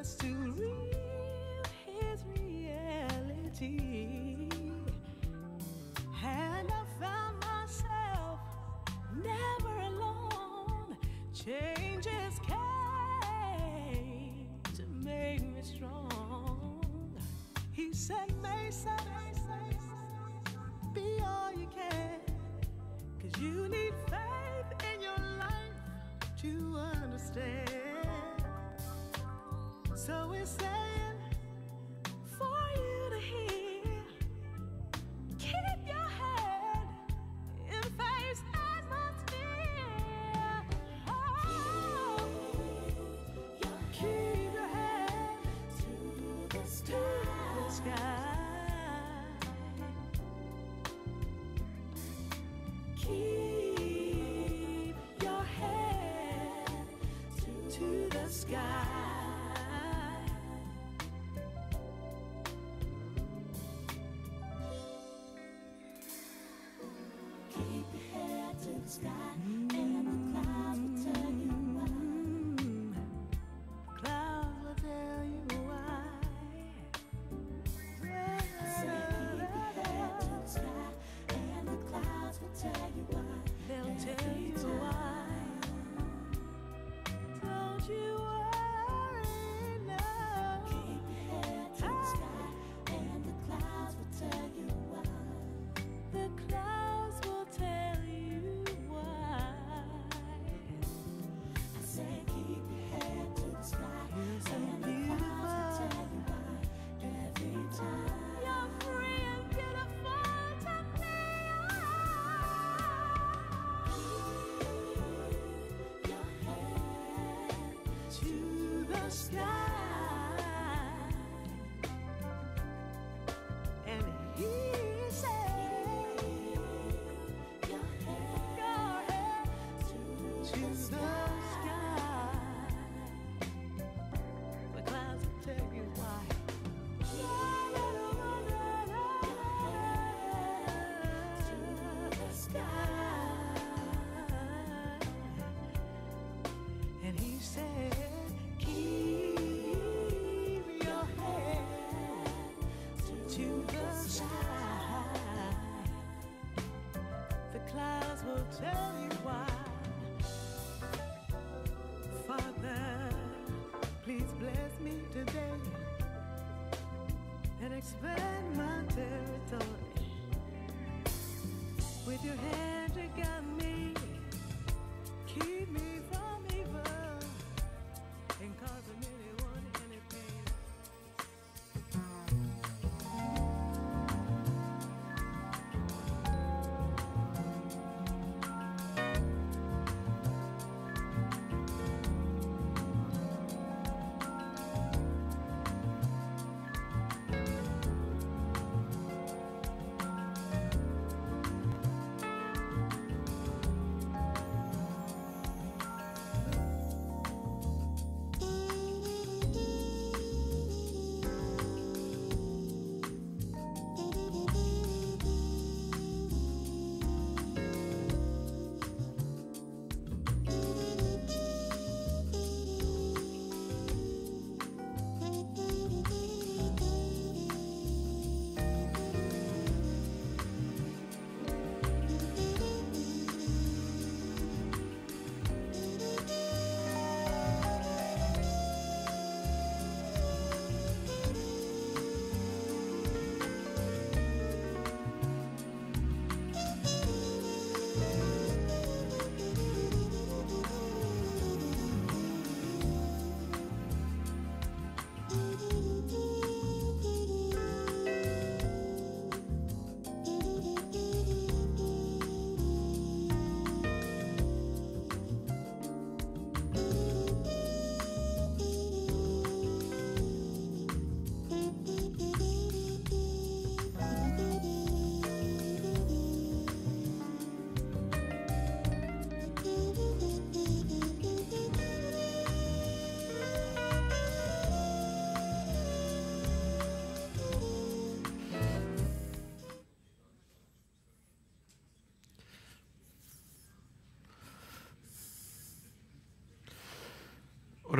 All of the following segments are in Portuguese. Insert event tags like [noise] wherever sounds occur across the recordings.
chance to reveal his reality. And I found myself never alone. Changes came to make me strong. He said, Mason, be all you can, cause you need faith in your life to understand. So we're saying for you to hear. sky. tell you why. Father, please bless me today and expect.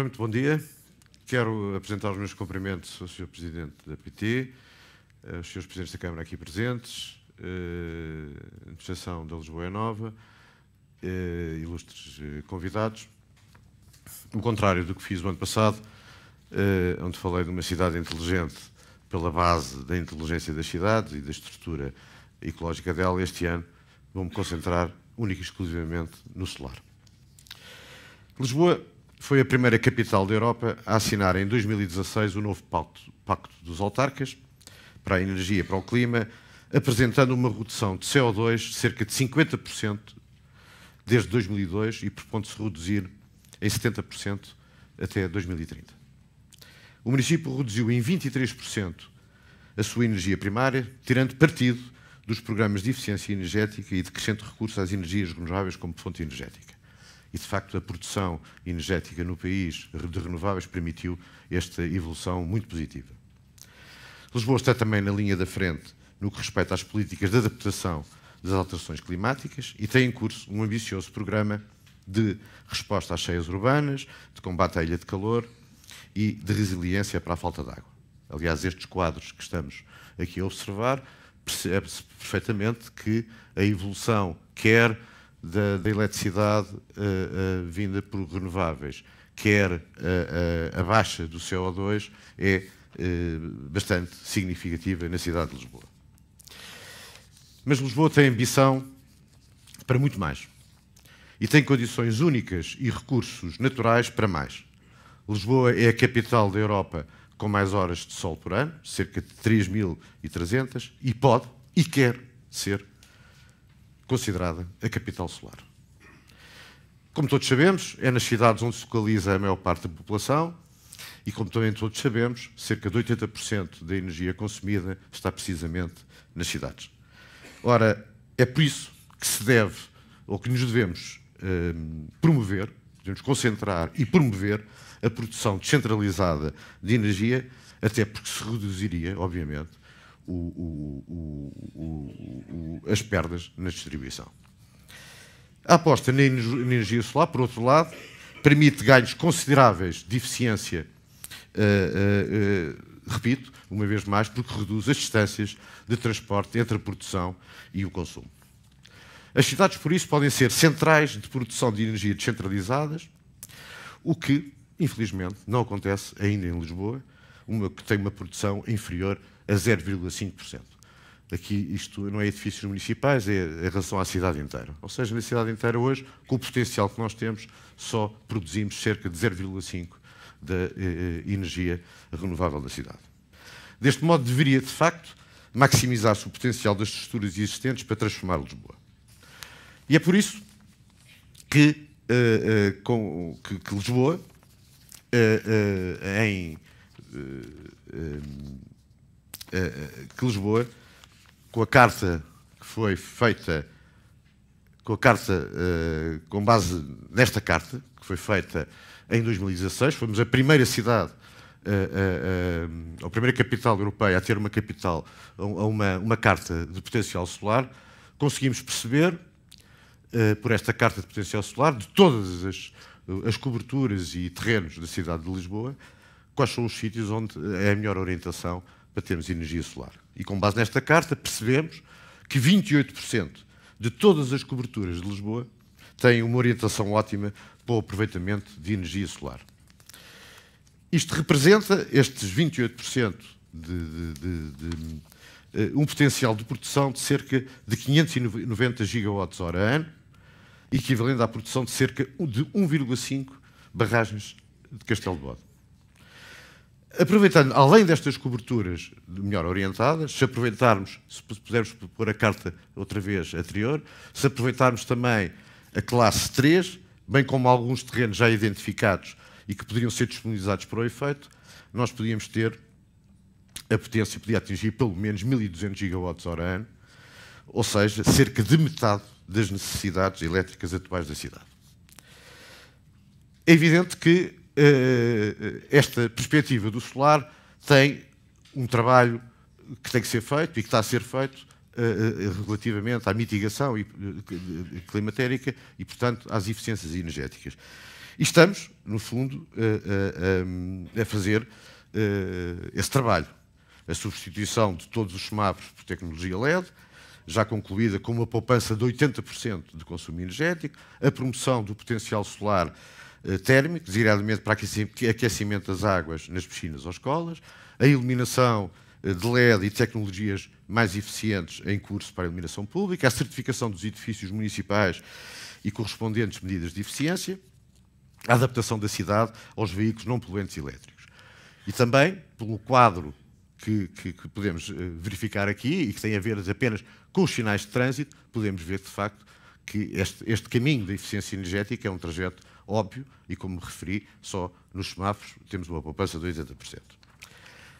muito bom dia. Quero apresentar os meus cumprimentos ao Sr. Presidente da PT, eh, aos Srs. Presidentes da Câmara aqui presentes, a eh, administração da Lisboa é Nova, eh, ilustres convidados. O contrário do que fiz o ano passado, onde falei de uma cidade inteligente pela base da inteligência das cidades e da estrutura ecológica dela, este ano vou-me concentrar única e exclusivamente no solar. Lisboa foi a primeira capital da Europa a assinar em 2016 o novo Pacto, Pacto dos Autarcas para a Energia e para o Clima, apresentando uma redução de CO2 de cerca de 50% desde 2002 e propondo-se reduzir em 70% até 2030. O município reduziu em 23% a sua energia primária, tirando partido dos programas de eficiência energética e de crescente recurso às energias renováveis como fonte energética e, de facto, a produção energética no país de renováveis permitiu esta evolução muito positiva. Lisboa está também na linha da frente no que respeita às políticas de adaptação das alterações climáticas e tem em curso um ambicioso programa de resposta às cheias urbanas, de combate à ilha de calor e de resiliência para a falta de água. Aliás, estes quadros que estamos aqui a observar percebe-se perfeitamente que a evolução, quer da, da eletricidade uh, uh, vinda por renováveis, quer a, eh, a baixa do CO2 é bastante significativa na cidade de Lisboa. Mas Lisboa tem ambição para muito mais. E tem condições únicas e recursos naturais para mais. Lisboa é a capital da Europa com mais horas de sol por ano, cerca de 3.300, e pode e quer ser considerada a capital solar. Como todos sabemos, é nas cidades onde se localiza a maior parte da população e, como também todos sabemos, cerca de 80% da energia consumida está precisamente nas cidades. Ora, é por isso que se deve, ou que nos devemos hum, promover, devemos concentrar e promover a produção descentralizada de energia, até porque se reduziria, obviamente, o, o, as perdas na distribuição. A aposta na energia solar, por outro lado, permite ganhos consideráveis de eficiência, uh, uh, uh, repito, uma vez mais, porque reduz as distâncias de transporte entre a produção e o consumo. As cidades, por isso, podem ser centrais de produção de energia descentralizadas, o que, infelizmente, não acontece ainda em Lisboa, uma que tem uma produção inferior a 0,5%. Aqui isto não é edifícios municipais, é em relação à cidade inteira. Ou seja, na cidade inteira hoje, com o potencial que nós temos, só produzimos cerca de 0,5% da eh, eh, energia renovável da cidade. Deste modo, deveria, de facto, maximizar-se o potencial das estruturas existentes para transformar Lisboa. E é por isso que, eh, eh, com, que, que Lisboa, em eh, que Lisboa, com a carta que foi feita, com a carta, eh, com base nesta carta, que foi feita em 2016, fomos a primeira cidade a, eh, primeira capital europeia a ter uma capital, a, uma, uma carta de potencial solar, conseguimos perceber, por esta carta de potencial solar, de todas as, as, coberturas e terrenos da cidade de Lisboa, quais são os sítios onde é a melhor orientação para termos energia solar. E com base nesta carta percebemos que 28% de todas as coberturas de Lisboa têm uma orientação ótima para o aproveitamento de energia solar. Isto representa, estes 28% de, de, de, de, eh, um potencial de produção de cerca de 590 gigawatts-hora ano, equivalente à produção de cerca de 1,5 barragens de Castelo de Bode. Aproveitando, além destas coberturas melhor orientadas, se aproveitarmos, se pudermos pôr a carta outra vez anterior, se aproveitarmos também a classe 3, bem como alguns terrenos já identificados e que poderiam ser disponibilizados para o efeito, nós podíamos ter a potência, podia atingir pelo menos 1.200 gigawatts hora ano, ou seja, cerca de metade das necessidades elétricas atuais da cidade. É evidente que eh, esta perspectiva do solar tem um trabalho que tem que ser feito e que está a ser feito eh, eh, relativamente à mitigação climatérica e, portanto, às eficiências energéticas. E estamos, no fundo, a fazer esse trabalho. A substituição de todos os semáforos por tecnologia LED, já concluída com uma poupança de 80% de consumo energético, a promoção do potencial solar eh, térmico, diretamente para aquecimento das águas nas piscinas ou escolas, a iluminação eh, de LED e tecnologias mais eficientes em curso para a iluminação pública, a certificação dos edifícios municipais e correspondentes medidas de eficiência, a adaptação da cidade aos veículos não poluentes elétricos. E também, pelo quadro que, que, que podemos eh, verificar aqui e que tem a ver apenas com os sinais de trânsito, podemos ver, de facto, que este, este caminho da eficiência energética é um trajeto óbvio, e como me referi, só nos semáforos temos uma poupança de 80%.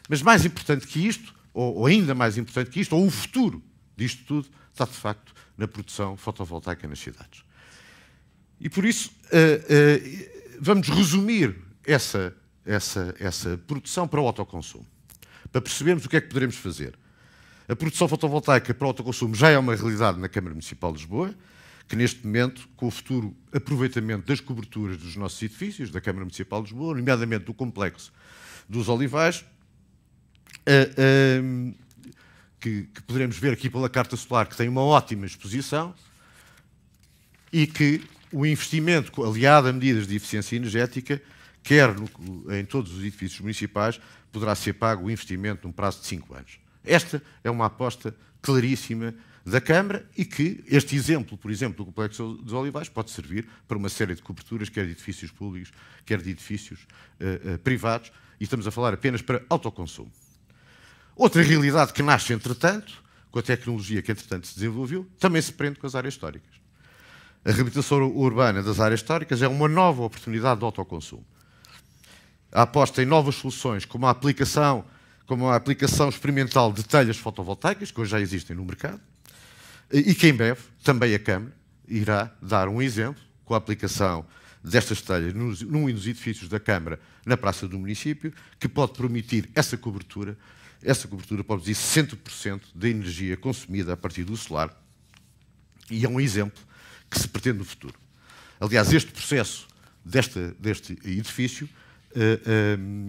Mas mais importante que isto, ou, ou ainda mais importante que isto, ou o futuro disto tudo, está de facto na produção fotovoltaica nas cidades. E por isso, uh, uh, vamos resumir essa, essa, essa produção para o autoconsumo, para percebermos o que é que poderemos fazer. A produção fotovoltaica para o autoconsumo já é uma realidade na Câmara Municipal de Lisboa, que neste momento, com o futuro aproveitamento das coberturas dos nossos edifícios, da Câmara Municipal de Lisboa, nomeadamente do complexo dos Olivais, eh, ehm, que, que, poderemos ver aqui pela Carta Solar, que tem uma ótima exposição, e que o investimento aliado a medidas de eficiência energética, quer no, em todos os edifícios municipais, poderá ser pago o investimento num prazo de 5 anos. Esta é uma aposta claríssima da Câmara e que este exemplo, por exemplo, do Complexo dos Olivais pode servir para uma série de coberturas, quer de edifícios públicos, quer de edifícios uh, uh, privados, e estamos a falar apenas para autoconsumo. Outra realidade que nasce, entretanto, com a tecnologia que, entretanto, se desenvolveu, também se prende com as áreas históricas. A reabilitação urbana das áreas históricas é uma nova oportunidade de autoconsumo. A aposta em novas soluções, como a aplicação, como a aplicação experimental de telhas fotovoltaicas, que hoje já existem no mercado, e que em breve também a Câmara irá dar um exemplo com a aplicação destas telhas num dos edifícios da Câmara na Praça do Município, que pode permitir essa cobertura, essa cobertura pode dizer 100% da energia consumida a partir do solar, e é um exemplo que se pretende no futuro. Aliás, este processo desta, deste edifício uh,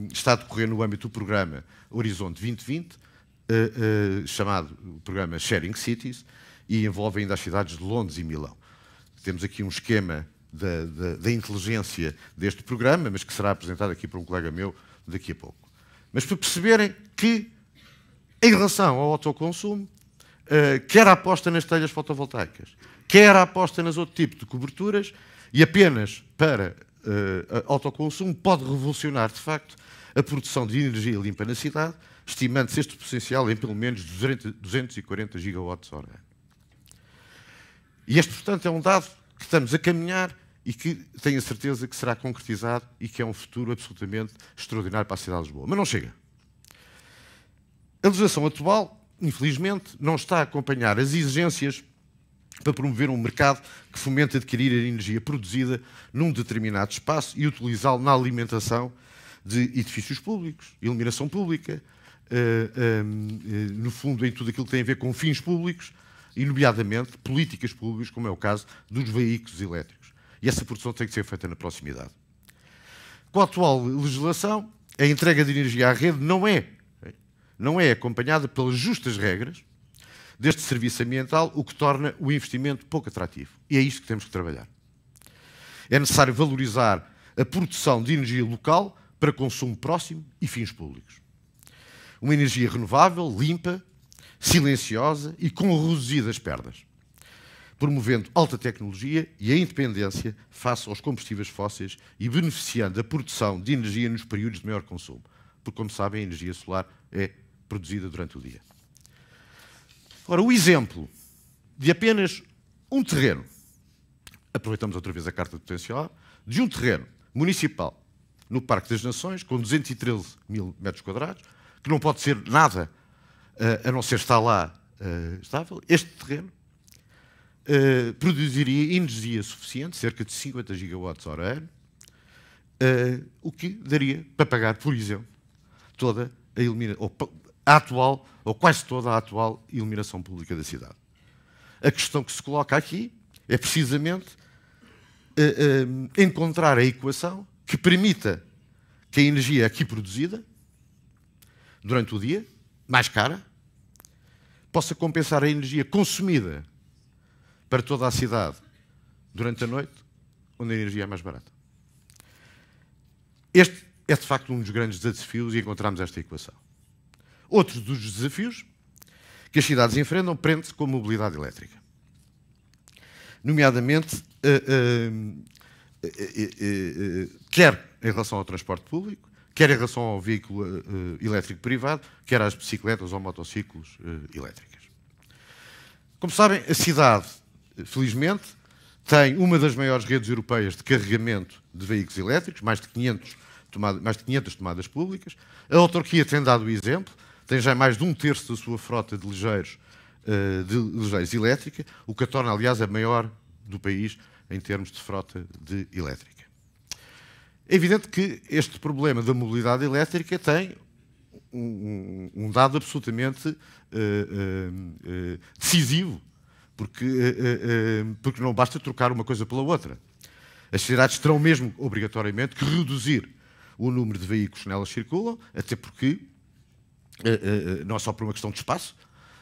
uh, está a decorrer no âmbito do programa Horizonte 2020, uh, eh, chamado o programa Sharing Cities, e envolve ainda as cidades de Londres e Milão. Temos aqui um esquema da, da, da inteligência deste programa, mas que será apresentado aqui por um colega meu daqui a pouco. Mas para perceberem que, em relação ao autoconsumo, eh, quer a aposta nas telhas fotovoltaicas, quer a aposta nas outro tipo de coberturas, e apenas para uh, autoconsumo, pode revolucionar, de facto, a produção de energia limpa na cidade, estimando-se este potencial em pelo menos 240 gigawatts-hora. E este, portanto, é um dado que estamos a caminhar e que tenho a certeza que será concretizado e que é um futuro absolutamente extraordinário para a cidade de Lisboa. Mas não chega. A legislação atual, infelizmente, não está a acompanhar as exigências para promover um mercado que fomente adquirir a energia produzida num determinado espaço e utilizá-lo na alimentação de edifícios públicos, iluminação pública, eh, eh, eh, no fundo, em tudo aquilo que tem a ver com fins públicos, e, nomeadamente, políticas públicas, como é o caso dos veículos elétricos. E essa produção tem que ser feita na proximidade. Com a atual legislação, a entrega de energia à rede não é, não é acompanhada pelas justas regras deste serviço ambiental, o que torna o investimento pouco atrativo. E é isto que temos que trabalhar. É necessário valorizar a produção de energia local para consumo próximo e fins públicos. Uma energia renovável, limpa, silenciosa e com reduzidas perdas, promovendo alta tecnologia e a independência face aos combustíveis fósseis e beneficiando a produção de energia nos períodos de maior consumo, porque, como sabem, a energia solar é produzida durante o dia. Ora, o exemplo de apenas um terreno, aproveitamos outra vez a carta de potencial, de um terreno municipal no Parque das Nações, com 213 mil metros quadrados, que não pode ser nada uh, a não ser estar lá uh, estável, este terreno uh, produziria energia suficiente, cerca de 50 gigawatts hora ano, o que daria para pagar, por exemplo, toda a iluminação, a atual, ou quase toda a atual iluminação pública da cidade. A questão que se coloca aqui é precisamente encontrar a equação que permita que a energia aqui produzida, durante o dia, mais cara possa compensar a energia consumida para toda a cidade durante a noite, onde a energia é mais barata. Este é de facto um dos grandes desafios e encontramos esta equação. Outro dos desafios que as cidades enfrentam prende-se com a mobilidade elétrica. Nomeadamente, eh, eh, eh, quer em relação ao transporte público, quer em relação ao veículo uh, elétrico privado, quer às bicicletas ou motociclos uh, elétricas. Como sabem, a cidade, felizmente, tem uma das maiores redes europeias de carregamento de veículos elétricos, mais de 500 tomadas, mais de 500 tomadas públicas. A autarquia tem dado o exemplo, tem já mais de um terço da sua frota de ligeiros, de ligeiros elétrica, o que a torna, aliás, a maior do país em termos de frota de elétrica. É evidente que este problema da mobilidade elétrica tem um, um dado absolutamente uh, uh, decisivo, porque, uh, porque não basta trocar uma coisa pela outra. As cidades terão mesmo, obrigatoriamente, que reduzir o número de veículos que nelas circulam, até porque, não é só por uma questão de espaço,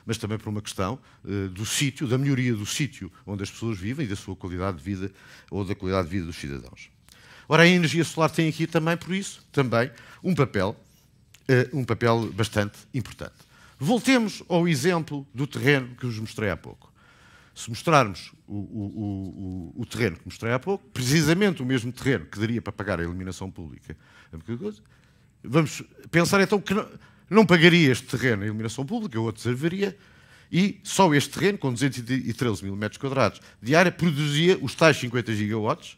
mas também por uma questão do sítio, da melhoria do sítio onde as pessoas vivem e da sua qualidade de vida ou da qualidade de vida dos cidadãos. Ora, a energia solar tem aqui também, por isso, também um papel, uh, um papel bastante importante. Voltemos ao exemplo do terreno que vos mostrei há pouco. Se mostrarmos o, o, o, o terreno que mostrei há pouco, precisamente o mesmo terreno que daria para pagar a iluminação pública, vamos pensar então que não, não pagaria este terreno a iluminação pública, o outro serviria, e só este terreno, com 213 mil metros quadrados de área, produzia os tais 50 gigawatts,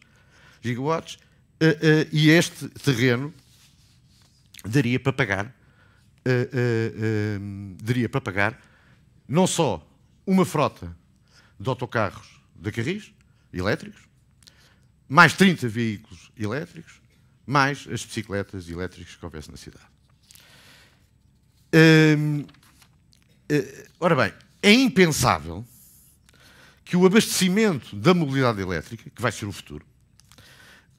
gigawatts eh, eh, e este terreno daria para pagar, eh, daria para pagar não só uma frota de autocarros de carris elétricos, mais 30 veículos elétricos, mais as bicicletas elétricas que houvesse na cidade. Hum, ora bem, é impensável que o abastecimento da mobilidade elétrica, que vai ser o futuro,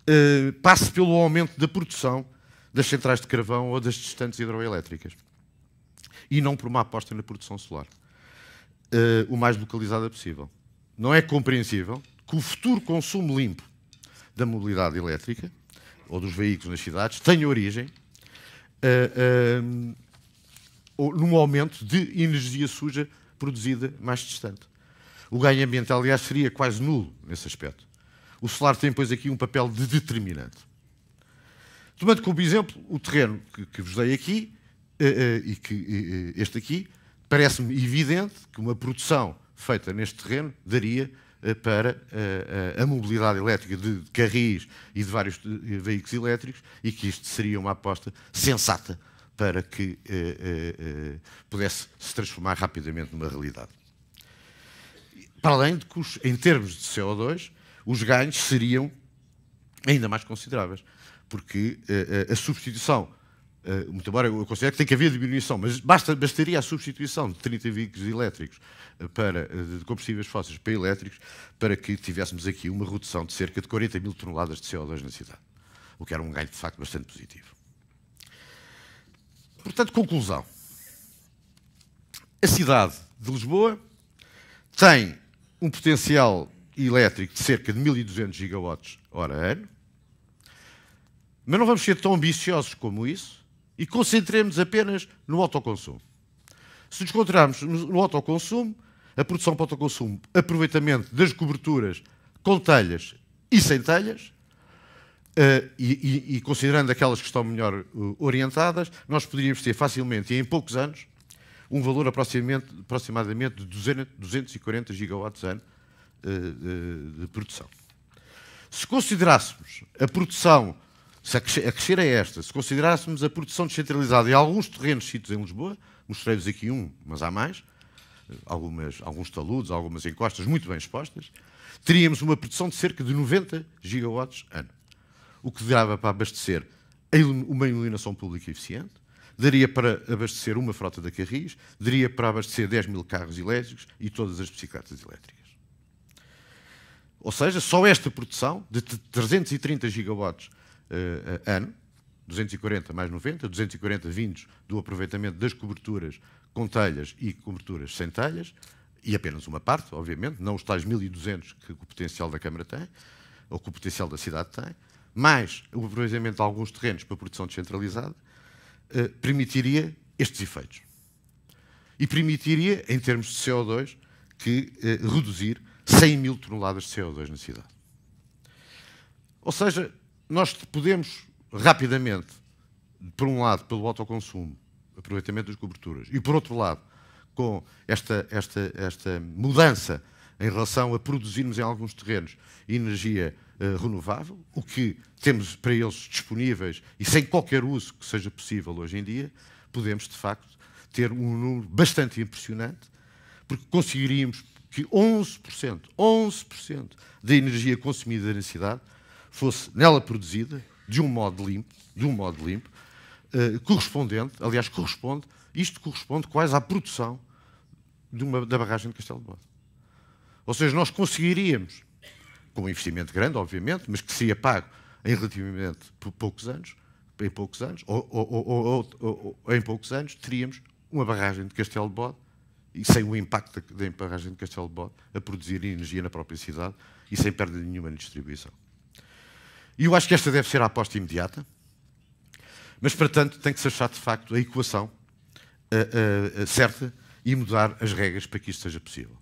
eh, passe pelo aumento da produção das centrais de carvão ou das distantes hidroelétricas. E não por uma aposta na produção solar, uh, o mais localizada possível. Não é compreensível que o futuro consumo limpo da mobilidade elétrica ou dos veículos nas cidades tenha origem uh, uh, num aumento de energia suja produzida mais distante. O ganho ambiental, aliás, seria quase nulo nesse aspecto. O solar tem, pois, aqui um papel de determinante. Tomando como exemplo o terreno que, que vos dei aqui, eh, eh, e que eh, este aqui, parece-me evidente que uma produção feita neste terreno daria para a mobilidade elétrica de carris e de vários veículos elétricos e que isto seria uma aposta sensata para que pudesse se transformar rapidamente numa realidade. Para além de que, em termos de CO2, os ganhos seriam ainda mais consideráveis, porque eh, eh, a substituição, eh, muito embora eu considero que tem que haver diminuição, mas basta, bastaria a substituição de 30 veículos elétricos para, de combustíveis fósseis para elétricos para que tivéssemos aqui uma redução de cerca de 40 mil toneladas de CO2 na cidade, o que era um ganho de facto bastante positivo. Portanto, conclusão. A cidade de Lisboa tem um potencial elétrico de cerca de 1.200 gigawatts hora ano, mas não vamos ser tão ambiciosos como isso e concentremos apenas no autoconsumo. Se descontrarmos no autoconsumo, a produção para autoconsumo, aproveitamento das coberturas com telhas e sem telhas, Uh, e, e, e, considerando aquelas que estão melhor uh, orientadas, nós poderíamos ter facilmente, e em poucos anos, um valor aproximadamente, aproximadamente de 200, 240 gigawatts ano eh, eh, de produção. Se considerássemos a produção, se a crescer é esta, se considerássemos a produção descentralizada em alguns terrenos sítios em Lisboa, mostrei-vos aqui um, mas há mais, eh, algumas, alguns taludes, algumas encostas muito bem expostas, teríamos uma produção de cerca de 90 gigawatts ano, o que dava para abastecer uma iluminação pública eficiente, daria para abastecer uma frota de carris, daria para abastecer 10 mil carros elétricos e todas as bicicletas elétricas. Ou seja, só esta produção de 330 gigawatts uh, ano, 240 mais 90, 240 vindos do aproveitamento das coberturas com telhas e coberturas sem telhas, e apenas uma parte, obviamente, não os tais 1.200 que o potencial da Câmara tem, ou que o potencial da cidade tem, mais o aproveitamento de alguns terrenos para produção descentralizada, eh, permitiria estes efeitos. E permitiria, em termos de CO2, que eh, reduzir 100 mil toneladas de CO2 na cidade. Ou seja, nós podemos rapidamente, por um lado, pelo autoconsumo, aproveitamento das coberturas, e por outro lado, com esta, esta, esta mudança em relação a produzirmos em alguns terrenos energia uh, renovável, o que temos para eles disponíveis e sem qualquer uso que seja possível hoje em dia, podemos de facto ter um número bastante impressionante, porque conseguiríamos que 11%, 11% da energia consumida na cidade fosse nela produzida de um modo limpo, de um modo limpo, uh, correspondente, aliás, corresponde, isto corresponde quase à produção uma, da barragem de Castelo de Bode. Ou seja, nós conseguiríamos, com um investimento grande, obviamente, mas que seria pago em relativamente poucos anos, em poucos anos, ou, ou, ou, ou em poucos anos, teríamos uma barragem de Castelo de Bode e sem o impacto da emparragem de Castelo de Bode, a produzir energia na própria cidade e sem perda nenhuma na distribuição. E eu acho que esta deve ser a aposta imediata, mas, para tanto, tem que se achar, de facto, a equação a, a, a certa e mudar as regras para que isto seja possível.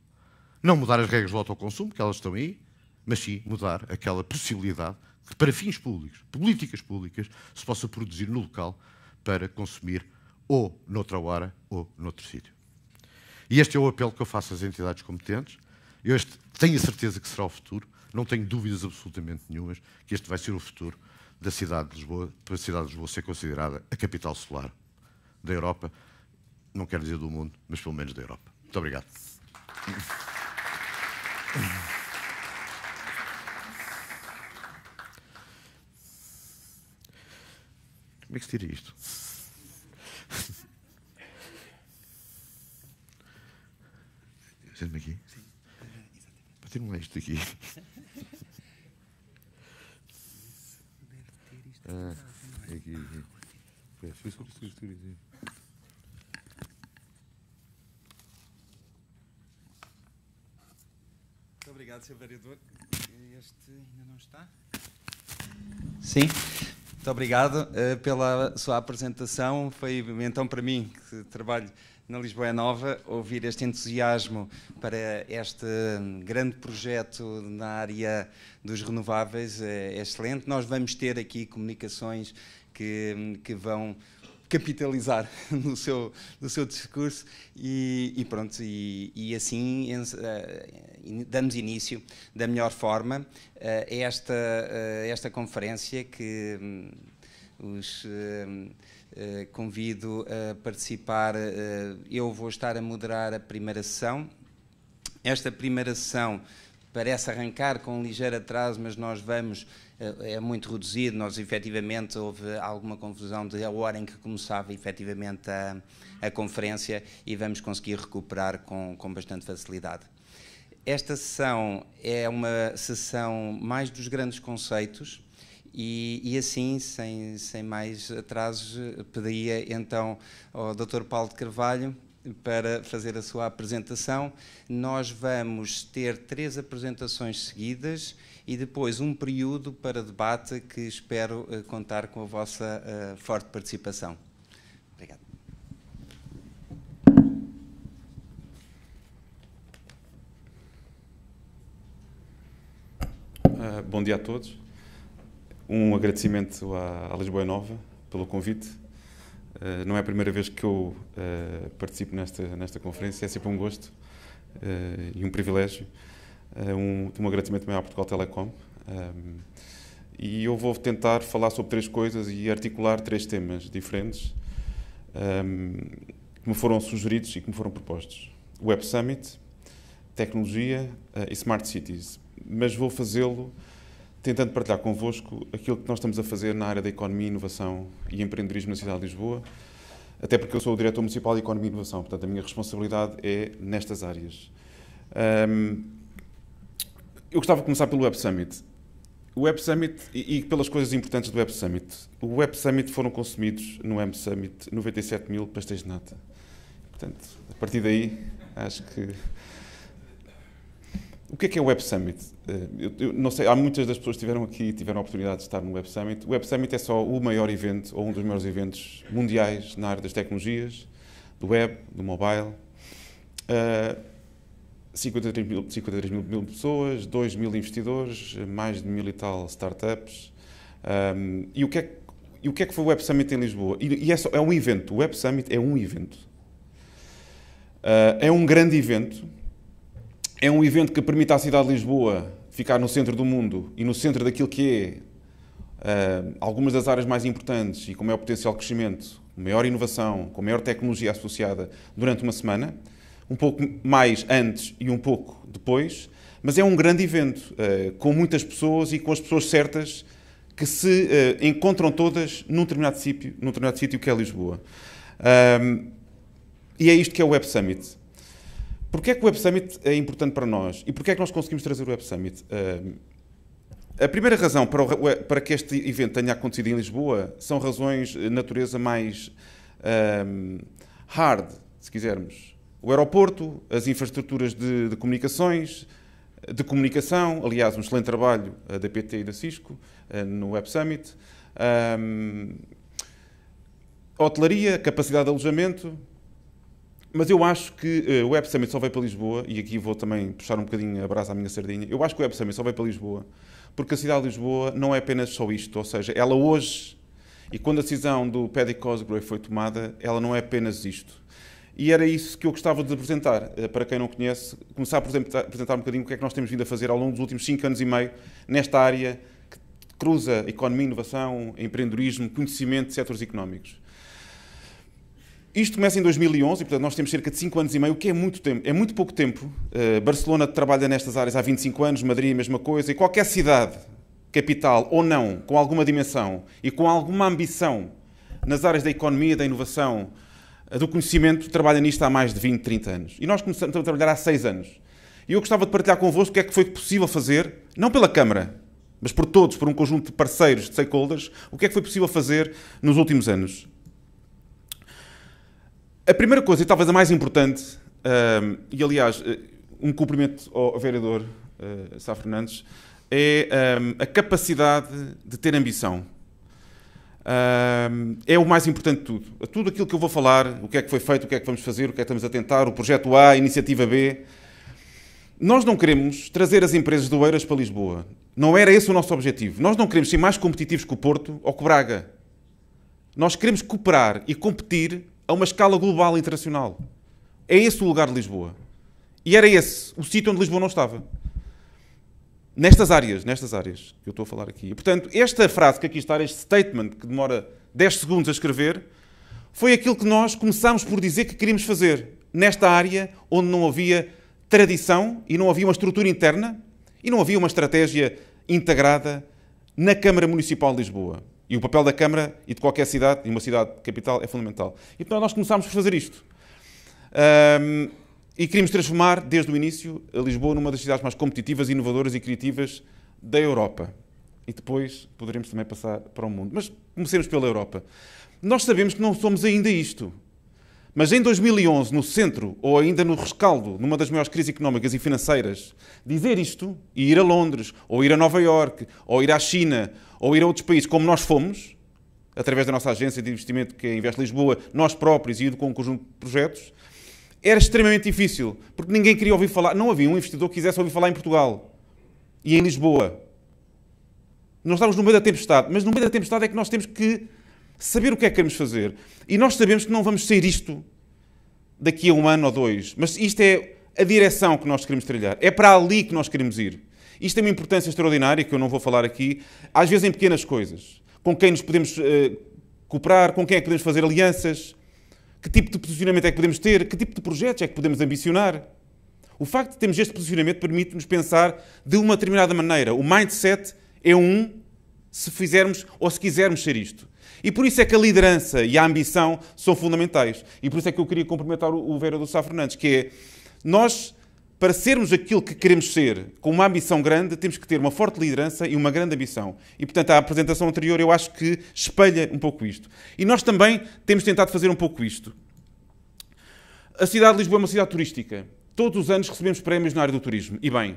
Não mudar as regras do autoconsumo, que elas estão aí, mas sim mudar aquela possibilidade que, para fins públicos, políticas públicas, se possa produzir no local para consumir ou noutra hora ou noutro sítio. E este é o apelo que eu faço às entidades competentes. Eu este, tenho a certeza que será o futuro, não tenho dúvidas absolutamente nenhumas que este vai ser o futuro da cidade de Lisboa, para a cidade de Lisboa ser considerada a capital solar da Europa, não quero dizer do mundo, mas pelo menos da Europa. Muito obrigado. Como é que se tira isto? Tens-me aqui? Sim. Vou ter um isto aqui. ah, aqui, aqui. Espera, deixa eu ver Muito obrigado, Sr. Vereador. Este ainda não está? Sim. Muito obrigado uh, pela sua apresentação. Foi então para mim, que trabalho na Lisboa Nova, ouvir este entusiasmo para este hum, grande projeto na área dos renováveis é, é excelente. Nós vamos ter aqui comunicações que, hum, que vão capitalizar [laughs] no seu, no seu discurso e, e pronto, e, e assim uh, damos início da melhor forma uh, a esta, uh, esta conferência que um, os hum, convido a participar. eu vou estar a moderar a primeira sessão. Esta primeira sessão parece arrancar com um ligeiro atraso, mas nós vamos é, é muito reduzido. Nós, efetivamente, houve alguma confusão de a hora em que começava efetivamente a, a conferência e vamos conseguir recuperar com, com bastante facilidade. Esta sessão é uma sessão mais dos grandes conceitos. E, e, assim, sem, sem mais atrasos, pedia então ao Dr. Paulo de Carvalho para fazer a sua apresentação. Nós vamos ter três apresentações seguidas e depois um período para debate que espero uh, contar com a vossa uh, forte participação. Obrigado. Uh, bom dia a todos. Um agradecimento à, à Lisboa Nova pelo convite. não é a primeira vez que eu participo nesta, nesta conferência, é sempre um gosto e um privilégio. Eh, um, um agradecimento também à Portugal Telecom. Um, eh, e eu vou tentar falar sobre três coisas e articular três temas diferentes um, eh, que me foram sugeridos e que me foram propostos. Web Summit, tecnologia uh, e Smart Cities. Mas vou fazê-lo tentando partilhar convosco aquilo que nós estamos a fazer na área da economia, inovação e empreendedorismo na cidade de Lisboa, até porque eu sou o diretor municipal de economia e inovação, portanto a minha responsabilidade é nestas áreas. Um, eu gostava de começar pelo Web Summit. O Web Summit e, e, pelas coisas importantes do Web Summit. O Web Summit foram consumidos no Web Summit 97 mil pastéis de nata. Portanto, a partir daí, acho que. O que é que é o Web Summit? Eh, eu, eu não sei, há muitas das pessoas que estiveram aqui e tiveram a oportunidade de estar no Web Summit. O Web Summit é só o maior evento, ou um dos maiores eventos mundiais na área das tecnologias, do web, do mobile. Uh, 53 mil, 53 mil, mil pessoas, 2 mil investidores, mais de mil e tal startups. Um, e, o que é, e o que é que foi o Web Summit em Lisboa? E, e é, só, é, um evento, o Web Summit é um evento. Uh, é um grande evento, é um evento que permite à cidade de Lisboa ficar no centro do mundo e no centro daquilo que é uh, algumas das áreas mais importantes e com maior potencial de crescimento, maior inovação, com maior tecnologia associada durante uma semana um pouco mais antes e um pouco depois, mas é um grande evento, eh, com muitas pessoas e com as pessoas certas que se eh, encontram todas num determinado sítio, num determinado sítio que é Lisboa. e é isto que é o Web Summit. Porquê é que o Web Summit é importante para nós? E porquê é que nós conseguimos trazer o Web Summit? a primeira razão para, para que este evento tenha acontecido em Lisboa são razões de eh, natureza mais hard, se quisermos o aeroporto, as infraestruturas de, de comunicações, de comunicação, aliás, um excelente trabalho da PT e da Cisco eh, no Web Summit, um, hotelaria, capacidade de alojamento, mas eu acho que eh, o Web Summit só veio para Lisboa, e aqui vou também puxar um bocadinho a brasa à minha sardinha, eu acho que o Web Summit só veio para Lisboa porque a cidade de Lisboa não é apenas só isto, ou seja, ela hoje, e quando a decisão do Paddy Cosgrove foi tomada, ela não é apenas isto e era isso que eu gostava de apresentar, eh, para quem não conhece, começar a apresentar um bocadinho o que é que nós temos vindo a fazer ao longo dos últimos 5 anos e meio nesta área que cruza economia, inovação, empreendedorismo, conhecimento de setores económicos. Isto começa em 2011, e, portanto nós temos cerca de 5 anos e meio, o que é muito tempo, é muito pouco tempo. Uh, Barcelona trabalha nestas áreas há 25 anos, Madrid a mesma coisa, e qualquer cidade, capital ou não, com alguma dimensão e com alguma ambição nas áreas da economia, da inovação, a do conhecimento trabalha nisto há mais de 20, 30 anos. E nós começamos a trabalhar há 6 anos. E eu gostava de partilhar convosco o que é que foi possível fazer, não pela Câmara, mas por todos, por um conjunto de parceiros, de stakeholders, o que é que foi possível fazer nos últimos anos. A primeira coisa, e talvez a mais importante, um, e aliás, eh, um cumprimento ao vereador uh, Sá Fernandes, é um, a capacidade de ter ambição é o mais importante de tudo. Tudo aquilo que eu vou falar, o que é que foi feito, o que é que vamos fazer, o que é que estamos a tentar, o projeto A, a iniciativa B. Nós não queremos trazer as empresas do Eiras para Lisboa. Não era esse o nosso objetivo. Nós não queremos ser mais competitivos que o Porto ou que Braga. Nós queremos cooperar e competir a uma escala global e internacional. É esse o lugar de Lisboa. E era esse o sítio onde Lisboa não estava. Nestas áreas, nestas áreas que eu estou a falar aqui. E, portanto, esta frase que aqui está, este statement que demora 10 segundos a escrever, foi aquilo que nós começámos por dizer que queríamos fazer nesta área onde não havia tradição e não havia uma estrutura interna e não havia uma estratégia integrada na Câmara Municipal de Lisboa. E o papel da Câmara e de qualquer cidade, e uma cidade capital, é fundamental. E Então nós começámos por fazer isto. Um, e queríamos transformar, desde o início, a Lisboa numa das cidades mais competitivas, inovadoras e criativas da Europa. E depois poderemos também passar para o mundo. Mas comecemos pela Europa. Nós sabemos que não somos ainda isto. Mas em 2011, no centro, ou ainda no rescaldo, numa das maiores crises económicas e financeiras, dizer isto e ir a Londres, ou ir a Nova Iorque, ou ir à China, ou ir a outros países como nós fomos, através da nossa agência de investimento que é Invest Lisboa, nós próprios e um conjunto de projetos, era extremamente difícil, porque ninguém queria ouvir falar, não havia um investidor que quisesse ouvir falar em Portugal e em Lisboa. Nós estamos no meio da tempestade, mas no meio da tempestade é que nós temos que saber o que é que queremos fazer. E nós sabemos que não vamos ser isto daqui a um ano ou dois, mas isto é a direção que nós queremos trilhar, é para ali que nós queremos ir. Isto tem uma importância extraordinária, que eu não vou falar aqui, às vezes em pequenas coisas. Com quem nos podemos uh, cooperar, com quem é que podemos fazer alianças, que tipo de posicionamento é que podemos ter? Que tipo de projetos é que podemos ambicionar? O facto de termos este posicionamento permite-nos pensar de uma determinada maneira. O mindset é um se fizermos ou se quisermos ser isto. E por isso é que a liderança e a ambição são fundamentais. E por isso é que eu queria cumprimentar o Vera do Sá Fernandes, que é nós para sermos aquilo que queremos ser, com uma ambição grande, temos que ter uma forte liderança e uma grande ambição. E, portanto, a apresentação anterior eu acho que espelha um pouco isto. E nós também temos tentado fazer um pouco isto. A cidade de Lisboa é uma cidade turística. Todos os anos recebemos prémios na área do turismo. E bem,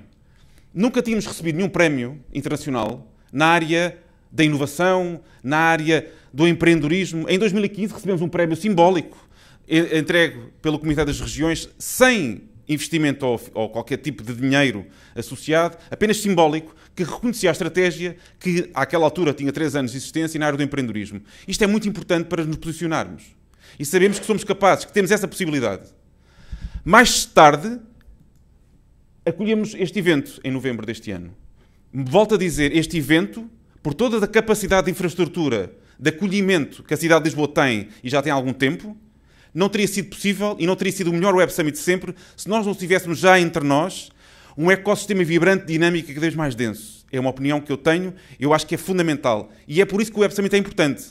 nunca tínhamos recebido nenhum prémio internacional na área da inovação, na área do empreendedorismo. Em 2015 recebemos um prémio simbólico entregue pelo Comitê das Regiões, sem investimento ou, ou, qualquer tipo de dinheiro associado, apenas simbólico, que reconhecia a estratégia que àquela altura tinha três anos de existência na área do empreendedorismo. Isto é muito importante para nos posicionarmos e sabemos que somos capazes, que temos essa possibilidade. Mais tarde, acolhemos este evento em novembro deste ano. Volto a dizer, este evento, por toda a capacidade de infraestrutura, de acolhimento que a cidade de Lisboa tem e já tem há algum tempo, não teria sido possível e não teria sido o melhor Web Summit de sempre se nós não tivéssemos já entre nós um ecossistema vibrante, dinâmico e cada vez mais denso. É uma opinião que eu tenho, eu acho que é fundamental. E é por isso que o Web Summit é importante.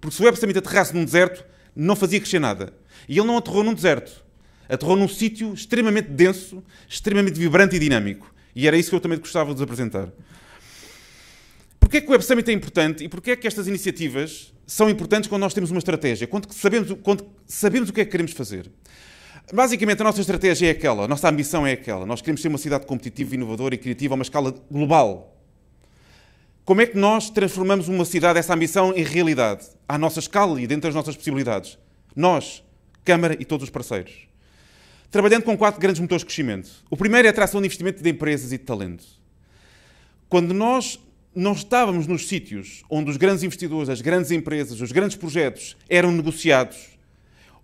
Porque se o Web Summit aterrasse num deserto, não fazia crescer nada. E ele não aterrou num deserto. Aterrou num sítio extremamente denso, extremamente vibrante e dinâmico. E era isso que eu também gostava de vos apresentar. Porquê é que o Web Summit é importante e porquê é que estas iniciativas são importantes quando nós temos uma estratégia, quando sabemos, quando sabemos o que é que queremos fazer? Basicamente, a nossa estratégia é aquela, a nossa ambição é aquela. Nós queremos ser uma cidade competitiva, inovadora e criativa a uma escala global. Como é que nós transformamos uma cidade, essa ambição, em realidade? À nossa escala e dentro das nossas possibilidades. Nós, Câmara e todos os parceiros. Trabalhando com quatro grandes motores de crescimento. O primeiro é a atração de investimento de empresas e de talento. Quando nós nós estávamos nos sítios onde os grandes investidores, as grandes empresas, os grandes projetos eram negociados,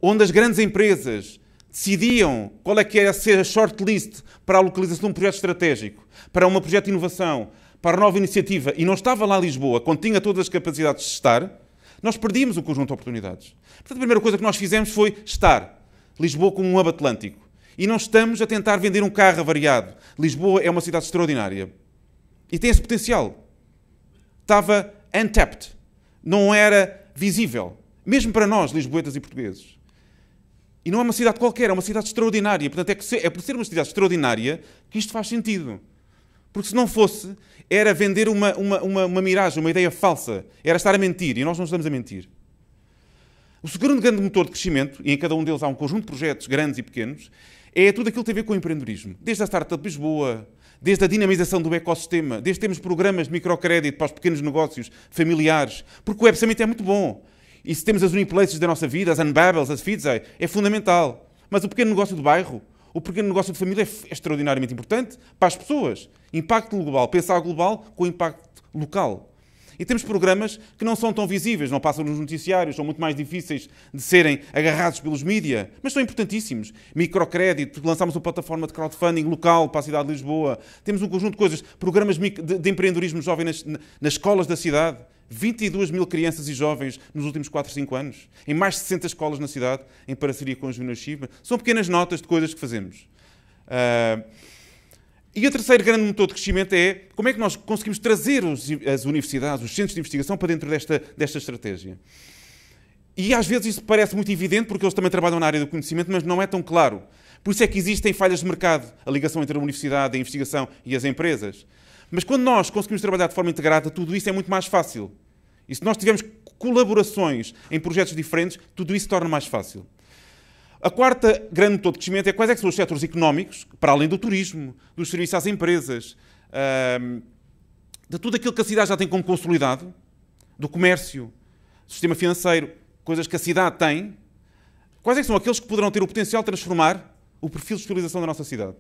onde as grandes empresas decidiam qual é que era ser a shortlist para a localização de um projeto estratégico, para um projeto de inovação, para uma nova iniciativa, e não estava lá Lisboa, quando tinha todas as capacidades de estar, nós perdíamos o conjunto de oportunidades. Portanto, a primeira coisa que nós fizemos foi estar Lisboa como um hub atlântico. E não estamos a tentar vender um carro avariado. Lisboa é uma cidade extraordinária. E tem esse potencial estava untapped, não era visível, mesmo para nós, lisboetas e portugueses. E não é uma cidade qualquer, é uma cidade extraordinária. Portanto, é, que é por ser uma cidade extraordinária que isto faz sentido. Porque se não fosse, era vender uma, uma, uma, uma miragem, uma ideia falsa. Era estar a mentir. E nós não estamos a mentir. O segundo grande motor de crescimento, e em cada um deles há um conjunto de projetos grandes e pequenos, é tudo aquilo que tem a ver com o empreendedorismo. Desde a Startup de Lisboa, desde a dinamização do ecossistema, desde termos programas de microcrédito para os pequenos negócios familiares, porque o Web Summit é muito bom. E se temos as Uniplaces da nossa vida, as Unbabels, as Feedzai, é, é fundamental. Mas o pequeno negócio de bairro, o pequeno negócio de família é, é extraordinariamente importante para as pessoas. Impacto global, pensar global com impacto local. E temos programas que não são tão visíveis, não passam nos noticiários, são muito mais difíceis de serem agarrados pelos mídias, mas são importantíssimos. Microcrédito, lançámos uma plataforma de crowdfunding local para a cidade de Lisboa. Temos um conjunto de coisas, programas de empreendedorismo jovem nas, nas escolas da cidade. 22 mil crianças e jovens nos últimos 4, 5 anos, em mais de 60 escolas na cidade, em parceria com a Junior Chiva. São pequenas notas de coisas que fazemos. Uh... E o terceiro grande motor de crescimento é como é que nós conseguimos trazer os, as universidades, os centros de investigação para dentro desta, desta estratégia. E às vezes isso parece muito evidente porque eles também trabalham na área do conhecimento, mas não é tão claro. Por isso é que existem falhas de mercado, a ligação entre a universidade, a investigação e as empresas. Mas quando nós conseguimos trabalhar de forma integrada, tudo isso é muito mais fácil. E se nós tivermos colaborações em projetos diferentes, tudo isso torna mais fácil. A quarta grande motor de crescimento é quais é são os setores económicos, para além do turismo, dos serviços às empresas, de tudo aquilo que a cidade já tem como consolidado, do comércio, do sistema financeiro, coisas que a cidade tem, quais é são aqueles que poderão ter o potencial de transformar o perfil de especialização da nossa cidade?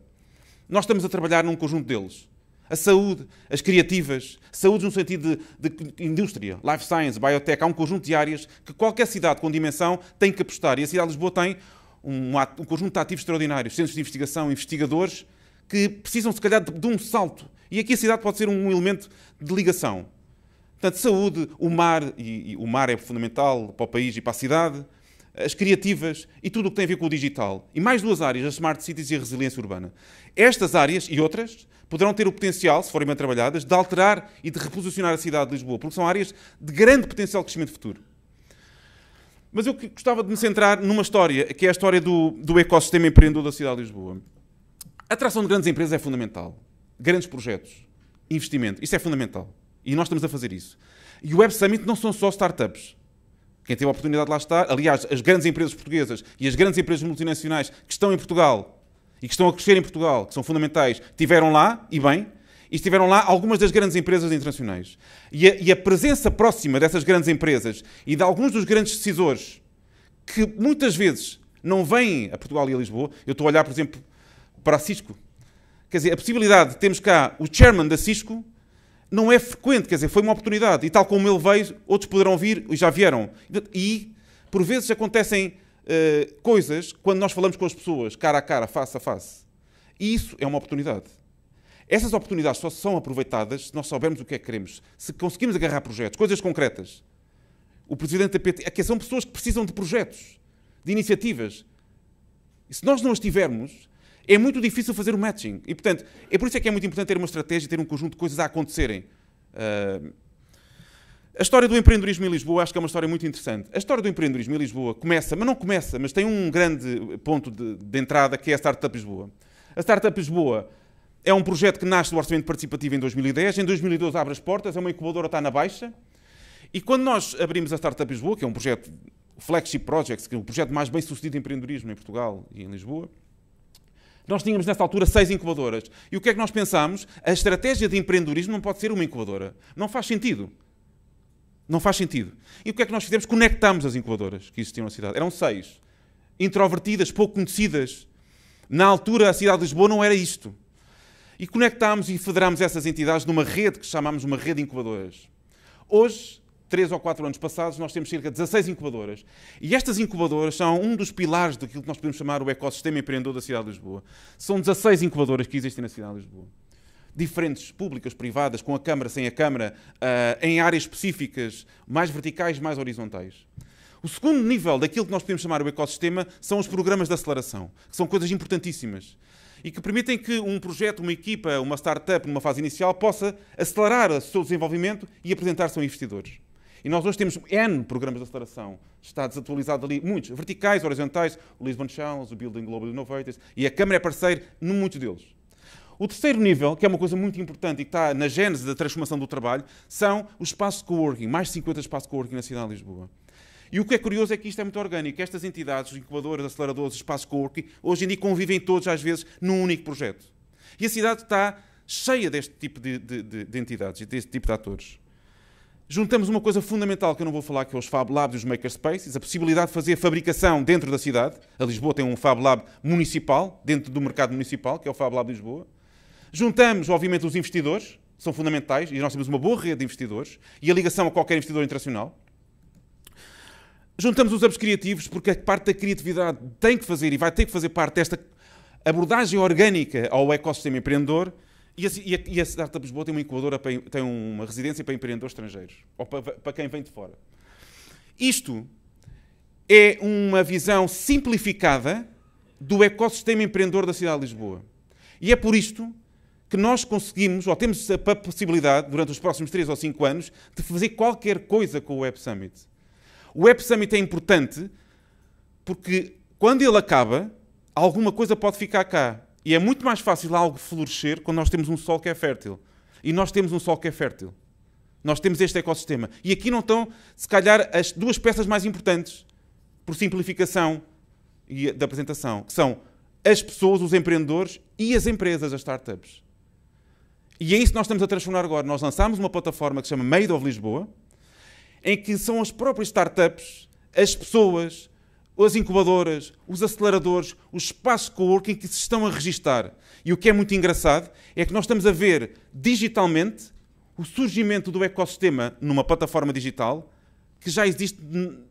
Nós estamos a trabalhar num conjunto deles. A saúde, as criativas, saúde no sentido de, de, indústria, life science, biotech, há um conjunto de áreas que qualquer cidade com dimensão tem que apostar. E a cidade de Lisboa tem um, um conjunto de ativos extraordinários, centros de investigação, investigadores, que precisam, se calhar, de, de um salto. E aqui a cidade pode ser um elemento de ligação. Portanto, saúde, o mar, e, e, o mar é fundamental para o país e para a cidade, as criativas e tudo o que tem a ver com o digital. E mais duas áreas, as smart cities e a resiliência urbana. Estas áreas e outras poderão ter o potencial, se forem bem trabalhadas, de alterar e de reposicionar a cidade de Lisboa, porque são áreas de grande potencial de crescimento futuro. Mas eu gostava de me centrar numa história, que é a história do, do ecossistema empreendedor da cidade de Lisboa. A atração de grandes empresas é fundamental. Grandes projetos, investimento, isso é fundamental. E nós estamos a fazer isso. E o Web Summit não são só startups. Quem teve a oportunidade de lá estar, aliás, as grandes empresas portuguesas e as grandes empresas multinacionais que estão em Portugal e que estão a crescer em Portugal, que são fundamentais, tiveram lá e bem, e estiveram lá algumas das grandes empresas internacionais. E a, e a presença próxima dessas grandes empresas e de alguns dos grandes decisores, que muitas vezes não vêm a Portugal e a Lisboa, eu estou a olhar, por exemplo, para a Cisco. Quer dizer, a possibilidade de termos cá o chairman da Cisco não é frequente, quer dizer, foi uma oportunidade. E tal como ele veio, outros poderão vir e já vieram. E, por vezes, acontecem uh, coisas quando nós falamos com as pessoas, cara a cara, face a face. E isso é uma oportunidade. Essas oportunidades só são aproveitadas se nós soubermos o que é que queremos, se conseguimos agarrar projetos, coisas concretas. O presidente da PT, aqui é são pessoas que precisam de projetos, de iniciativas. E se nós não as tivermos, é muito difícil fazer o matching. E, portanto, é por isso é que é muito importante ter uma estratégia, ter um conjunto de coisas a acontecerem. Uh, a história do empreendedorismo em Lisboa acho que é uma história muito interessante. A história do empreendedorismo em Lisboa começa, mas não começa, mas tem um grande ponto de, de entrada que é a Startup Lisboa. A Startup Lisboa é um projeto que nasce do Orçamento Participativo em 2010. Em 2012 abre as portas, é uma incubadora, está na baixa. E quando nós abrimos a Startup Lisboa, que é um projeto flagship projects, que é o projeto mais bem sucedido em empreendedorismo em Portugal e em Lisboa, nós tínhamos nessa altura seis incubadoras. E o que é que nós pensámos? A estratégia de empreendedorismo não pode ser uma incubadora. Não faz sentido. Não faz sentido. E o que é que nós fizemos? Conectámos as incubadoras que existiam na cidade. Eram seis. Introvertidas, pouco conhecidas. Na altura, a cidade de Lisboa não era isto. E conectámos e federámos essas entidades numa rede que chamámos uma rede de incubadoras. Hoje, três ou quatro anos passados, nós temos cerca de 16 incubadoras. E estas incubadoras são um dos pilares daquilo que nós podemos chamar o ecossistema empreendedor da cidade de Lisboa. São 16 incubadoras que existem na cidade de Lisboa. Diferentes, públicas, privadas, com a Câmara, sem a Câmara, uh, em áreas específicas, mais verticais, mais horizontais. O segundo nível daquilo que nós podemos chamar o ecossistema são os programas de aceleração, que são coisas importantíssimas e que permitem que um projeto, uma equipa, uma startup numa fase inicial possa acelerar o seu desenvolvimento e apresentar-se a investidores. E nós hoje temos N programas de aceleração. Está desatualizado ali muitos, verticais, horizontais, o Lisbon Challenge, o Building Global Innovators, e a Câmara é parceira num muitos deles. O terceiro nível, que é uma coisa muito importante e que está na gênese da transformação do trabalho, são os espaços de coworking, mais de 50 espaços de coworking na cidade de Lisboa. E o que é curioso é que isto é muito orgânico. Estas entidades, incubadores, aceleradores, espaços coworking, hoje em dia convivem todos, às vezes, num único projeto. E a cidade está cheia deste tipo de, de, de, de entidades e deste tipo de atores. Juntamos uma coisa fundamental que eu não vou falar, que é os Fab Labs e os Makerspaces, a possibilidade de fazer fabricação dentro da cidade. A Lisboa tem um Fab Lab municipal, dentro do mercado municipal, que é o Fab Lab de Lisboa. Juntamos, obviamente, os investidores, são fundamentais, e nós temos uma boa rede de investidores, e a ligação a qualquer investidor internacional juntamos os ambos criativos, porque a parte da criatividade tem que fazer e vai ter que fazer parte desta abordagem orgânica ao ecossistema empreendedor. E a, e a, e a Startup Lisboa tem uma incubadora, para, tem uma residência para empreendedores estrangeiros, ou para, para quem vem de fora. Isto é uma visão simplificada do ecossistema empreendedor da cidade de Lisboa. E é por isto que nós conseguimos, ou temos a possibilidade, durante os próximos 3 ou 5 anos, de fazer qualquer coisa com o Web Summit. O Web Summit é importante porque quando ele acaba, alguma coisa pode ficar cá. E é muito mais fácil algo florescer quando nós temos um solo que é fértil. E nós temos um solo que é fértil. Nós temos este ecossistema. E aqui não estão, se calhar, as duas peças mais importantes, por simplificação e da apresentação, que são as pessoas, os empreendedores e as empresas, as startups. E é isso que nós estamos a transformar agora. Nós lançámos uma plataforma que se chama Made of Lisboa, em que são as próprias startups, as pessoas, as incubadoras, os aceleradores, os espaços co-working que se estão a registar. E o que é muito engraçado é que nós estamos a ver digitalmente o surgimento do ecossistema numa plataforma digital que já existe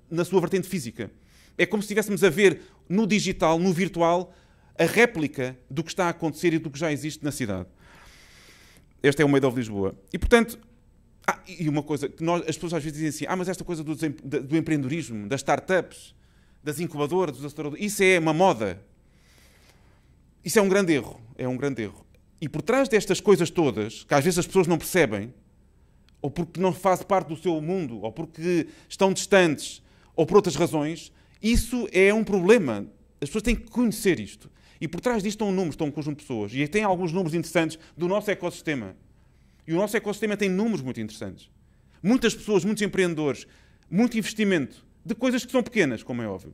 na sua vertente física. É como se estivéssemos a ver no digital, no virtual, a réplica do que está a acontecer e do que já existe na cidade. Este é o Made of Lisboa. E, portanto, ah, e uma coisa que nós, as pessoas às vezes dizem assim: ah, mas esta coisa do, do empreendedorismo, das startups, das incubadoras, dos aceleradores, isso é uma moda. Isso é um grande erro. É um grande erro. E por trás destas coisas todas, que às vezes as pessoas não percebem, ou porque não faz parte do seu mundo, ou porque estão distantes, ou por outras razões, isso é um problema. As pessoas têm que conhecer isto. E por trás disto estão números, estão um conjunto de pessoas. E tem alguns números interessantes do nosso ecossistema. E o nosso ecossistema tem números muito interessantes. Muitas pessoas, muitos empreendedores, muito investimento de coisas que são pequenas, como é óbvio.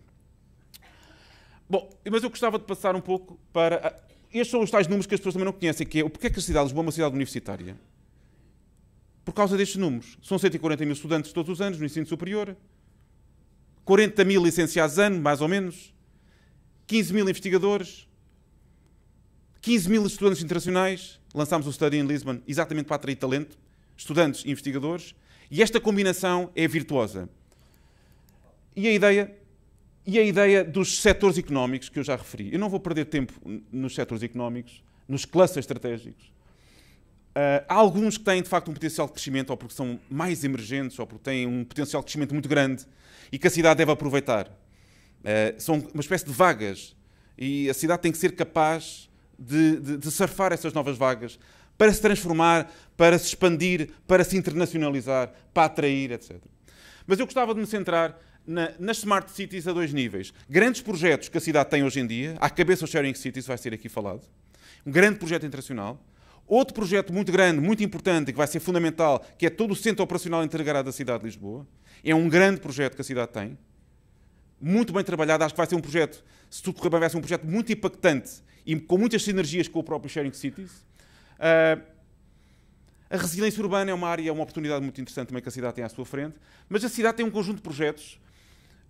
Bom, mas eu gostava de passar um pouco para. A... Estes são os tais números que as pessoas também não conhecem, que é o porquê é que a cidade de Lisboa é uma cidade universitária. Por causa destes números. São 140 mil estudantes todos os anos no ensino superior, 40 mil licenciados ano, mais ou menos, 15 mil investigadores, 15 mil estudantes internacionais, lançámos o Study in Lisbon exatamente para atrair talento, estudantes e investigadores, e esta combinação é virtuosa. E a ideia e a ideia dos setores económicos que eu já referi. Eu não vou perder tempo nos setores económicos, nos clusters estratégicos. Uh, há alguns que têm, de facto, um potencial de crescimento, ou porque são mais emergentes, ou porque têm um potencial de crescimento muito grande e que a cidade deve aproveitar. Uh, são uma espécie de vagas e a cidade tem que ser capaz de, de, de surfar essas novas vagas, para se transformar, para se expandir, para se internacionalizar, para atrair, etc. Mas eu gostava de me centrar na, nas smart cities a dois níveis. Grandes projetos que a cidade tem hoje em dia, à cabeça o Sharing Cities, vai ser aqui falado, um grande projeto internacional. Outro projeto muito grande, muito importante, que vai ser fundamental, que é todo o Centro Operacional Integrado da cidade de Lisboa. É um grande projeto que a cidade tem, muito bem trabalhado. Acho que vai ser um projeto, se tudo correr bem, vai ser um projeto muito impactante e com muitas sinergias com o próprio Sharing Cities. Uh, a resiliência urbana é uma área, uma oportunidade muito interessante também que a cidade tem à sua frente, mas a cidade tem um conjunto de projetos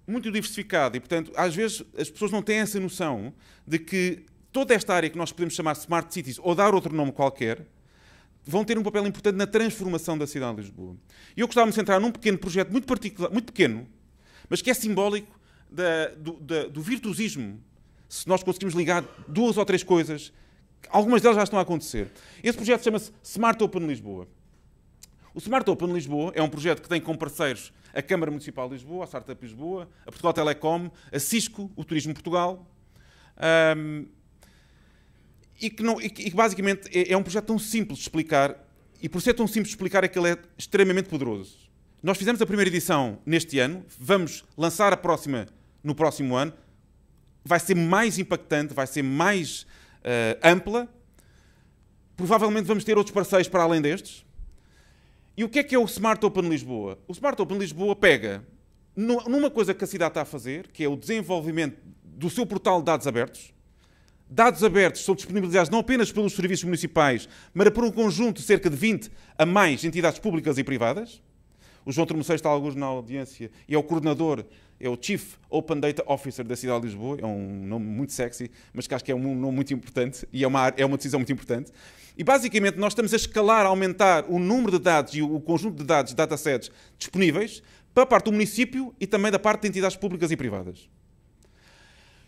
muito diversificado e, portanto, às vezes as pessoas não têm essa noção de que toda esta área que nós podemos chamar Smart Cities ou dar outro nome qualquer, vão ter um papel importante na transformação da cidade de Lisboa. E eu gostava de me centrar num pequeno projeto muito particular, muito pequeno, mas que é simbólico da, do, da, do virtuosismo se nós conseguirmos ligar duas ou três coisas, algumas delas já estão a acontecer. Esse projeto chama-se Smart Open Lisboa. O Smart Open Lisboa é um projeto que tem como parceiros a Câmara Municipal de Lisboa, a Startup Lisboa, a Portugal Telecom, a Cisco, o Turismo Portugal. Um, e, que não, e, que, e que basicamente é, é, um projeto tão simples de explicar, e por ser tão simples de explicar é que ele é extremamente poderoso. Nós fizemos a primeira edição neste ano, vamos lançar a próxima no próximo ano vai ser mais impactante, vai ser mais uh, ampla. Provavelmente vamos ter outros parceiros para além destes. E o que é que é o Smart Open Lisboa? O Smart Open Lisboa pega numa coisa que a cidade está a fazer, que é o desenvolvimento do seu portal de dados abertos. Dados abertos são disponibilizados não apenas pelos serviços municipais, mas por um conjunto de cerca de 20 a mais entidades públicas e privadas. O João Termoceiro está alguns na audiência e é o coordenador é o Chief Open Data Officer da cidade de Lisboa, é um nome muito sexy, mas que acho que é um nome muito importante e é uma, é uma decisão muito importante. E basicamente nós estamos a escalar, a aumentar o número de dados e o conjunto de dados, datasets disponíveis para a parte do município e também da parte de entidades públicas e privadas.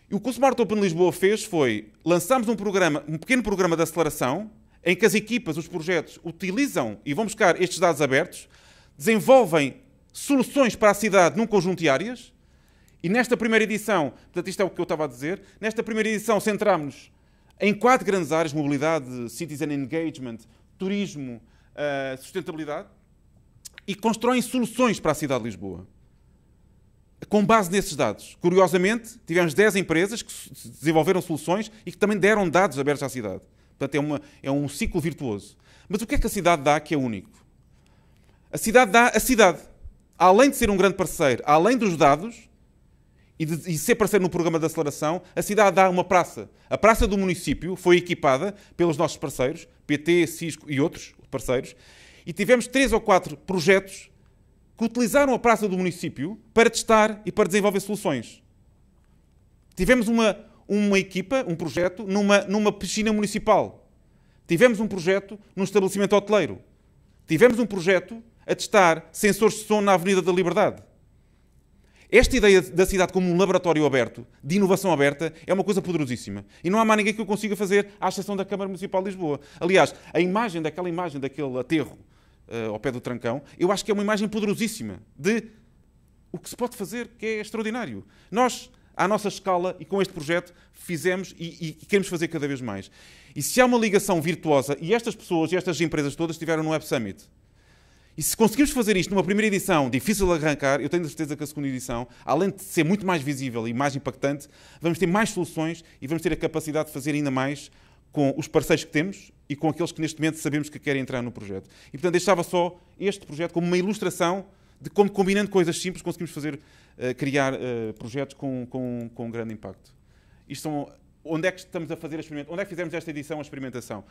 E o que o Smart Open Lisboa fez foi lançamos um programa, um pequeno programa de aceleração em que as equipas, os projetos utilizam e vão buscar estes dados abertos, desenvolvem soluções para a cidade num conjunto de áreas e nesta primeira edição, portanto, isto é o que eu estava a dizer, nesta primeira edição centramos nos em quatro grandes áreas: mobilidade, citizen engagement, turismo, uh, sustentabilidade, e constroem soluções para a cidade de Lisboa. Com base nesses dados. Curiosamente, tivemos 10 empresas que desenvolveram soluções e que também deram dados abertos à cidade. Portanto, é, uma, é um ciclo virtuoso. Mas o que é que a cidade dá que é único? A cidade dá a cidade. Além de ser um grande parceiro, além dos dados, e, de, e se aparecer no programa de aceleração, a cidade dá uma praça. A praça do município foi equipada pelos nossos parceiros, PT, Cisco e outros parceiros, e tivemos três ou quatro projetos que utilizaram a praça do município para testar e para desenvolver soluções. Tivemos uma, uma equipa, um projeto, numa, numa piscina municipal. Tivemos um projeto num estabelecimento hoteleiro. Tivemos um projeto a testar sensores de som na Avenida da Liberdade. Esta ideia da cidade como um laboratório aberto, de inovação aberta, é uma coisa poderosíssima. E não há mais ninguém que eu consiga fazer, à exceção da Câmara Municipal de Lisboa. Aliás, a imagem daquela imagem daquele aterro uh, ao pé do Trancão, eu acho que é uma imagem poderosíssima de o que se pode fazer, que é extraordinário. Nós, à nossa escala e com este projeto, fizemos e, e queremos fazer cada vez mais. E se há uma ligação virtuosa, e estas pessoas e estas empresas todas estiveram no Web Summit, e se conseguimos fazer isto numa primeira edição difícil de arrancar, eu tenho a certeza que a segunda edição, além de ser muito mais visível e mais impactante, vamos ter mais soluções e vamos ter a capacidade de fazer ainda mais com os parceiros que temos e com aqueles que neste momento sabemos que querem entrar no projeto. E portanto deixava só este projeto como uma ilustração de como combinando coisas simples conseguimos fazer, eh, criar eh, projetos com, com, com um grande impacto. Isto são, onde é que estamos a fazer a experimentação? Onde é que fizemos esta edição a experimentação?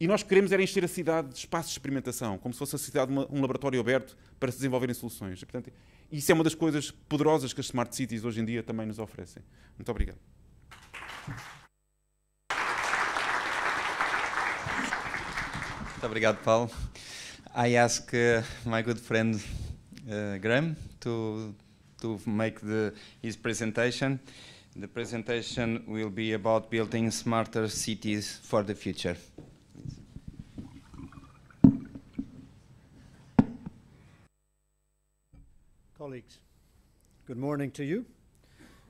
E nós queremos era encher a cidade de espaços de experimentação, como se fosse a cidade uma, um laboratório aberto para se desenvolverem soluções. E, portanto, isso é uma das coisas poderosas que as smart cities hoje em dia também nos oferecem. Muito obrigado. Muito obrigado, Paulo. I ask uh, my good friend uh, Graham to to make the, his presentation. The presentation will be about building smarter cities for the future. colleagues. Good morning to you.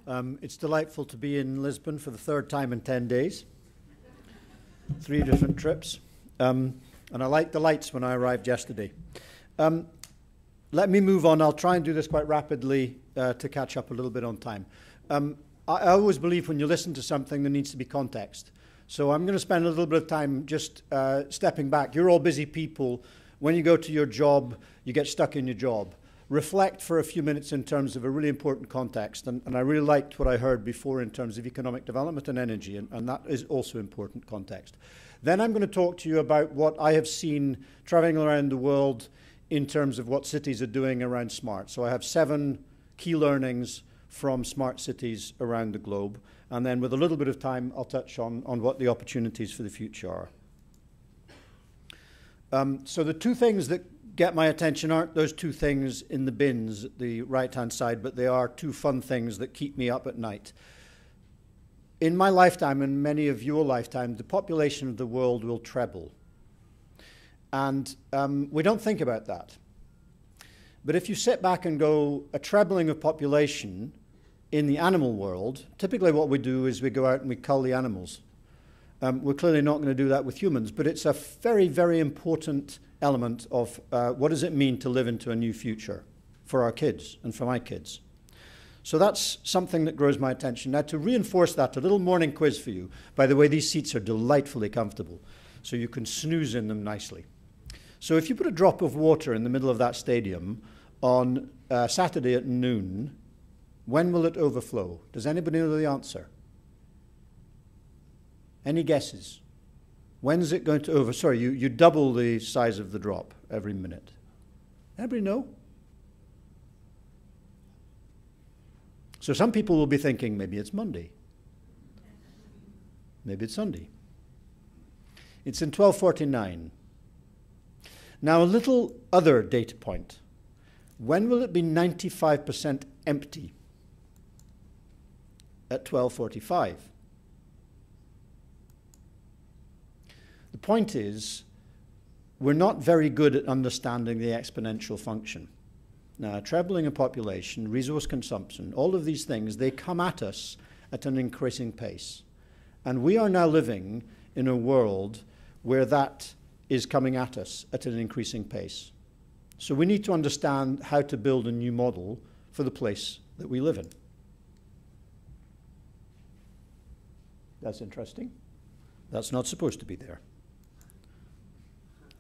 Um, it's delightful to be in Lisbon for the third time in 10 days, three different trips. Um, and I liked the lights when I arrived yesterday. Um, let me move on. I'll try and do this quite rapidly uh, to catch up a little bit on time. Um, I always believe when you listen to something, there needs to be context. So I'm going to spend a little bit of time just uh, stepping back. You're all busy people. When you go to your job, you get stuck in your job reflect for a few minutes in terms of a really important context. And, and I really liked what I heard before in terms of economic development and energy, and, and that is also important context. Then I'm going to talk to you about what I have seen traveling around the world in terms of what cities are doing around smart. So I have seven key learnings from smart cities around the globe. And then with a little bit of time, I'll touch on, on what the opportunities for the future are. Um, so the two things that get my attention aren't those two things in the bins at the right hand side, but they are two fun things that keep me up at night. In my lifetime, and many of your lifetime, the population of the world will treble. And um, we don't think about that. But if you sit back and go, a trebling of population in the animal world, typically what we do is we go out and we cull the animals. Um, we're clearly not going to do that with humans, but it's a very, very important element of uh, what does it mean to live into a new future for our kids and for my kids. So that's something that grows my attention. Now, to reinforce that, a little morning quiz for you. By the way, these seats are delightfully comfortable, so you can snooze in them nicely. So if you put a drop of water in the middle of that stadium on uh, Saturday at noon, when will it overflow? Does anybody know the answer? Any guesses? When's it going to over? Sorry, you, you double the size of the drop every minute. Everybody know? So some people will be thinking maybe it's Monday. Maybe it's Sunday. It's in 1249. Now, a little other data point. When will it be 95% empty? At 1245. The point is, we're not very good at understanding the exponential function. Now, trebling a population, resource consumption, all of these things, they come at us at an increasing pace. And we are now living in a world where that is coming at us at an increasing pace. So we need to understand how to build a new model for the place that we live in. That's interesting. That's not supposed to be there.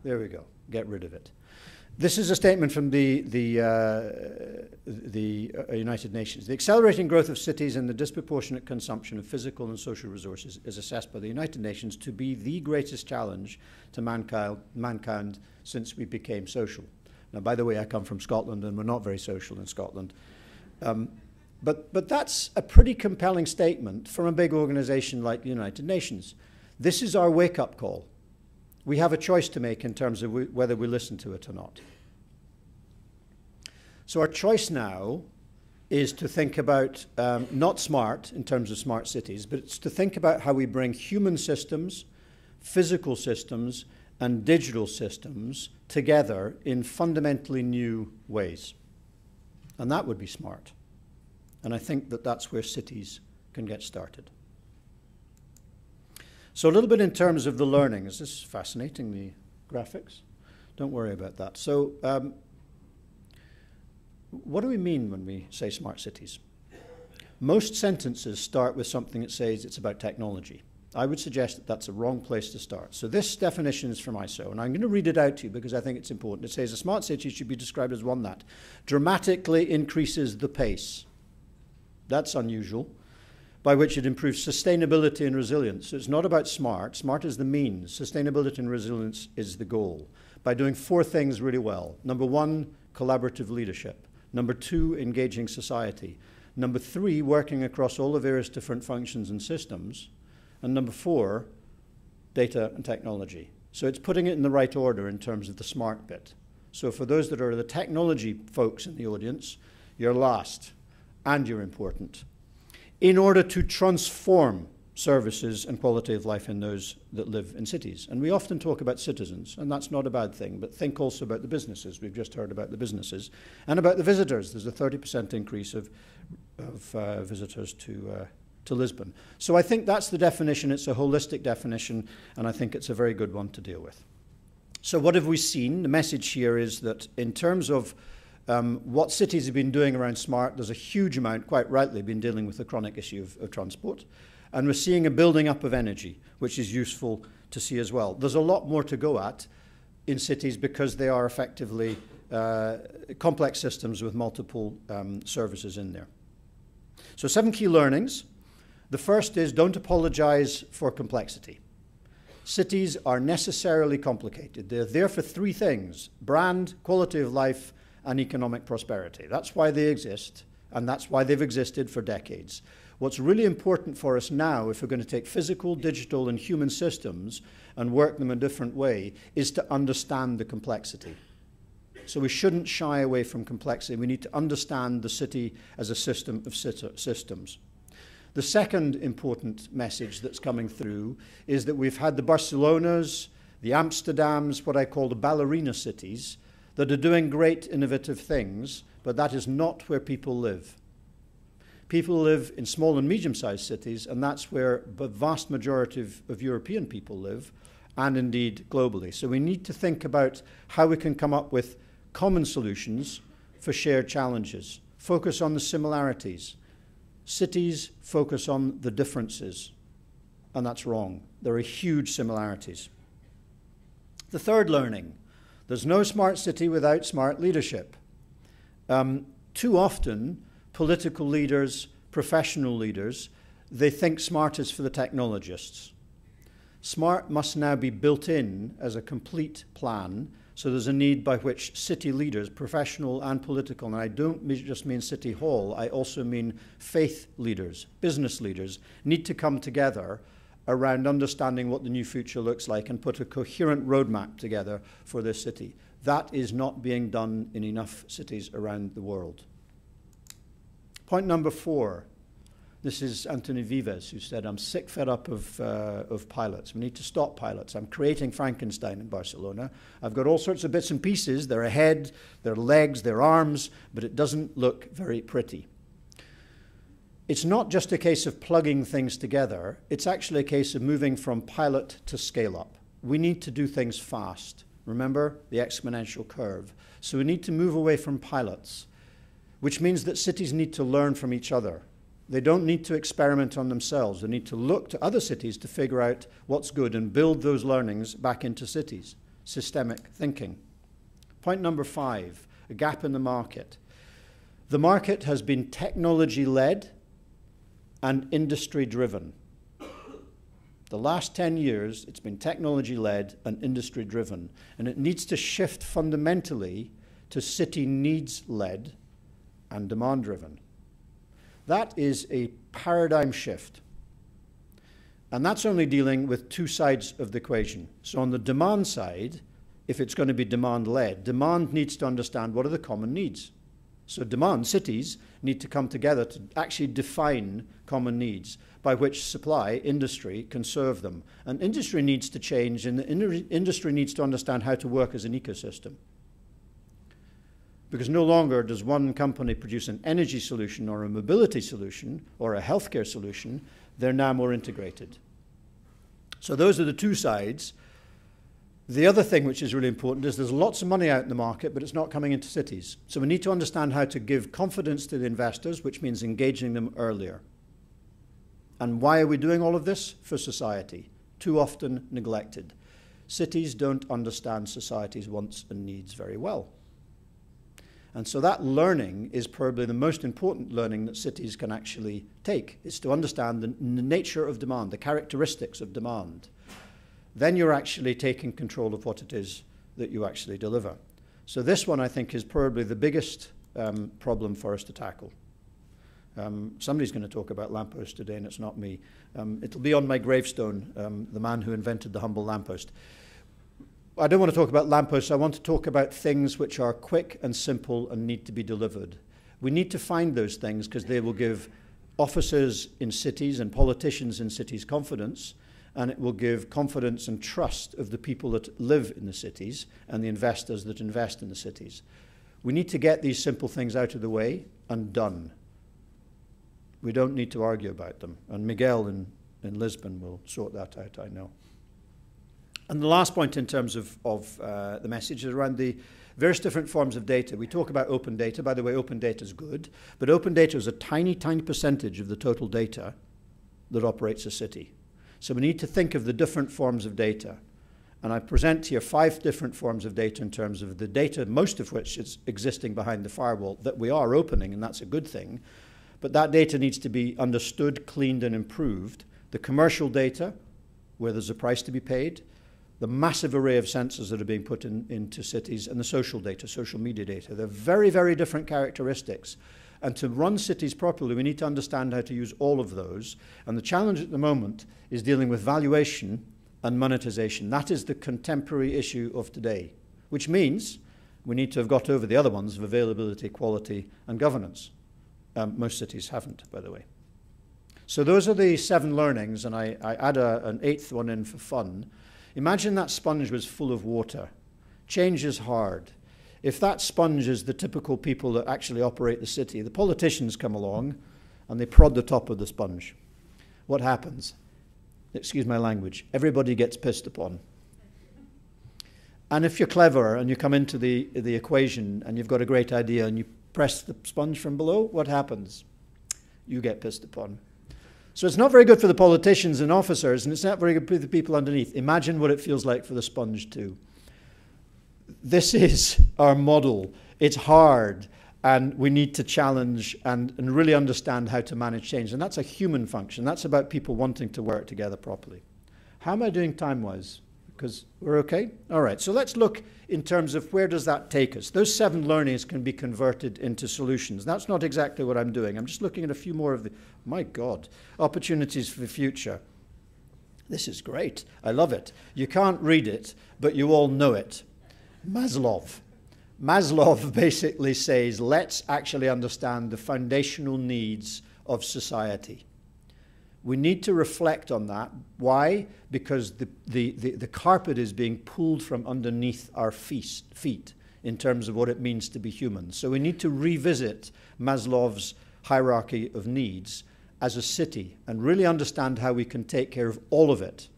There we go. Get rid of it. This is a statement from the, the, uh, the uh, United Nations. The accelerating growth of cities and the disproportionate consumption of physical and social resources is assessed by the United Nations to be the greatest challenge to mankind, mankind since we became social. Now, by the way, I come from Scotland and we're not very social in Scotland. Um, but, but that's a pretty compelling statement from a big organization like the United Nations. This is our wake up call we have a choice to make in terms of we, whether we listen to it or not. So our choice now is to think about um, not smart in terms of smart cities, but it's to think about how we bring human systems, physical systems, and digital systems together in fundamentally new ways. And that would be smart. And I think that that's where cities can get started. So a little bit in terms of the learning, is This fascinating, the graphics. Don't worry about that. So um, what do we mean when we say smart cities? Most sentences start with something that says it's about technology. I would suggest that that's a wrong place to start. So this definition is from ISO, and I'm going to read it out to you because I think it's important. It says a smart city should be described as one that dramatically increases the pace. That's unusual by which it improves sustainability and resilience. So it's not about smart. Smart is the means. Sustainability and resilience is the goal. By doing four things really well. Number one, collaborative leadership. Number two, engaging society. Number three, working across all the various different functions and systems. And number four, data and technology. So it's putting it in the right order in terms of the smart bit. So for those that are the technology folks in the audience, you're last and you're important in order to transform services and quality of life in those that live in cities. And we often talk about citizens, and that's not a bad thing, but think also about the businesses. We've just heard about the businesses and about the visitors. There's a 30% increase of, of uh, visitors to, uh, to Lisbon. So I think that's the definition. It's a holistic definition, and I think it's a very good one to deal with. So what have we seen? The message here is that in terms of um, what cities have been doing around smart, there's a huge amount, quite rightly, been dealing with the chronic issue of, of transport. And we're seeing a building up of energy, which is useful to see as well. There's a lot more to go at in cities because they are effectively uh, complex systems with multiple um, services in there. So seven key learnings. The first is don't apologize for complexity. Cities are necessarily complicated. They're there for three things, brand, quality of life, and economic prosperity. That's why they exist, and that's why they've existed for decades. What's really important for us now, if we're going to take physical, digital, and human systems and work them in a different way, is to understand the complexity. So we shouldn't shy away from complexity. We need to understand the city as a system of systems. The second important message that's coming through is that we've had the Barcelonas, the Amsterdams, what I call the ballerina cities, that are doing great innovative things, but that is not where people live. People live in small and medium sized cities, and that's where the vast majority of, of European people live, and indeed globally. So we need to think about how we can come up with common solutions for shared challenges. Focus on the similarities. Cities focus on the differences, and that's wrong. There are huge similarities. The third learning there's no smart city without smart leadership. Um, too often, political leaders, professional leaders, they think smart is for the technologists. Smart must now be built in as a complete plan, so there's a need by which city leaders, professional and political, and I don't just mean City Hall, I also mean faith leaders, business leaders, need to come together around understanding what the new future looks like and put a coherent roadmap together for this city. That is not being done in enough cities around the world. Point number four. This is Anthony Vives, who said, I'm sick, fed up of, uh, of pilots. We need to stop pilots. I'm creating Frankenstein in Barcelona. I've got all sorts of bits and pieces. They're a head, their legs, their arms, but it doesn't look very pretty it's not just a case of plugging things together, it's actually a case of moving from pilot to scale up. We need to do things fast. Remember the exponential curve. So we need to move away from pilots, which means that cities need to learn from each other. They don't need to experiment on themselves. They need to look to other cities to figure out what's good and build those learnings back into cities. Systemic thinking. Point number five, a gap in the market. The market has been technology led and industry driven. The last 10 years, it's been technology led and industry driven, and it needs to shift fundamentally to city needs led and demand driven. That is a paradigm shift. And that's only dealing with two sides of the equation. So, on the demand side, if it's going to be demand led, demand needs to understand what are the common needs. So demand cities need to come together to actually define common needs by which supply, industry, can serve them. And industry needs to change, and in industry needs to understand how to work as an ecosystem. Because no longer does one company produce an energy solution or a mobility solution or a healthcare solution, they're now more integrated. So those are the two sides the other thing which is really important is there's lots of money out in the market, but it's not coming into cities. So we need to understand how to give confidence to the investors, which means engaging them earlier. And why are we doing all of this? For society, too often neglected. Cities don't understand society's wants and needs very well. And so that learning is probably the most important learning that cities can actually take, is to understand the nature of demand, the characteristics of demand then you're actually taking control of what it is that you actually deliver. So this one, I think, is probably the biggest um, problem for us to tackle. Um, somebody's going to talk about posts today, and it's not me. Um, it'll be on my gravestone, um, the man who invented the humble lamppost. I don't want to talk about lampposts. I want to talk about things which are quick and simple and need to be delivered. We need to find those things because they will give officers in cities and politicians in cities confidence and it will give confidence and trust of the people that live in the cities and the investors that invest in the cities. We need to get these simple things out of the way and done. We don't need to argue about them. And Miguel in, in Lisbon will sort that out, I know. And the last point in terms of, of uh, the message is around the various different forms of data. We talk about open data. By the way, open data is good, but open data is a tiny, tiny percentage of the total data that operates a city. So we need to think of the different forms of data. And I present here five different forms of data in terms of the data, most of which is existing behind the firewall, that we are opening, and that's a good thing. But that data needs to be understood, cleaned, and improved. The commercial data, where there's a price to be paid, the massive array of sensors that are being put in, into cities, and the social data, social media data. They're very, very different characteristics. And to run cities properly, we need to understand how to use all of those. And the challenge at the moment is dealing with valuation and monetization. That is the contemporary issue of today, which means we need to have got over the other ones of availability, quality, and governance. Um, most cities haven't, by the way. So those are the seven learnings, and I, I add a, an eighth one in for fun. Imagine that sponge was full of water. Change is hard if that sponge is the typical people that actually operate the city, the politicians come along and they prod the top of the sponge. What happens? Excuse my language. Everybody gets pissed upon. And if you're clever and you come into the, the equation and you've got a great idea and you press the sponge from below, what happens? You get pissed upon. So it's not very good for the politicians and officers, and it's not very good for the people underneath. Imagine what it feels like for the sponge, too this is our model. It's hard, and we need to challenge and, and really understand how to manage change. And that's a human function. That's about people wanting to work together properly. How am I doing time-wise? Because we're okay? All right, so let's look in terms of where does that take us. Those seven learnings can be converted into solutions. That's not exactly what I'm doing. I'm just looking at a few more of the, my God, opportunities for the future. This is great. I love it. You can't read it, but you all know it. Maslow. Maslow [laughs] basically says let's actually understand the foundational needs of society. We need to reflect on that. Why? Because the, the, the, the carpet is being pulled from underneath our feast, feet in terms of what it means to be human. So we need to revisit Maslow's hierarchy of needs as a city and really understand how we can take care of all of it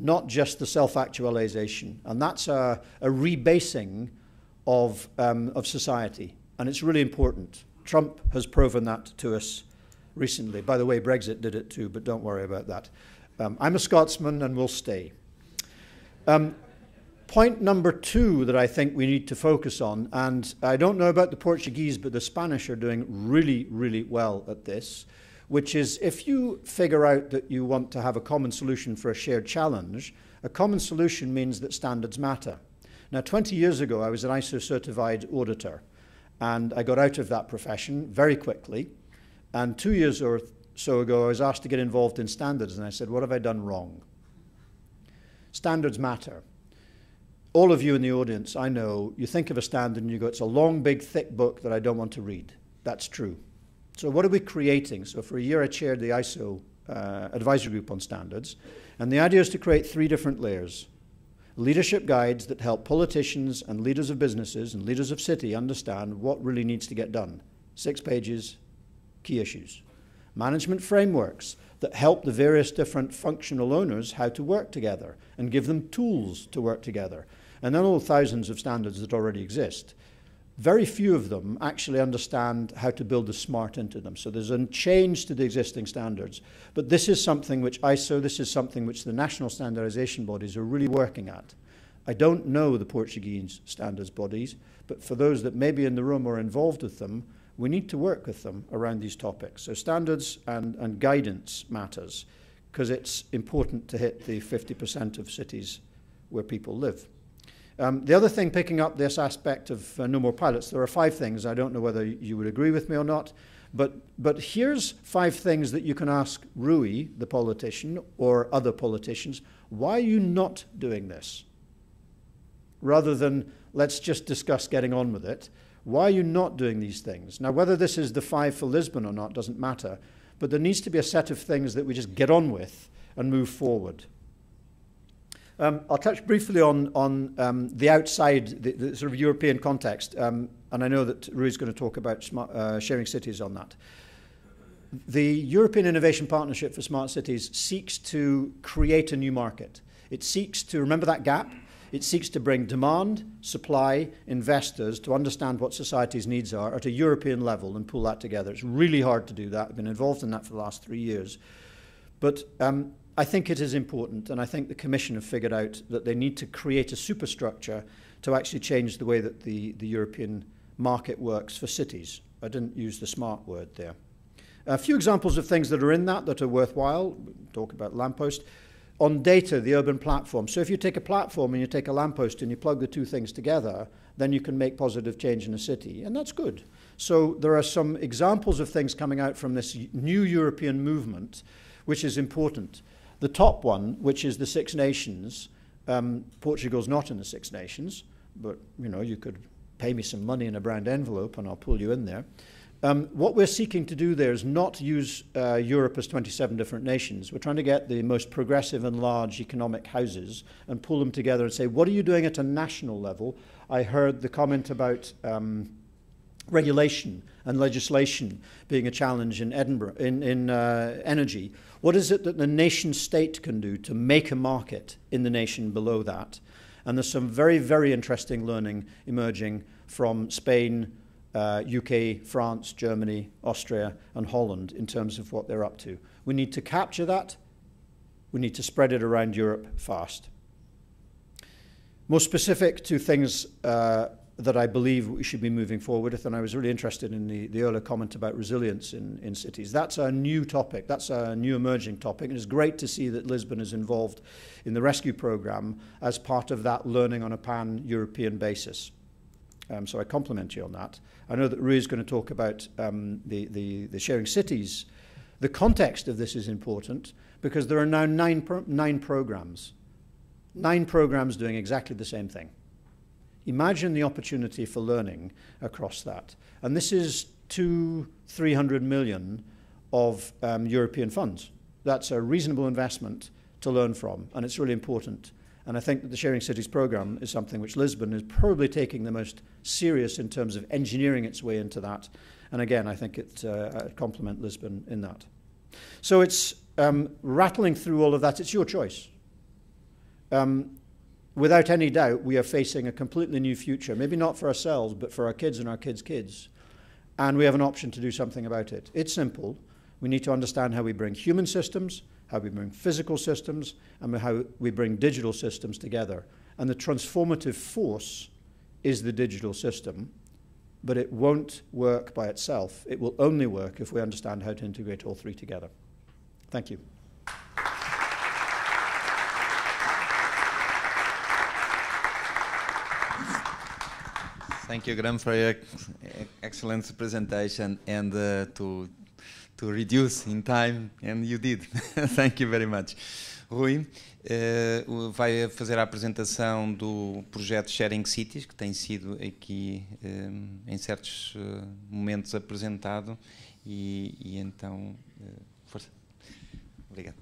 not just the self-actualization. And that's a, a rebasing of, um, of society. And it's really important. Trump has proven that to us recently. By the way, Brexit did it too, but don't worry about that. Um, I'm a Scotsman and will stay. Um, point number two that I think we need to focus on, and I don't know about the Portuguese, but the Spanish are doing really, really well at this, which is if you figure out that you want to have a common solution for a shared challenge, a common solution means that standards matter. Now, 20 years ago, I was an ISO certified auditor, and I got out of that profession very quickly. And two years or so ago, I was asked to get involved in standards, and I said, What have I done wrong? Standards matter. All of you in the audience, I know, you think of a standard and you go, It's a long, big, thick book that I don't want to read. That's true. So what are we creating? So for a year I chaired the ISO uh, advisory group on standards, and the idea is to create three different layers. Leadership guides that help politicians and leaders of businesses and leaders of city understand what really needs to get done. Six pages, key issues. Management frameworks that help the various different functional owners how to work together and give them tools to work together. And then all thousands of standards that already exist. very few of them actually understand how to build the smart into them. So there's a change to the existing standards. But this is something which ISO, this is something which the national standardization bodies are really working at. I don't know the Portuguese standards bodies, but for those that may be in the room or involved with them, we need to work with them around these topics. So standards and, and guidance matters because it's important to hit the 50% of cities where people live. Um, the other thing, picking up this aspect of uh, no more pilots, there are five things. I don't know whether you would agree with me or not, but, but here's five things that you can ask Rui, the politician, or other politicians why are you not doing this? Rather than let's just discuss getting on with it, why are you not doing these things? Now, whether this is the five for Lisbon or not doesn't matter, but there needs to be a set of things that we just get on with and move forward. Um, I'll touch briefly on, on um, the outside, the, the, sort of European context, um, and I know that Rui's going to talk about smart, uh, sharing cities on that. The European Innovation Partnership for Smart Cities seeks to create a new market. It seeks to, remember that gap? It seeks to bring demand, supply, investors to understand what society's needs are at a European level and pull that together. It's really hard to do that. I've been involved in that for the last three years. But um, I think it is important, and I think the Commission have figured out that they need to create a superstructure to actually change the way that the, the European market works for cities. I didn't use the smart word there. A few examples of things that are in that that are worthwhile. talk about lamppost. On data, the urban platform. So if you take a platform and you take a lamppost and you plug the two things together, then you can make positive change in a city, and that's good. So there are some examples of things coming out from this new European movement, which is important. The top one, which is the Six Nations, um, Portugal's not in the Six Nations, but you know you could pay me some money in a brand envelope and I'll pull you in there. Um, what we're seeking to do there is not use uh, Europe as 27 different nations. We're trying to get the most progressive and large economic houses and pull them together and say, what are you doing at a national level? I heard the comment about um, regulation and legislation being a challenge in Edinburgh, in, in uh, energy. What is it that the nation state can do to make a market in the nation below that? And there's some very, very interesting learning emerging from Spain, uh, UK, France, Germany, Austria, and Holland in terms of what they're up to. We need to capture that. We need to spread it around Europe fast. More specific to things uh, that I believe we should be moving forward with. And I was really interested in the, the earlier comment about resilience in, in cities. That's a new topic. That's a new emerging topic. And it's great to see that Lisbon is involved in the rescue program as part of that learning on a pan-European basis. Um, so I compliment you on that. I know that Rui is going to talk about um, the, the, the sharing cities. The context of this is important because there are now nine, pro nine programs. Nine programs doing exactly the same thing. Imagine the opportunity for learning across that. And this is two, 300 million of um, European funds. That's a reasonable investment to learn from, and it's really important. And I think that the Sharing Cities program is something which Lisbon is probably taking the most serious in terms of engineering its way into that. And again, I think it uh, complement Lisbon in that. So it's um, rattling through all of that. It's your choice. Um, without any doubt, we are facing a completely new future, maybe not for ourselves, but for our kids and our kids' kids. And we have an option to do something about it. It's simple. We need to understand how we bring human systems, how we bring physical systems, and how we bring digital systems together. And the transformative force is the digital system, but it won't work by itself. It will only work if we understand how to integrate all three together. Thank you. Thank you, Graham, for your excellent presentation and uh, to to reduce in time, and you did. [laughs] Thank you very much. Rui uh, vai fazer a apresentação do projeto Sharing Cities, que tem sido aqui um, em certos uh, momentos apresentado, e, e então, uh, força. Obrigado.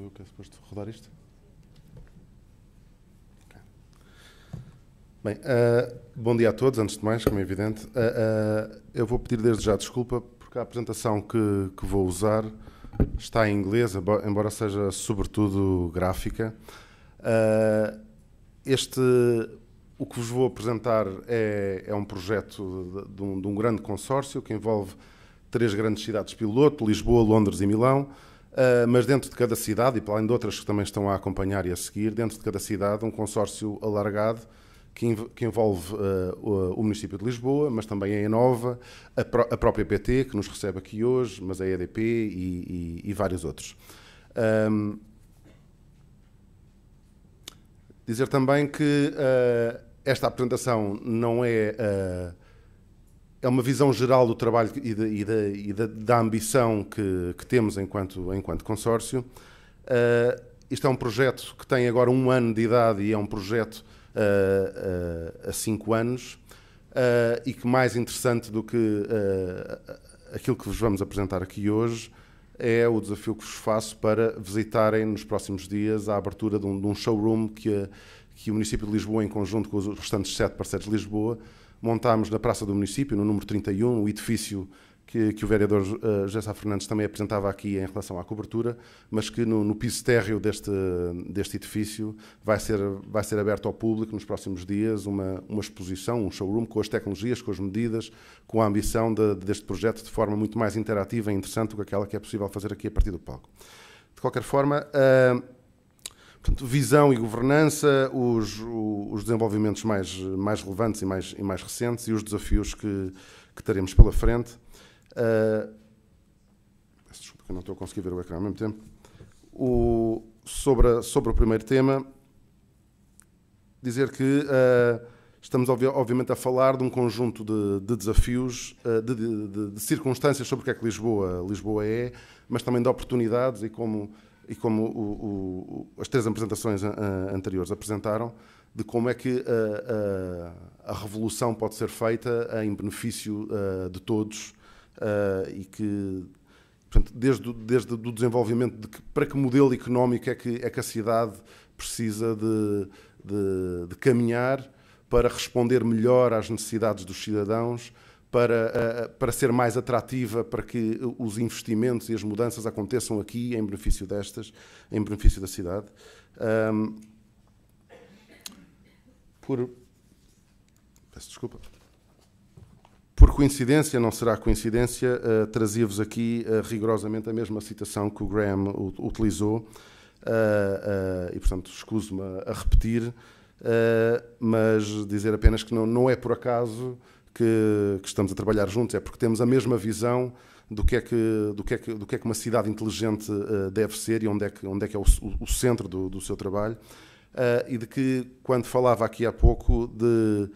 Sou eu que é suposto rodar isto? Okay. Bem, uh, bom dia a todos, antes de mais, como é evidente. Uh, uh, eu vou pedir desde já desculpa, porque a apresentação que, que vou usar está em inglês, embora seja sobretudo gráfica. este, o que vos vou apresentar é, é um projeto de, de, um, de um grande consórcio que envolve três grandes cidades piloto, Lisboa, Londres e Milão, ah, mas dentro de cada cidade, e para além de outras que também estão a acompanhar e a seguir, dentro de cada cidade, um consórcio alargado que, que envolve uh, o, o, município de Lisboa, mas também a Enova, a, pró a, própria PT, que nos recebe aqui hoje, mas a EDP e, e, e vários outros. Um, dizer também que uh, esta apresentação não é é uma visão geral do trabalho e da, e e da ambição que, que, temos enquanto, enquanto consórcio. Uh, isto é um projeto que tem agora um ano de idade e é um projeto uh, uh, a cinco anos uh, e que mais interessante do que aquilo que vos vamos apresentar aqui hoje é o desafio que vos faço para visitarem nos próximos dias a abertura de um, de um showroom que, que o município de Lisboa, em conjunto com os restantes sete parceiros de Lisboa, montámos na Praça do Município, no número 31, o edifício que, que o vereador uh, José Fernandes também apresentava aqui em relação à cobertura, mas que no, no piso térreo deste, deste edifício vai ser, vai ser aberto ao público nos próximos dias uma, uma exposição, um showroom com as tecnologias, com as medidas, com a ambição de, deste projeto de forma muito mais interativa e interessante do que aquela que é possível fazer aqui a partir do palco. De qualquer forma, uh, Portanto, visão e governança, os, os desenvolvimentos mais, mais relevantes e mais, e mais recentes e os desafios que, que teremos pela frente. Uh, desculpa que não estou a conseguir ver o ecrã ao mesmo tempo. O, sobre, a, sobre o primeiro tema, dizer que uh, estamos, obviamente, a falar de um conjunto de, de desafios, uh, de, de, de circunstâncias sobre o que é que Lisboa, Lisboa é, mas também de oportunidades e como e como o, o, as três apresentações eh, eh, anteriores apresentaram, de como é que a, eh, a, a revolução pode ser feita em benefício de todos e que portanto, desde, desde o desenvolvimento de que, para que modelo económico é que, é que a cidade precisa de, de, de, caminhar para responder melhor às necessidades dos cidadãos para, eh, para ser mais atrativa, para que os investimentos e as mudanças aconteçam aqui em benefício destas, em benefício da cidade. Um, por, peço desculpa. Por coincidência, não será coincidência, uh, trazia-vos aqui uh, rigorosamente a mesma citação que o Graham utilizou, uh, e portanto escuso-me a repetir, mas dizer apenas que não, não é por acaso que, que, estamos a trabalhar juntos, é porque temos a mesma visão do que é que, do que, é que, do que, é que uma cidade inteligente uh, deve ser e onde é que, onde é, que é o, o centro do, do seu trabalho. Uh, e de que, quando falava aqui há pouco de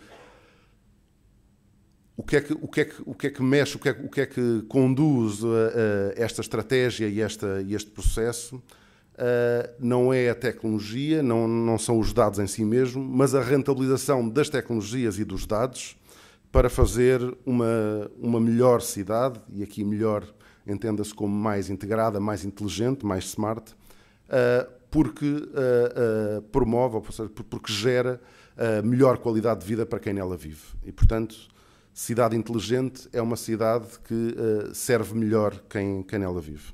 o que é que, o que, é que, o que, é que mexe, o que é, o que, é que conduz eh, esta estratégia e, esta, e este processo, uh, não é a tecnologia, não, não são os dados em si mesmo, mas a rentabilização das tecnologias e dos dados para fazer uma, uma melhor cidade, e aqui melhor entenda-se como mais integrada, mais inteligente, mais smart, uh, porque uh, uh, promove, ou seja, porque gera melhor qualidade de vida para quem nela vive. E, portanto, cidade inteligente é uma cidade que serve melhor quem, quem nela vive.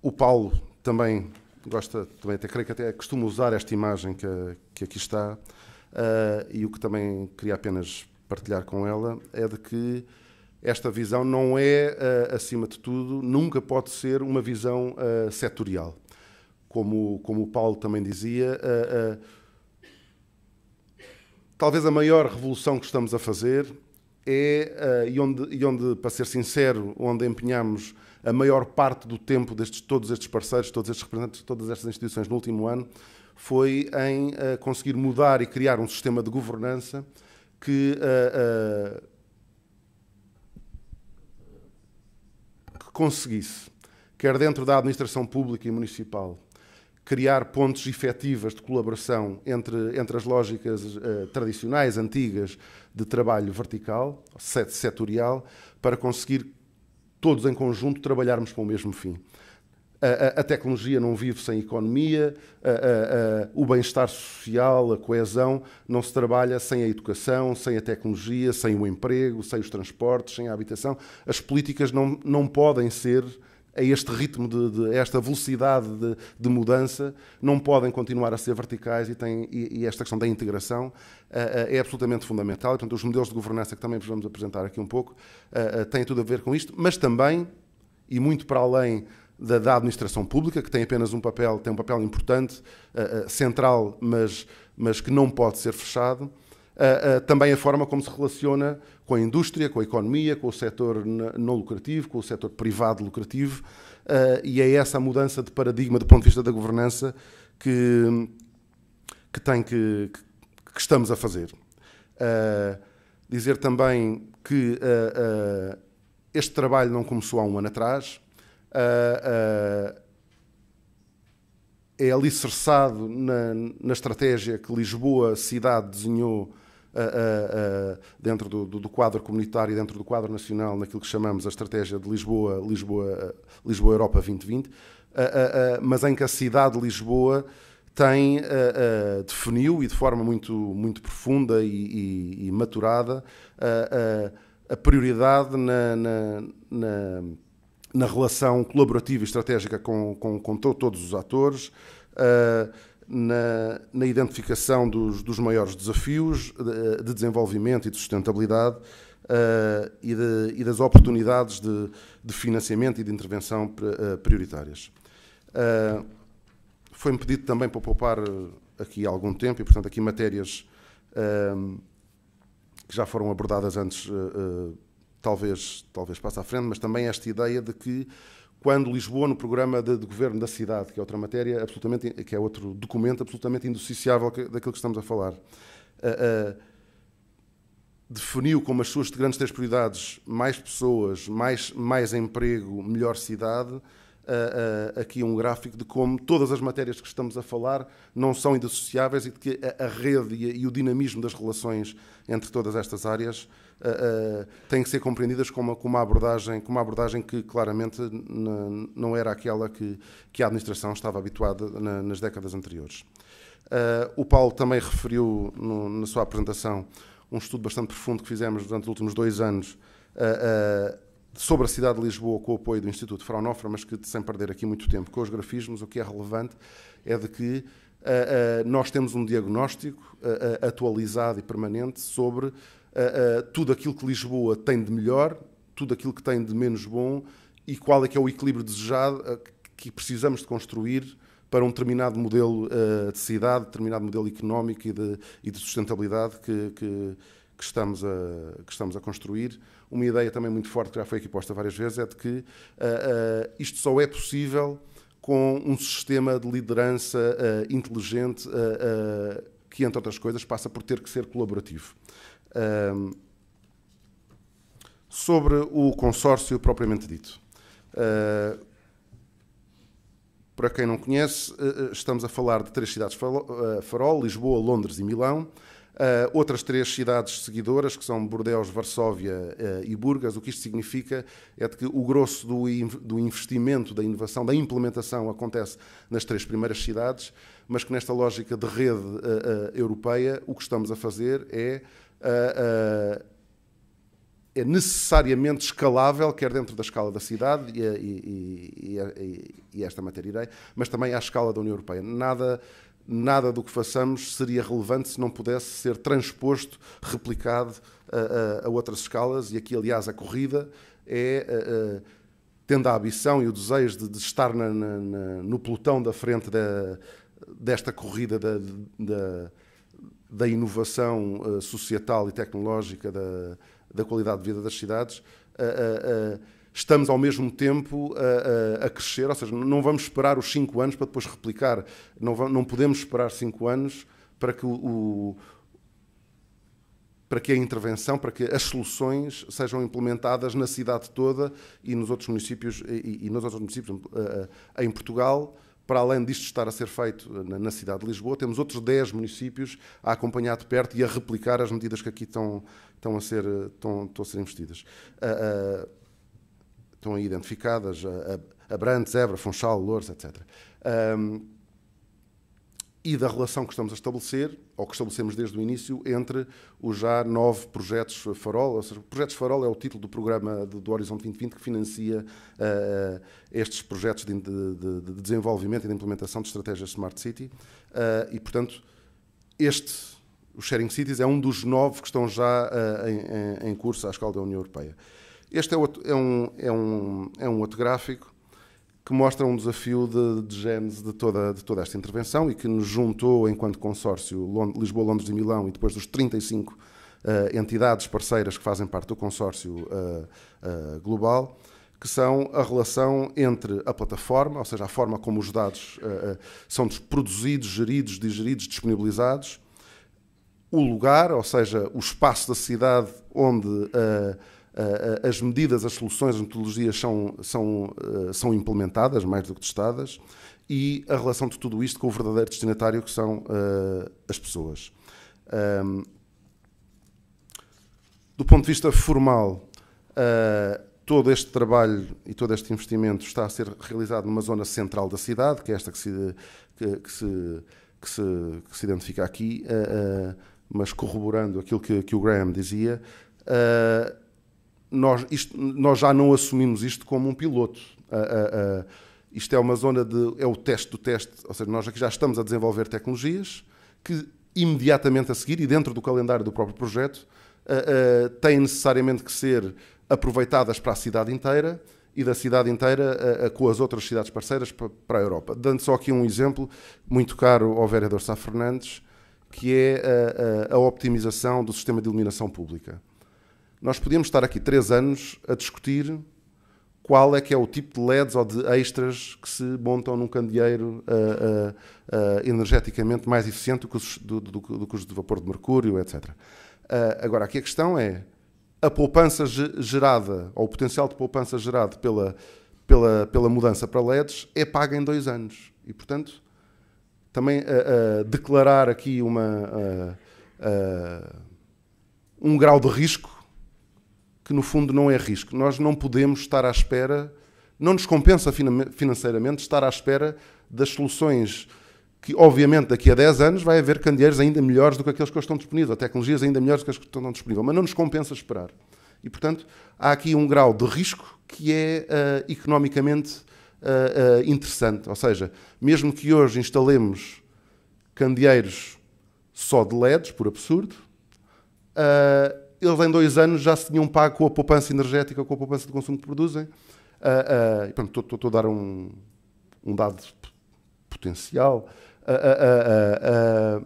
o Paulo também gosta, também até creio que até costuma usar esta imagem que, que aqui está, Uh, e o que também queria apenas partilhar com ela é de que esta visão não é, uh, acima de tudo, nunca pode ser uma visão uh, setorial. Como, como o Paulo também dizia, talvez a maior revolução que estamos a fazer é, e, onde, e onde, para ser sincero, onde empenhamos a maior parte do tempo destes todos estes parceiros, todos estes representantes, todas estas instituições no último ano, foi em uh, conseguir mudar e criar um sistema de governança que, uh, uh, que conseguisse, quer dentro da administração pública e municipal, criar pontos efetivas de colaboração entre, entre as lógicas uh, tradicionais, antigas, de trabalho vertical, setorial, para conseguir todos em conjunto trabalharmos para o mesmo fim. A, tecnologia não vive sem economia, a, o bem-estar social, a coesão, não se trabalha sem a educação, sem a tecnologia, sem o emprego, sem os transportes, sem a habitação. As políticas não, não podem ser a este ritmo, de, de esta velocidade de, de, mudança, não podem continuar a ser verticais e, tem, e, e esta questão da integração uh, uh, é absolutamente fundamental. E, portanto, os modelos de governança que também vos vamos apresentar aqui um pouco uh, têm tudo a ver com isto, mas também, e muito para além da, da, administração pública, que tem apenas um papel, tem um papel importante, uh, central, mas, mas que não pode ser fechado. Uh, também a forma como se relaciona com a indústria, com a economia, com o setor não lucrativo, com o setor privado lucrativo, e é essa a mudança de paradigma do ponto de vista da governança que, que, tem que, que, que estamos a fazer. dizer também que este trabalho não começou há um ano atrás, uh, é alicerçado na, na estratégia que Lisboa, cidade, desenhou uh, dentro do, do, quadro comunitário, dentro do quadro nacional, naquilo que chamamos a estratégia de Lisboa, Lisboa, Lisboa Europa 2020, mas em que a cidade de Lisboa tem, uh, uh, definiu e de forma muito, muito profunda e, e, e maturada uh, a prioridade na, na, na na relação colaborativa e estratégica com, com, com to, todos os atores, uh, na, na, identificação dos, dos maiores desafios de, eh, de, desenvolvimento e de sustentabilidade uh, e, de, e, das oportunidades de, de, financiamento e de intervenção prioritárias. Uh, Foi-me pedido também para poupar aqui algum tempo e, portanto, aqui matérias que já foram abordadas antes talvez, talvez passe à frente, mas também esta ideia de que quando Lisboa, no programa de, de, governo da cidade, que é outra matéria, absolutamente, que é outro documento absolutamente indissociável daquilo que estamos a falar, uh, uh, definiu como as suas grandes três prioridades mais pessoas, mais, mais emprego, melhor cidade, uh, aqui um gráfico de como todas as matérias que estamos a falar não são indissociáveis e de que a, a rede e, e, o dinamismo das relações entre todas estas áreas uh, têm que ser compreendidas como, uma abordagem, com uma abordagem que claramente não era aquela que, que a administração estava habituada na, nas décadas anteriores. Uh, o Paulo também referiu no, na sua apresentação um estudo bastante profundo que fizemos durante os últimos dois anos uh, uh, sobre a cidade de Lisboa com o apoio do Instituto Fraunhofer, mas que, sem perder aqui muito tempo com os grafismos, o que é relevante é de que nós temos um diagnóstico atualizado e permanente sobre uh, tudo aquilo que Lisboa tem de melhor, tudo aquilo que tem de menos bom e qual é que é o equilíbrio desejado eh, que precisamos de construir para um determinado modelo uh, de cidade, determinado modelo económico e de, e de sustentabilidade que, que, que, estamos a, que estamos a construir. Uma ideia também muito forte que já foi aqui posta várias vezes é de que uh, uh, isto só é possível com um sistema de liderança inteligente que, entre outras coisas, passa por ter que ser colaborativo. Um, sobre o consórcio propriamente dito. Uh, para quem não conhece, uh, estamos a falar de três cidades farol: Lisboa, Londres e Milão. Uh, outras três cidades seguidoras, que são Bordeaux, Varsóvia uh, e Burgas, o que isto significa é que o grosso do, do, investimento, da inovação, da implementação acontece nas três primeiras cidades, mas que nesta lógica de rede uh, europeia o que estamos a fazer é uh, é necessariamente escalável, quer dentro da escala da cidade e, eh, e, e, e, esta matéria irei, mas também à escala da União Europeia. Nada, nada do que façamos seria relevante se não pudesse ser transposto, replicado a, a, a outras escalas, e aqui, aliás, a corrida é. tendo a ambição e o desejo de, de estar na, na, no pelotão da frente da, desta corrida da, da da inovação uh, societal e tecnológica da, da, qualidade de vida das cidades, uh, uh, estamos ao mesmo tempo a, crescer, ou seja, não vamos esperar os cinco anos para depois replicar, não, vamos, não podemos esperar cinco anos para que o, o para que a intervenção, para que as soluções sejam implementadas na cidade toda e nos outros municípios e, e nos outros municípios em Portugal para além disto estar a ser feito na, cidade de Lisboa, temos outros 10 municípios a acompanhar de perto e a replicar as medidas que aqui estão, estão, a, ser, estão, estão a ser investidas. Uh, uh, estão aí identificadas a, a Abrantes, Évora, Funchal, Loures, etc e da relação que estamos a estabelecer, ou que estabelecemos desde o início, entre os já nove projetos Farol. Ou seja, projetos Farol é o título do programa do, do Horizonte 2020 que financia uh, estes projetos de, de, de, desenvolvimento e de implementação de estratégias Smart City. Uh, e, portanto, este, o Sharing Cities, é um dos nove que estão já uh, em, em, curso à escala da União Europeia. Este é, outro, é, um, é, um, é um outro gráfico que mostra um desafio de, de gênese de toda, de toda esta intervenção e que nos juntou, enquanto consórcio, Lond Lisboa, Londres e Milão, e depois dos 35 uh, eh, entidades parceiras que fazem parte do consórcio uh, uh, global, que são a relação entre a plataforma, ou seja, a forma como os dados são produzidos, geridos, digeridos, disponibilizados, o lugar, ou seja, o espaço da cidade onde eh, as medidas, as soluções, as metodologias são, são, eh, são implementadas, mais do que testadas, e a relação de tudo isto com o verdadeiro destinatário, que são eh, as pessoas. do ponto de vista formal, todo este trabalho e todo este investimento está a ser realizado numa zona central da cidade, que é esta que se, que, que se, que se, que se identifica aqui, mas corroborando aquilo que, que o Graham dizia, nós, isto, nós já não assumimos isto como um piloto. Uh, uh, isto é uma zona de. é o teste do teste, ou seja, nós aqui já estamos a desenvolver tecnologias que imediatamente a seguir e dentro do calendário do próprio projeto uh, têm necessariamente que ser aproveitadas para a cidade inteira e da cidade inteira com as outras cidades parceiras para a Europa. Dando só aqui um exemplo muito caro ao vereador Sá Fernandes, que é a, a, a optimização do sistema de iluminação pública. Nós podíamos estar aqui três anos a discutir qual é que é o tipo de LEDs ou de extras que se montam num candeeiro uh, uh, uh, energeticamente mais eficiente do que, os, do, do, do que, os, de vapor de mercúrio, etc. agora, aqui a questão é a poupança gerada, ou o potencial de poupança gerado pela, pela, pela mudança para LEDs, é paga em dois anos. E, portanto, também declarar aqui uma, um grau de risco que no fundo não é risco. Nós não podemos estar à espera, não nos compensa financeiramente estar à espera das soluções que, obviamente, daqui a 10 anos vai haver candeeiros ainda melhores do que aqueles que hoje estão disponíveis, ou tecnologias ainda melhores do que as que estão disponíveis, mas não nos compensa esperar. E, portanto, há aqui um grau de risco que é uh, economicamente uh, uh, interessante. Ou seja, mesmo que hoje instalemos candeeiros só de LEDs, por absurdo, eles em dois anos já se tinham pago com a poupança energética, com a poupança de consumo que produzem. Uh, uh, estou a dar um, um dado potencial. Uh,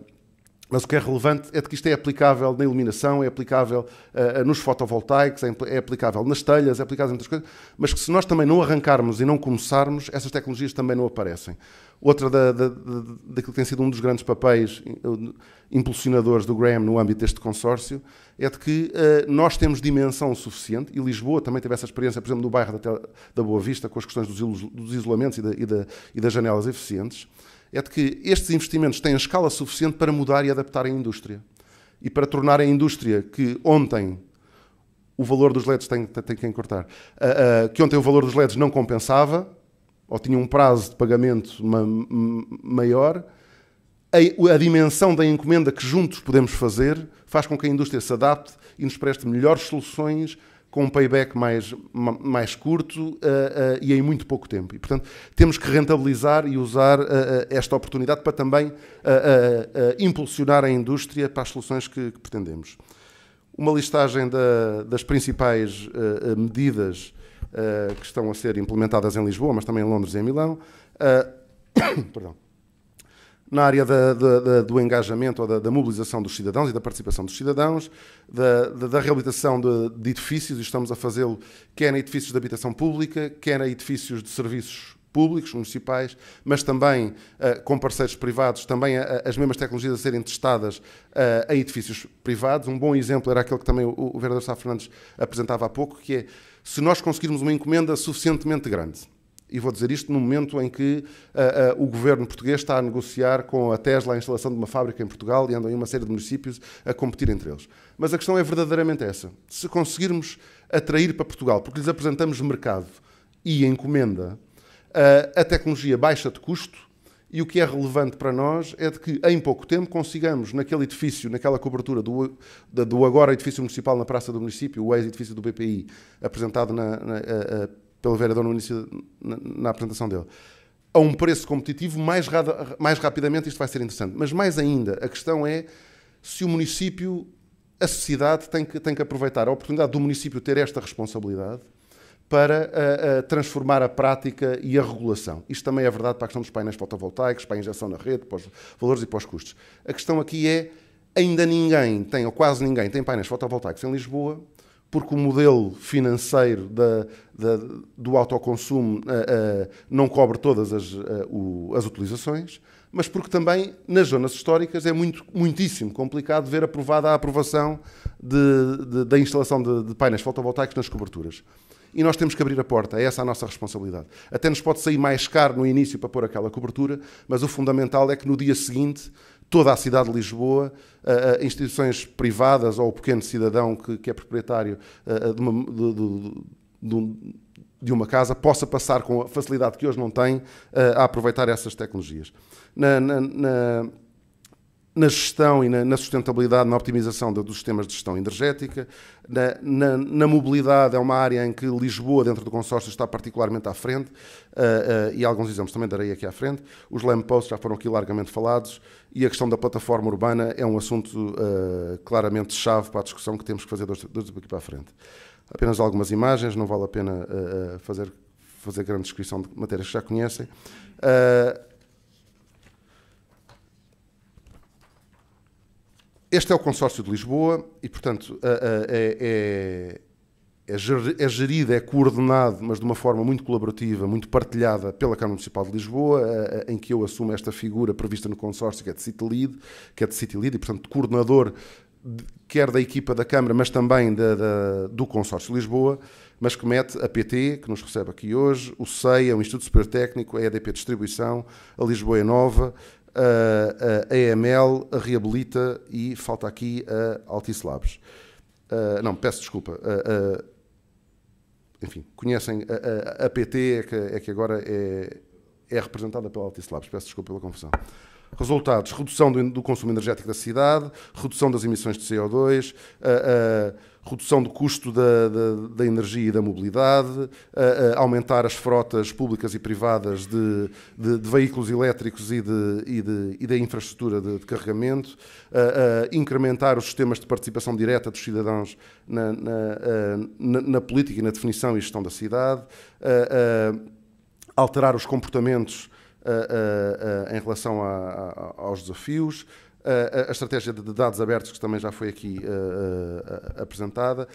mas o que é relevante é de que isto é aplicável na iluminação, é aplicável uh, nos fotovoltaicos, é, é, aplicável nas telhas, é aplicável em outras coisas, mas que se nós também não arrancarmos e não começarmos, essas tecnologias também não aparecem. Outra da, da, da, daquilo que tem sido um dos grandes papéis eh, impulsionadores do Graham no âmbito deste consórcio é de que uh, nós temos dimensão suficiente, e Lisboa também teve essa experiência, por exemplo, no bairro da, da Boa Vista, com as questões dos, dos isolamentos e, e, e das janelas eficientes, é de que estes investimentos têm a escala suficiente para mudar e adaptar a indústria. E para tornar a indústria que ontem o valor dos LEDs tem, tem que encurtar, uh, uh, que ontem o valor dos LEDs não compensava, ou tinha um prazo de pagamento ma maior, a, a dimensão da encomenda que juntos podemos fazer faz com que a indústria se adapte e nos preste melhores soluções com um payback mais, mais curto uh, uh, e em muito pouco tempo. E, portanto, temos que rentabilizar e usar uh, esta oportunidade para também impulsionar a indústria para as soluções que, que pretendemos. Uma listagem da, das principais medidas que estão a ser implementadas em Lisboa, mas também em Londres e em Milão. [coughs] perdão na área da, da, da, do engajamento ou da, mobilização dos cidadãos e da participação dos cidadãos, da, reabilitação de, de, edifícios, e estamos a fazê-lo quer em edifícios de habitação pública, quer em edifícios de serviços públicos, municipais, mas também uh, com parceiros privados, também a, eh, a, as mesmas tecnologias a serem testadas uh, edifícios privados. Um bom exemplo era aquele que também o, o vereador Sá Fernandes apresentava há pouco, que é se nós conseguirmos uma encomenda suficientemente grande, e vou dizer isto no momento em que uh, uh, o governo português está a negociar com a Tesla a instalação de uma fábrica em Portugal e andam em uma série de municípios a competir entre eles. Mas a questão é verdadeiramente essa. Se conseguirmos atrair para Portugal, porque lhes apresentamos mercado e encomenda, uh, a tecnologia baixa de custo, e o que é relevante para nós é de que, em pouco tempo, consigamos, naquele edifício, naquela cobertura do, do agora edifício municipal na Praça do Município, o ex-edifício do BPI, apresentado na, na, pelo vereador no início, na, na apresentação dele, a um preço competitivo, mais, mais rapidamente isto vai ser interessante. Mas mais ainda, a questão é se o município, a sociedade, tem que, tem que aproveitar a oportunidade do município ter esta responsabilidade para a, eh, a eh, transformar a prática e a regulação. Isto também é verdade para a questão dos painéis fotovoltaicos, para a injeção na rede, para os valores e para os custos. A questão aqui é, ainda ninguém tem, ou quase ninguém tem painéis fotovoltaicos em Lisboa, porque o modelo financeiro da, da, do autoconsumo uh, uh, não cobre todas as, uh, o, as utilizações, mas porque também nas zonas históricas é muito, muitíssimo complicado ver aprovada a aprovação de, de, da instalação de, de painéis fotovoltaicos nas coberturas. E nós temos que abrir a porta, É essa a nossa responsabilidade. Até nos pode sair mais caro no início para pôr aquela cobertura, mas o fundamental é que no dia seguinte toda a cidade de Lisboa, instituições privadas ou o pequeno cidadão que, que é proprietário de uma, de, de, de uma casa possa passar com a facilidade que hoje não tem a aproveitar essas tecnologias. Na, na, na na gestão e na, na, sustentabilidade, na optimização dos sistemas de gestão energética, na, na, na, mobilidade é uma área em que Lisboa, dentro do consórcio, está particularmente à frente, uh, uh, e alguns exemplos também darei aqui à frente. Os lampposts já foram aqui largamente falados, e a questão da plataforma urbana é um assunto uh, claramente chave para a discussão que temos que fazer daqui para a frente. Apenas algumas imagens, não vale a pena fazer, fazer grande descrição de matérias que já conhecem. Este é o consórcio de Lisboa e, portanto, é, é, é, é gerido, é coordenado, mas de uma forma muito colaborativa, muito partilhada pela Câmara Municipal de Lisboa, em que eu assumo esta figura prevista no consórcio, que é de City Lead, que é de City Lead, e, portanto, coordenador quer da equipa da Câmara, mas também da, da, do Consórcio de Lisboa, mas que mete a PT, que nos recebe aqui hoje, o CEIA, o Instituto Supertécnico, Técnico, a EDP Distribuição, a Lisboa é Nova, a, EML, a Reabilita e falta aqui a Altice Labs. Uh, ah, não, peço desculpa. Uh, uh, enfim, conhecem a, a, a PT, é que, é que, agora é, é representada pela Altice Labs. Peço desculpa pela confusão. Resultados: redução do, do consumo energético da cidade, redução das emissões de CO2, redução do custo da, da, da, energia e da mobilidade, a, a aumentar as frotas públicas e privadas de, de, de veículos elétricos e, de, e, de, e da infraestrutura de, carregamento, a, a incrementar os sistemas de participação direta dos cidadãos na, na, na, na política e na definição e gestão da cidade, alterar os comportamentos em relação a, aos desafios, a, estratégia de dados abertos, que também já foi aqui eh, eh, apresentada.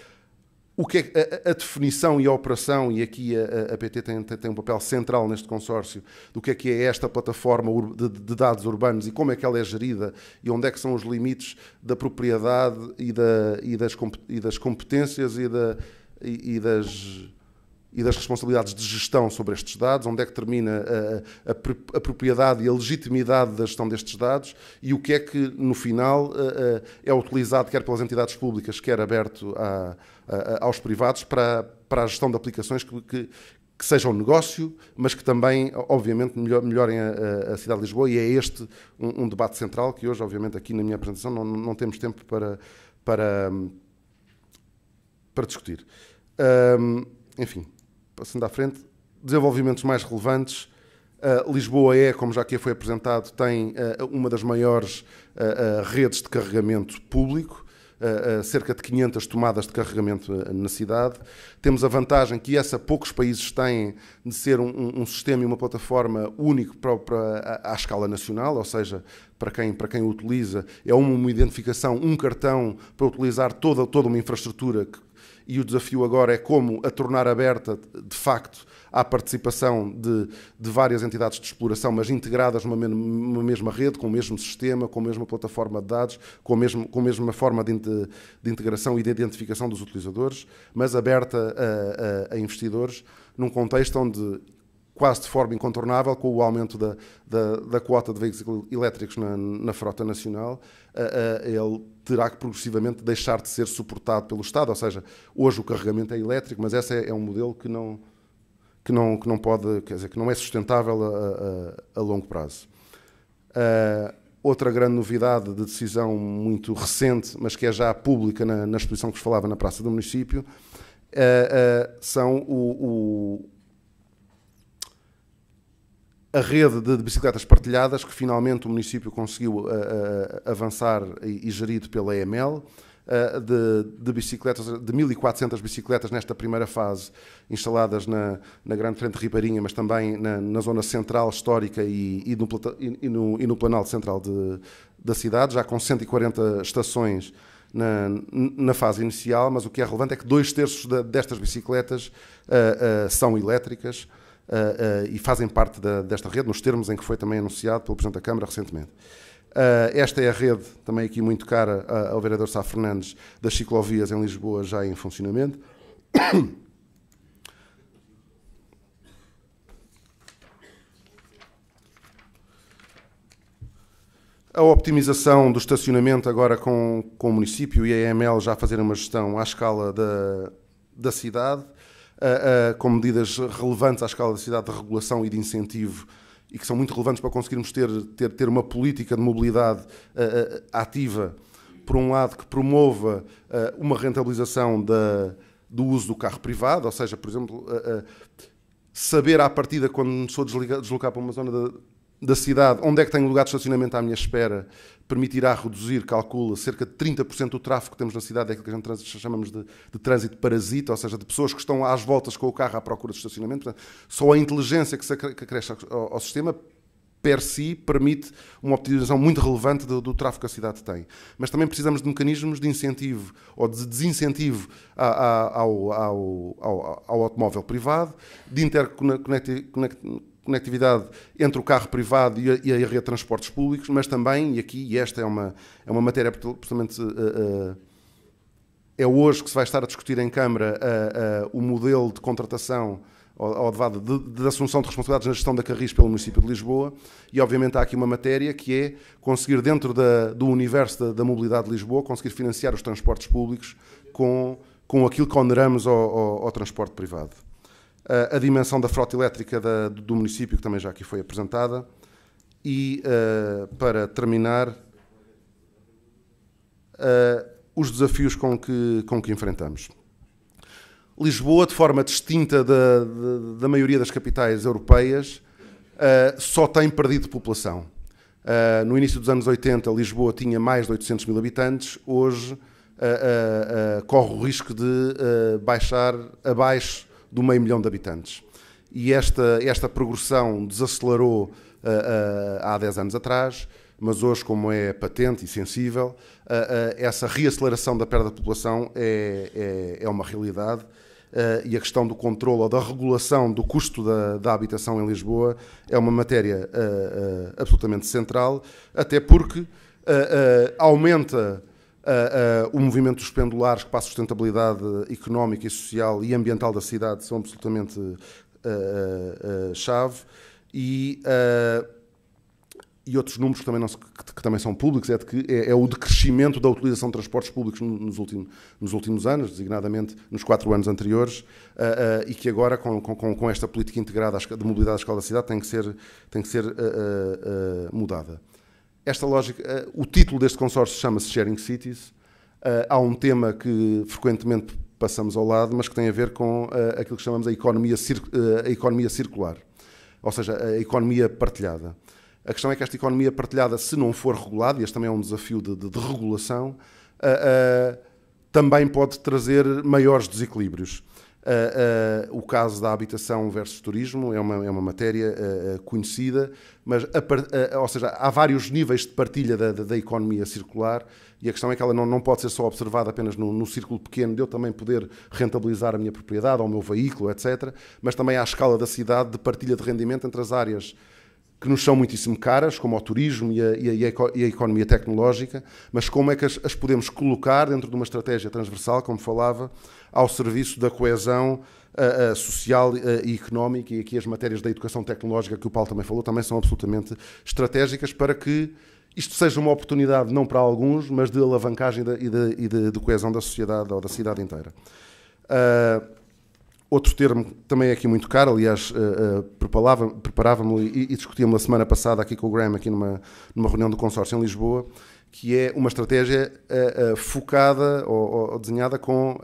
O que é, a, definição e a operação, e aqui a, PT tem, tem, um papel central neste consórcio, do que é que é esta plataforma de, de, dados urbanos e como é que ela é gerida e onde é que são os limites da propriedade e, da, e, das, e das competências e, da, e, e das e das responsabilidades de gestão sobre estes dados, onde é que termina a, a, a, propriedade e a legitimidade da gestão destes dados e o que é que, no final, é utilizado quer pelas entidades públicas, quer aberto a, aos privados para, para a gestão de aplicações que, que, que sejam um negócio, mas que também, obviamente, melhor, melhorem a, a, cidade de Lisboa, e é este um, um, debate central que hoje, obviamente, aqui na minha apresentação não, não temos tempo para, para, para discutir. Um, enfim, passando à frente, desenvolvimentos mais relevantes. Uh, Lisboa é, como já aqui foi apresentado, tem uh, uma das maiores uh, redes de carregamento público, cerca de 500 tomadas de carregamento na cidade. Temos a vantagem que essa poucos países têm de ser um, um sistema e uma plataforma único própria à, à escala nacional, ou seja, para quem, para quem utiliza, é uma, uma identificação, um cartão para utilizar toda, toda uma infraestrutura que e o desafio agora é como a tornar aberta, de facto, à participação de, de várias entidades de exploração, mas integradas numa, mesma rede, com o mesmo sistema, com a mesma plataforma de dados, com a, mesmo, com a mesma forma de, de integração e de identificação dos utilizadores, mas aberta a, a, a investidores, num contexto onde quase de forma incontornável, com o aumento da, da, da quota de veículos elétricos na, na frota nacional, ele terá que progressivamente deixar de ser suportado pelo Estado. Ou seja, hoje o carregamento é elétrico, mas esse é, é, um modelo que não, que não, que não pode, quer dizer, que não é sustentável a, a, a longo prazo. Uh, outra grande novidade de decisão muito recente, mas que é já pública na, na exposição que vos falava na Praça do Município, uh, uh, são o a rede de bicicletas partilhadas que finalmente o município conseguiu eh, eh, avançar e, e gerido pela EML. Eh, de, de, bicicletas, de 1.400 bicicletas nesta primeira fase, instaladas na, na Grande Frente Ribeirinha, mas também na, na zona central histórica e, e, no, e, no, e no planalto central de, da cidade, já com 140 estações na, na, fase inicial, mas o que é relevante é que dois terços destas bicicletas uh, uh, são elétricas, uh, e fazem parte da, desta rede, nos termos em que foi também anunciado pelo Presidente da Câmara recentemente. Uh, esta é a rede, também aqui muito cara uh, ao vereador Sá Fernandes, das ciclovias em Lisboa já em funcionamento. [coughs] A optimização do estacionamento agora com, com o município e a EML já a fazer uma gestão à escala da, da cidade uh, uh, com medidas relevantes à escala da cidade de regulação e de incentivo e que são muito relevantes para conseguirmos ter, ter, ter uma política de mobilidade uh, ativa, por um lado, que promova uma rentabilização da, do uso do carro privado, ou seja, por exemplo, saber à partida quando me sou deslocar para uma zona da, da cidade, onde é que tenho lugar de estacionamento à minha espera, permitirá reduzir, calcula, cerca de 30% do tráfego que temos na cidade, é aquilo que a gente chamamos de, de trânsito parasita, ou seja, de pessoas que estão às voltas com o carro à procura de estacionamento. Portanto, só a inteligência que se acresce ao, ao sistema per si permite uma optimização muito relevante do, do, tráfego que a cidade tem. Mas também precisamos de mecanismos de incentivo ou de desincentivo a, a, ao, ao, ao, ao, automóvel privado, de interconectividade conectividade entre o carro privado e a, e a rede de transportes públicos, mas também, e aqui, e esta é uma, é uma matéria absolutamente. Uh, uh, é hoje que se vai estar a discutir em Câmara uh, o modelo de contratação ou de, de, de, assunção de responsabilidades na gestão da Carris pelo município de Lisboa, e obviamente há aqui uma matéria que é conseguir, dentro da, do universo da, da, mobilidade de Lisboa, conseguir financiar os transportes públicos com, com aquilo que oneramos ao, ao, ao transporte privado a dimensão da frota elétrica da, do município, que também já aqui foi apresentada, e eh, para terminar, eh, os desafios com que, com que enfrentamos. Lisboa, de forma distinta da, da, maioria das capitais europeias, uh, só tem perdido população. Uh, no início dos anos 80, Lisboa tinha mais de 800 mil habitantes, hoje uh, corre o risco de baixar abaixo do meio milhão de habitantes. E esta, esta progressão desacelerou uh, uh, há 10 anos atrás, mas hoje, como é patente e sensível, uh, essa reaceleração da perda da população é, é, é uma realidade. Uh, e a questão do controle ou da regulação do custo da, da habitação em Lisboa é uma matéria uh, uh, absolutamente central, até porque aumenta Uh, uh, o movimento dos pendulares para a sustentabilidade económica e social e ambiental da cidade são absolutamente uh, chave e, e outros números que também, não que, que, também são públicos é, de que, é, é, o decrescimento da utilização de transportes públicos nos, nos últimos anos, designadamente nos quatro anos anteriores, e que agora com, com, com, esta política integrada de mobilidade à escala da cidade tem que ser, tem que ser mudada. Esta lógica, eh, o título deste consórcio chama-se Sharing Cities. Eh, há um tema que frequentemente passamos ao lado, mas que tem a ver com eh, aquilo que chamamos a economia, a economia circular, ou seja, a economia partilhada. A questão é que esta economia partilhada, se não for regulada, e este também é um desafio de, de, de regulação, também pode trazer maiores desequilíbrios. Uh, uh, o caso da habitação versus turismo é uma, é uma matéria uh, conhecida, mas a, ou seja, há vários níveis de partilha da, da, da, economia circular e a questão é que ela não, não pode ser só observada apenas no, no círculo pequeno de eu também poder rentabilizar a minha propriedade, ou o meu veículo, etc., mas também à escala da cidade de partilha de rendimento entre as áreas que nos são muitíssimo caras, como o turismo e a, e a, e a economia tecnológica, mas como é que as, as, podemos colocar dentro de uma estratégia transversal, como falava, ao serviço da coesão a, social e económica, e aqui as matérias da educação tecnológica que o Paulo também falou, também são absolutamente estratégicas para que isto seja uma oportunidade não para alguns, mas de alavancagem e de, de, de, coesão da sociedade ou da cidade inteira. Uh, Outro termo também é aqui muito caro, aliás, uh, eh, lo eh, preparava-me e, e discutíamos na semana passada aqui com o Graham, aqui numa, numa reunião do consórcio em Lisboa, que é uma estratégia uh, focada ou, ou, desenhada com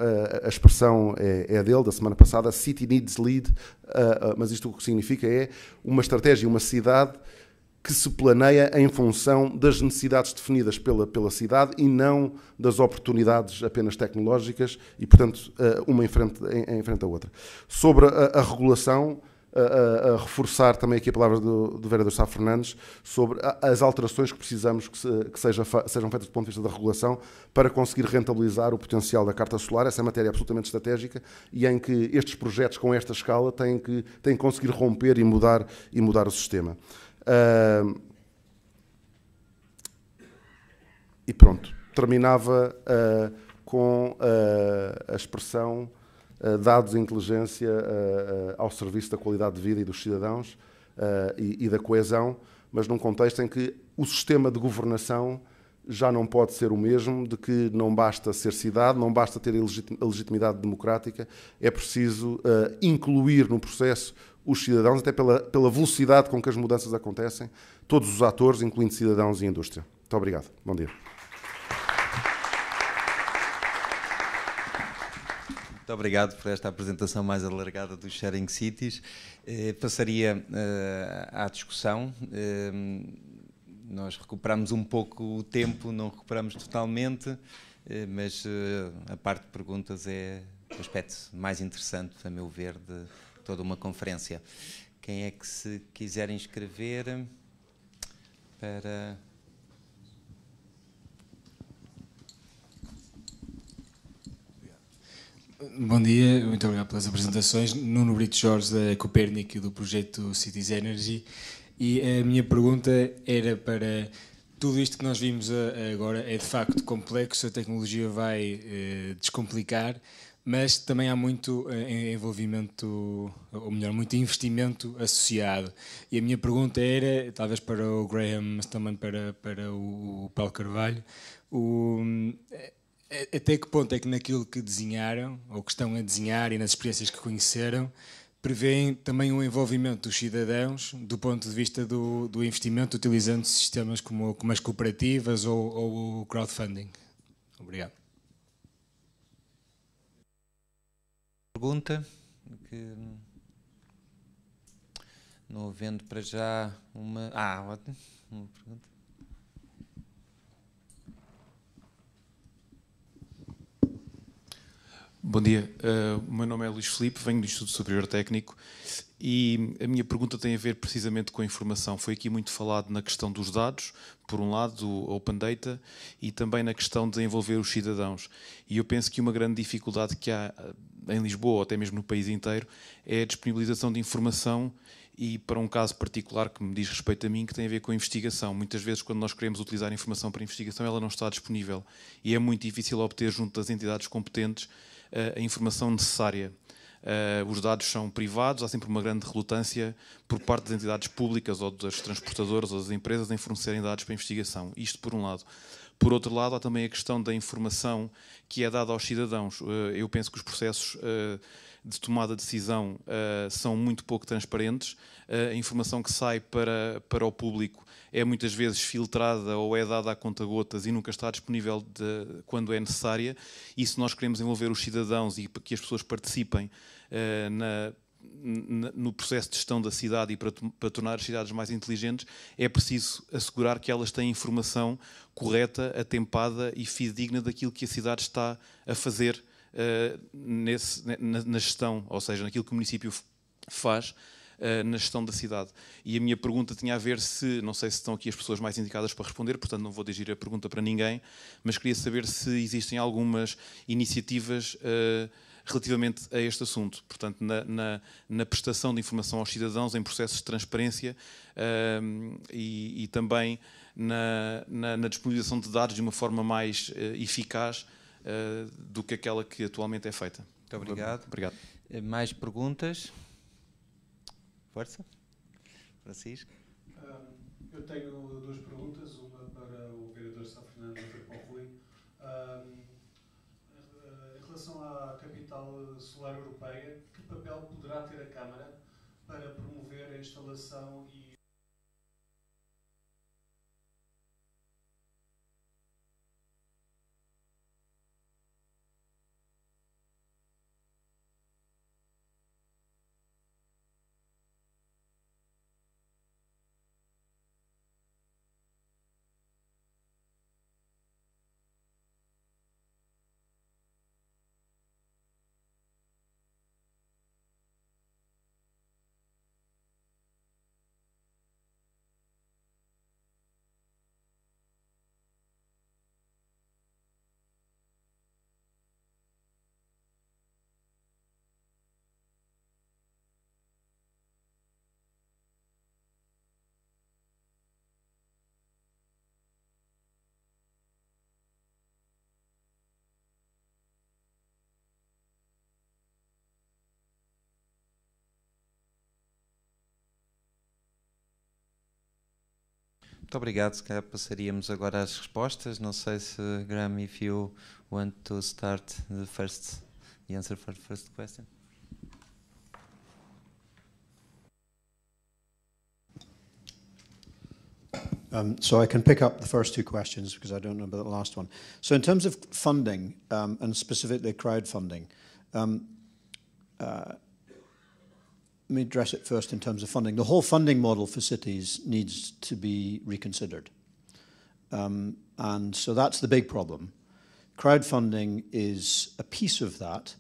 a expressão é, é, dele, da semana passada, City Needs Lead, mas isto o que significa é uma estratégia, uma cidade que se planeia em função das necessidades definidas pela, pela cidade e não das oportunidades apenas tecnológicas e, portanto, eh, uma em frente, em, em frente à outra. Sobre a, a regulação, a, a, a, reforçar também aqui a palavra do, do vereador Sá Fernandes sobre as alterações que precisamos que, se, que seja, sejam feitas do ponto de vista da regulação para conseguir rentabilizar o potencial da carta solar. Essa é matéria absolutamente estratégica e em que estes projetos com esta escala têm que, têm que conseguir romper e mudar, e mudar o sistema. Uh, e pronto, terminava uh, com uh, a expressão ah, dados e inteligência ao serviço da qualidade de vida e dos cidadãos e, e, da coesão, mas num contexto em que o sistema de governação já não pode ser o mesmo, de que não basta ser cidade, não basta ter a legitimidade democrática, é preciso uh, incluir no processo os cidadãos, até pela, pela velocidade com que as mudanças acontecem, todos os atores, incluindo cidadãos e indústria. Muito obrigado. Bom dia. Muito obrigado por esta apresentação mais alargada dos Sharing Cities. Eh, passaria eh, à discussão. Eh, nós recuperamos um pouco o tempo, não recuperamos totalmente, eh, mas eh, a parte de perguntas é o aspecto mais interessante, a meu ver, de, toda uma conferência. Quem é que se quiser inscrever para. Bom dia, muito obrigado pelas apresentações. Nuno Brito Jorge da Copernic e do projeto Cities Energy. E a minha pergunta era para tudo isto que nós vimos agora é de facto complexo, a tecnologia vai eh, descomplicar mas também há muito eh, envolvimento, ou melhor, muito investimento associado. E a minha pergunta era, talvez para o Graham, mas também para, para o Paulo Carvalho, o, eh, até que ponto é que naquilo que desenharam, ou que estão a desenhar e nas experiências que conheceram, prevêem também o envolvimento dos cidadãos do ponto de vista do, do investimento, utilizando sistemas como, como as cooperativas ou, ou o crowdfunding? Obrigado. pergunta. Que, não havendo para já uma. Ah, ótimo. Uma pergunta. Bom dia, uh, o meu nome é Luís Felipe, venho do Instituto Superior Técnico e a minha pergunta tem a ver precisamente com a informação. Foi aqui muito falado na questão dos dados, por um lado, do Open Data, e também na questão de envolver os cidadãos. E eu penso que uma grande dificuldade que há eh, em Lisboa, ou até mesmo no país inteiro, é a disponibilização de informação e para um caso particular que me diz respeito a mim, que tem a ver com a investigação. Muitas vezes, quando nós queremos utilizar informação para investigação, ela não está disponível e é muito difícil obter junto das entidades competentes eh, a informação necessária uh, os dados são privados, há sempre uma grande relutância por parte das entidades públicas ou das transportadoras ou das empresas em fornecerem dados para investigação. Isto por um lado. Por outro lado, há também a questão da informação que é dada aos cidadãos. Eh, eu penso que os processos eh, de tomada de decisão são muito pouco transparentes. A informação que sai para, para o público é muitas vezes filtrada ou é dada a conta-gotas e nunca está disponível de, quando é necessária. E se nós queremos envolver os cidadãos e que as pessoas participem eh, na, no processo de gestão da cidade e para, para tornar as cidades mais inteligentes, é preciso assegurar que elas têm informação correta, atempada e fidedigna daquilo que a cidade está a fazer Uh, nesse, na, na, gestão, ou seja, naquilo que o município faz eh, na gestão da cidade. E a minha pergunta tinha a ver se, não sei se estão aqui as pessoas mais indicadas para responder, portanto não vou dirigir a pergunta para ninguém, mas queria saber se existem algumas iniciativas. Uh, relativamente a este assunto. Portanto, na, na, na prestação de informação aos cidadãos em processos de transparência um, ehm, e, e, também na, na, disponibilização de dados de uma forma mais uh, eficaz uh, do que aquela que atualmente é feita. Muito obrigado. Obrigado. Eh, mais perguntas? Força. Francisco. Ehm, eu tenho duas perguntas, uma para o vereador São Fernando e outra para o Rui. Ehm, em relação à capital solar europeia, que papel poderá ter a Câmara para promover a instalação e Muito obrigado. Se calhar passaríamos agora às respostas. Não sei se, Graham, if you want to start the first the answer for the first question. Um, so I can pick up the first two questions because I don't remember the last one. So in terms of funding um, and specifically crowdfunding, um, uh, let me address it first in terms of funding. The whole funding model for cities needs to be reconsidered. Um, and so that's the big problem. Crowdfunding is a piece of that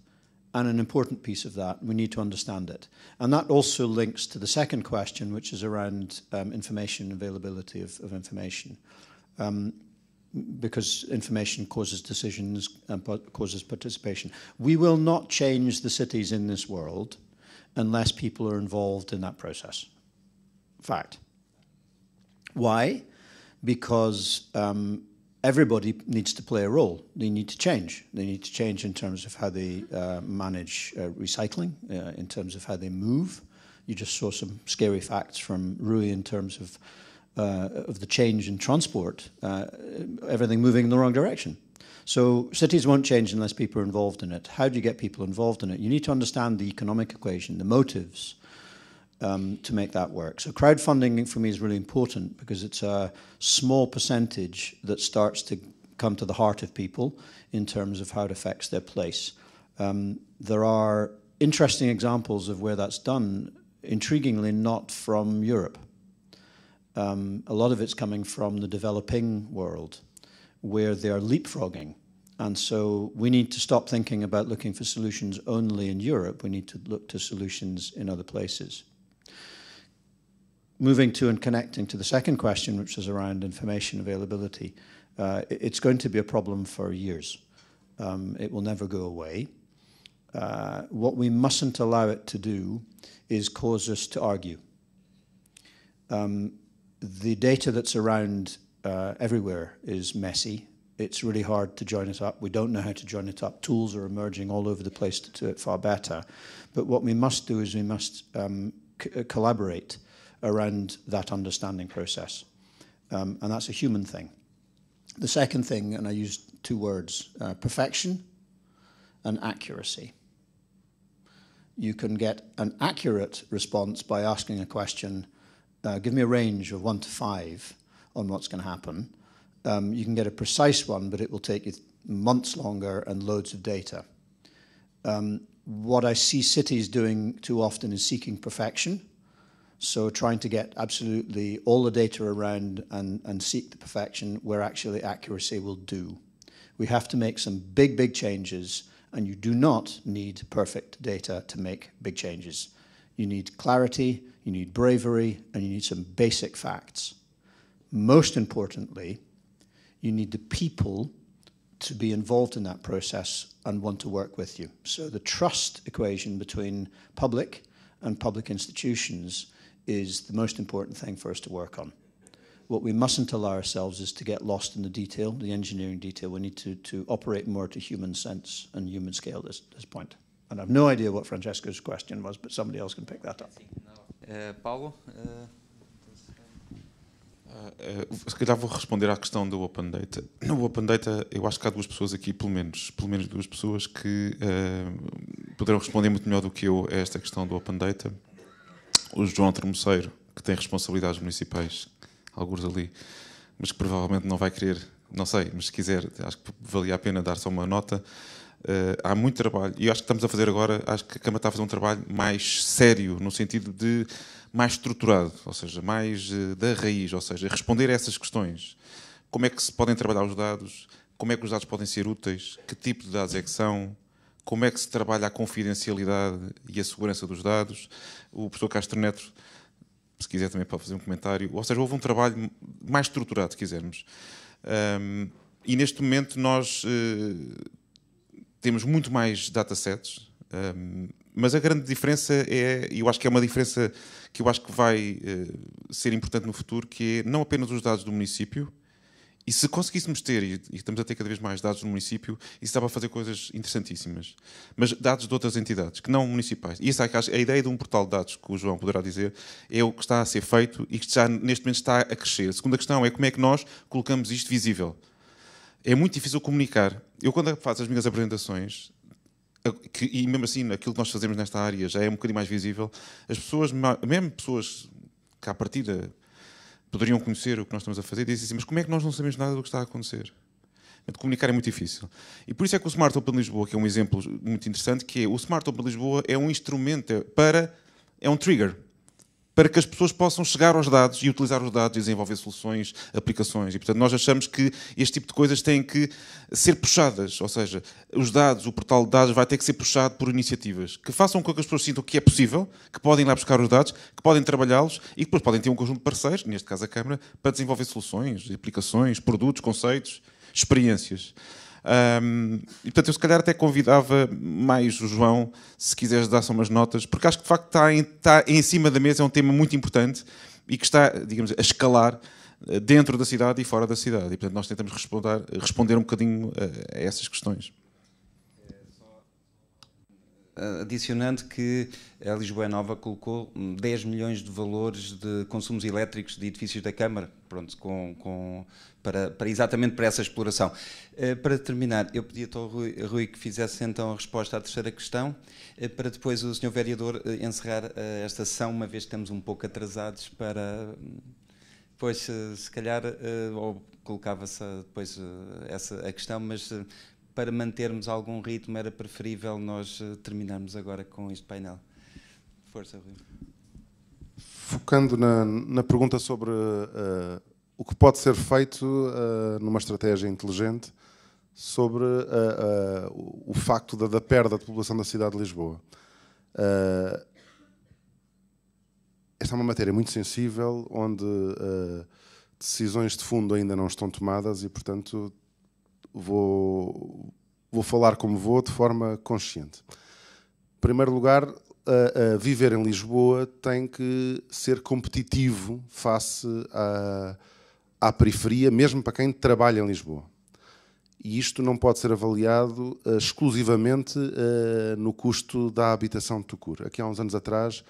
and an important piece of that. We need to understand it. And that also links to the second question, which is around um, information availability of, of information. Um, because information causes decisions and causes participation. We will not change the cities in this world unless people are involved in that process. Fact. Why? Because um, everybody needs to play a role. They need to change. They need to change in terms of how they uh, manage uh, recycling, uh, in terms of how they move. You just saw some scary facts from Rui in terms of uh, of the change in transport, uh, everything moving in the wrong direction. So cities won't change unless people are involved in it. How do you get people involved in it? You need to understand the economic equation, the motives um, to make that work. So crowdfunding for me is really important because it's a small percentage that starts to come to the heart of people in terms of how it affects their place. Um, there are interesting examples of where that's done, intriguingly, not from Europe. Um, a lot of it's coming from the developing world where they are leapfrogging. And so we need to stop thinking about looking for solutions only in Europe. We need to look to solutions in other places. Moving to and connecting to the second question, which is around information availability, uh, it's going to be a problem for years. Um, it will never go away. Uh, what we mustn't allow it to do is cause us to argue. Um, the data that's around uh, everywhere is messy. It's really hard to join it up. We don't know how to join it up. Tools are emerging all over the place to do it far better. But what we must do is we must um, uh, collaborate around that understanding process. Um, and that's a human thing. The second thing, and I use two words uh, perfection and accuracy. You can get an accurate response by asking a question uh, give me a range of one to five on what's going to happen. Um, you can get a precise one, but it will take you months longer and loads of data. Um, what I see cities doing too often is seeking perfection. So trying to get absolutely all the data around and, and seek the perfection where actually accuracy will do. We have to make some big, big changes, and you do not need perfect data to make big changes. You need clarity, you need bravery, and you need some basic facts most importantly, you need the people to be involved in that process and want to work with you. So the trust equation between public and public institutions is the most important thing for us to work on. What we mustn't allow ourselves is to get lost in the detail, the engineering detail. We need to, to operate more to human sense and human scale at this, this point. And I've no idea what Francesco's question was, but somebody else can pick that up. Uh, Paolo? Uh Uh, se calhar vou responder à questão do Open Data. No Open Data, eu acho que há duas pessoas aqui, pelo menos, pelo menos duas pessoas que uh, poderão responder muito melhor do que eu a esta questão do Open Data. O João Tremoceiro, que tem responsabilidades municipais, alguns ali, mas que provavelmente não vai querer, não sei, mas se quiser, acho que valia a pena dar só uma nota. Eh, há muito trabalho. E eu acho que estamos a fazer agora, acho que a Câmara está a fazer um trabalho mais sério, no sentido de mais estruturado, ou seja, mais eh, da raiz, ou seja, responder a essas questões. Como é que se podem trabalhar os dados? Como é que os dados podem ser úteis? Que tipo de dados é que são? Como é que se trabalha a confidencialidade e a segurança dos dados? O professor Castro Neto, se quiser também pode fazer um comentário. Ou seja, houve um trabalho mais estruturado, se quisermos. Um, e neste momento nós uh, temos muito mais datasets, um, mas a grande diferença é, e eu acho que é uma diferença que eu acho que vai uh, ser importante no futuro, que é não apenas os dados do município, e se conseguíssemos ter, e, e estamos a ter cada vez mais dados do município, isso estava a fazer coisas interessantíssimas. Mas dados de outras entidades, que não municipais. E isso é a ideia de um portal de dados, que o João poderá dizer, é o que está a ser feito e que já neste momento está a crescer. A segunda questão é como é que nós colocamos isto visível. É muito difícil comunicar eu, quando faço as minhas apresentações, que, e mesmo assim, aquilo que nós fazemos nesta área já é um bocadinho mais visível, as pessoas, mesmo pessoas que à partida poderiam conhecer o que nós estamos a fazer, dizem assim, mas como é que nós não sabemos nada do que está a acontecer? É de comunicar é muito difícil. E por isso é que o Smart Open Lisboa, que é um exemplo muito interessante, que é, o Smart Open Lisboa é um instrumento é, para... é um trigger para que as pessoas possam chegar aos dados e utilizar os dados e desenvolver soluções, aplicações. E, portanto, nós achamos que este tipo de coisas têm que ser puxadas, ou seja, os dados, o portal de dados vai ter que ser puxado por iniciativas que façam com que as pessoas sintam que é possível, que podem lá buscar os dados, que podem trabalhá-los e que depois podem ter um conjunto de parceiros, neste caso a Câmara, para desenvolver soluções, aplicações, produtos, conceitos, experiências. Um, e portanto, eu se calhar até convidava mais o João, se quiseres dar só umas notas, porque acho que de facto está em, está em cima da mesa, é um tema muito importante e que está, digamos, a escalar eh, dentro da cidade e fora da cidade. E portanto, nós tentamos responder, responder um bocadinho a, eh, a essas questões. Eh, adicionando que a Lisboa Nova colocou 10 milhões de valores de consumos elétricos de edifícios da Câmara, pronto, com, com para, para, exatamente para essa exploração. Eh, para terminar, eu pedi então ao Rui, Rui, que fizesse então a resposta à terceira questão, eh, para depois o senhor Vereador encerrar esta sessão, uma vez que estamos um pouco atrasados para... Pois, se calhar, ou colocava-se depois essa, a questão, mas para mantermos algum ritmo, era preferível nós eh, terminarmos agora com este painel. Força, Rui. Focando na, na pergunta sobre uh, o que pode ser feito uh, numa estratégia inteligente sobre uh, o facto da, da, perda de população da cidade de Lisboa. esta é uma matéria muito sensível, onde decisões de fundo ainda não estão tomadas e, portanto, vou, vou falar como vou de forma consciente. Em primeiro lugar, a, a viver em Lisboa tem que ser competitivo face à, à periferia, mesmo para quem trabalha em Lisboa. E isto não pode ser avaliado uh, exclusivamente uh, no custo da habitação de Tucur. Aqui há uns anos atrás,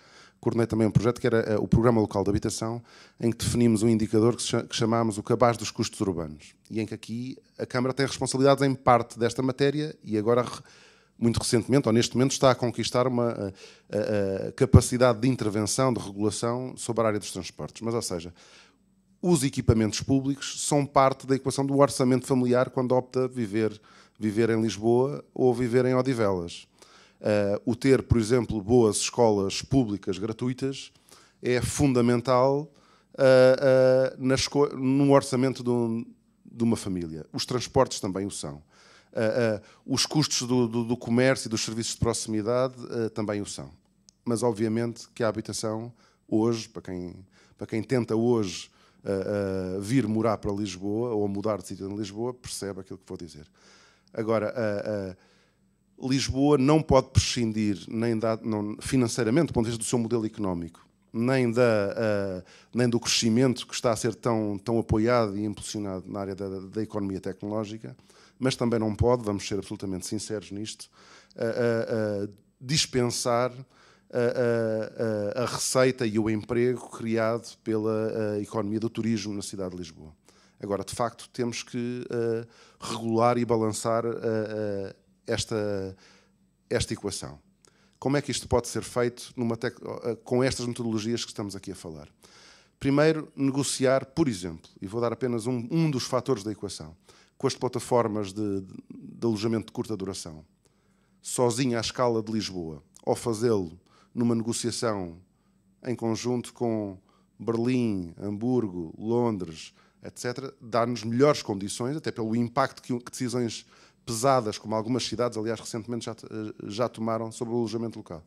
coordenei também um projeto que era eh, o Programa Local de Habitação, em que definimos um indicador que chamámos o cabaz dos custos urbanos, e em que aqui a Câmara tem responsabilidades em parte desta matéria e agora, muito recentemente, ou neste momento, está a conquistar uma a, a, a capacidade de intervenção, de regulação sobre a área dos transportes. Mas, ou seja, os equipamentos públicos são parte da equação do orçamento familiar quando opta viver, viver em Lisboa ou viver em Odivelas. Uh, o ter, por exemplo, boas escolas públicas gratuitas é fundamental uh, uh, no orçamento de, um, de, uma família. Os transportes também o são. os custos do, do, do, comércio e dos serviços de proximidade também o são. Mas, obviamente, que a habitação, hoje, para quem, para quem tenta hoje vir morar para Lisboa ou mudar de sítio em Lisboa, percebe aquilo que vou dizer. Agora, Lisboa não pode prescindir, nem da, não, financeiramente, do ponto de vista do seu modelo económico, nem, da, uh, nem do crescimento que está a ser tão, tão apoiado e impulsionado na área da, da economia tecnológica, mas também não pode, vamos ser absolutamente sinceros nisto, uh, uh, dispensar a, receita e o emprego criado pela economia do turismo na cidade de Lisboa. Agora, de facto, temos que regular e balançar esta, esta equação. Como é que isto pode ser feito eh, com estas metodologias que estamos aqui a falar? Primeiro, negociar, por exemplo, e vou dar apenas um, um dos fatores da equação, com as plataformas de, de, alojamento de curta duração, sozinha à escala de Lisboa, ou fazê-lo numa negociação em conjunto com Berlim, Hamburgo, Londres, etc., dá-nos melhores condições, até pelo impacto que, que decisões pesadas, como algumas cidades, aliás, recentemente já, já tomaram sobre o alojamento local,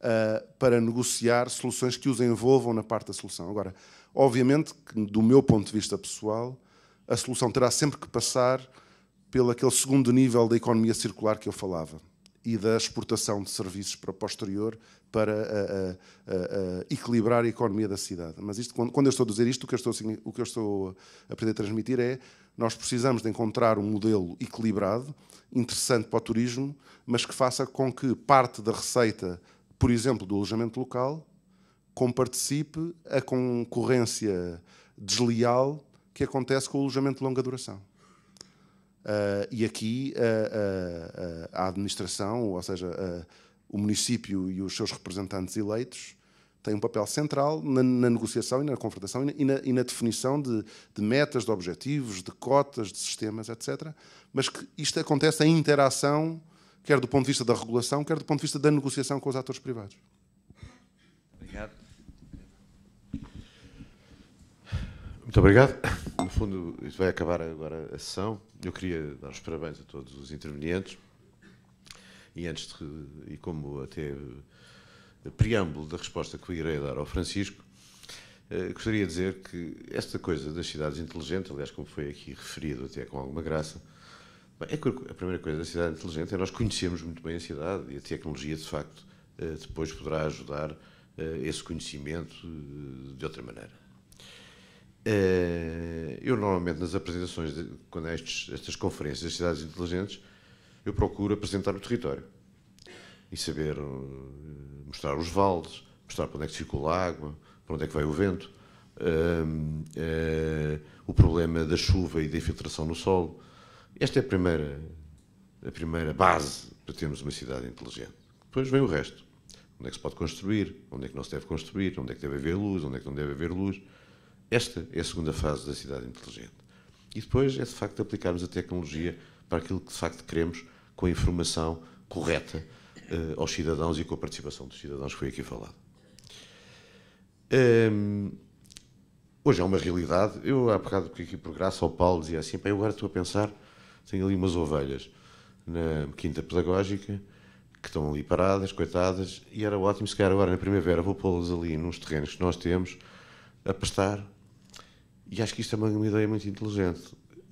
uh, para negociar soluções que os envolvam na parte da solução. Agora, obviamente, que, do meu ponto de vista pessoal, a solução terá sempre que passar pelo aquele segundo nível da economia circular que eu falava e da exportação de serviços para o posterior, para a, a, a equilibrar a economia da cidade. Mas isto, quando, quando, eu estou a dizer isto, o que eu estou, o que eu estou a transmitir é nós precisamos de encontrar um modelo equilibrado, interessante para o turismo, mas que faça com que parte da receita, por exemplo, do alojamento local, comparticipe a concorrência desleal que acontece com o alojamento de longa duração. Uh, e aqui uh, uh, a administração, ou seja, o município e os seus representantes eleitos têm um papel central na, na negociação e na confrontação e na, e na, e na definição de, de, metas, de objetivos, de cotas, de sistemas, etc. Mas que isto acontece em interação, quer do ponto de vista da regulação, quer do ponto de vista da negociação com os atores privados. Obrigado. Muito obrigado. No fundo, isto vai acabar agora a sessão. Eu queria dar os parabéns a todos os intervenientes. E antes de, e como até eh, preâmbulo da resposta que eu irei dar ao Francisco, eh, gostaria de dizer que esta coisa das cidades inteligentes, aliás, como foi aqui referido até com alguma graça, é a primeira coisa da cidade inteligente é nós conhecemos muito bem a cidade e a tecnologia, de facto, eh, depois poderá ajudar esse conhecimento de outra maneira. Eu, normalmente, nas apresentações, quando há estes, estas conferências das cidades inteligentes, eu procuro apresentar o território e saber eh, mostrar os vales, mostrar para onde é que circula a água, para onde é que vai o vento, eh, o problema da chuva e da infiltração no solo. Esta é a primeira, a primeira base para termos uma cidade inteligente. Depois vem o resto. Onde é que se pode construir, onde é que não se deve construir, onde é que deve haver luz, onde é que não deve haver luz. Esta é a segunda fase da cidade inteligente. E depois é de facto aplicarmos a tecnologia para aquilo que de facto queremos com a informação correta uh, aos cidadãos e com a participação dos cidadãos que foi aqui falado. Um, ehm, hoje é uma realidade. Eu, há bocado, aqui por graça ao Paulo, dizia assim: eu agora estou a pensar, tenho ali umas ovelhas na quinta pedagógica que estão ali paradas, coitadas, e era ótimo se calhar agora na primavera vou pô-las ali nos terrenos que nós temos a pastar. E acho que isto é uma, uma ideia muito inteligente.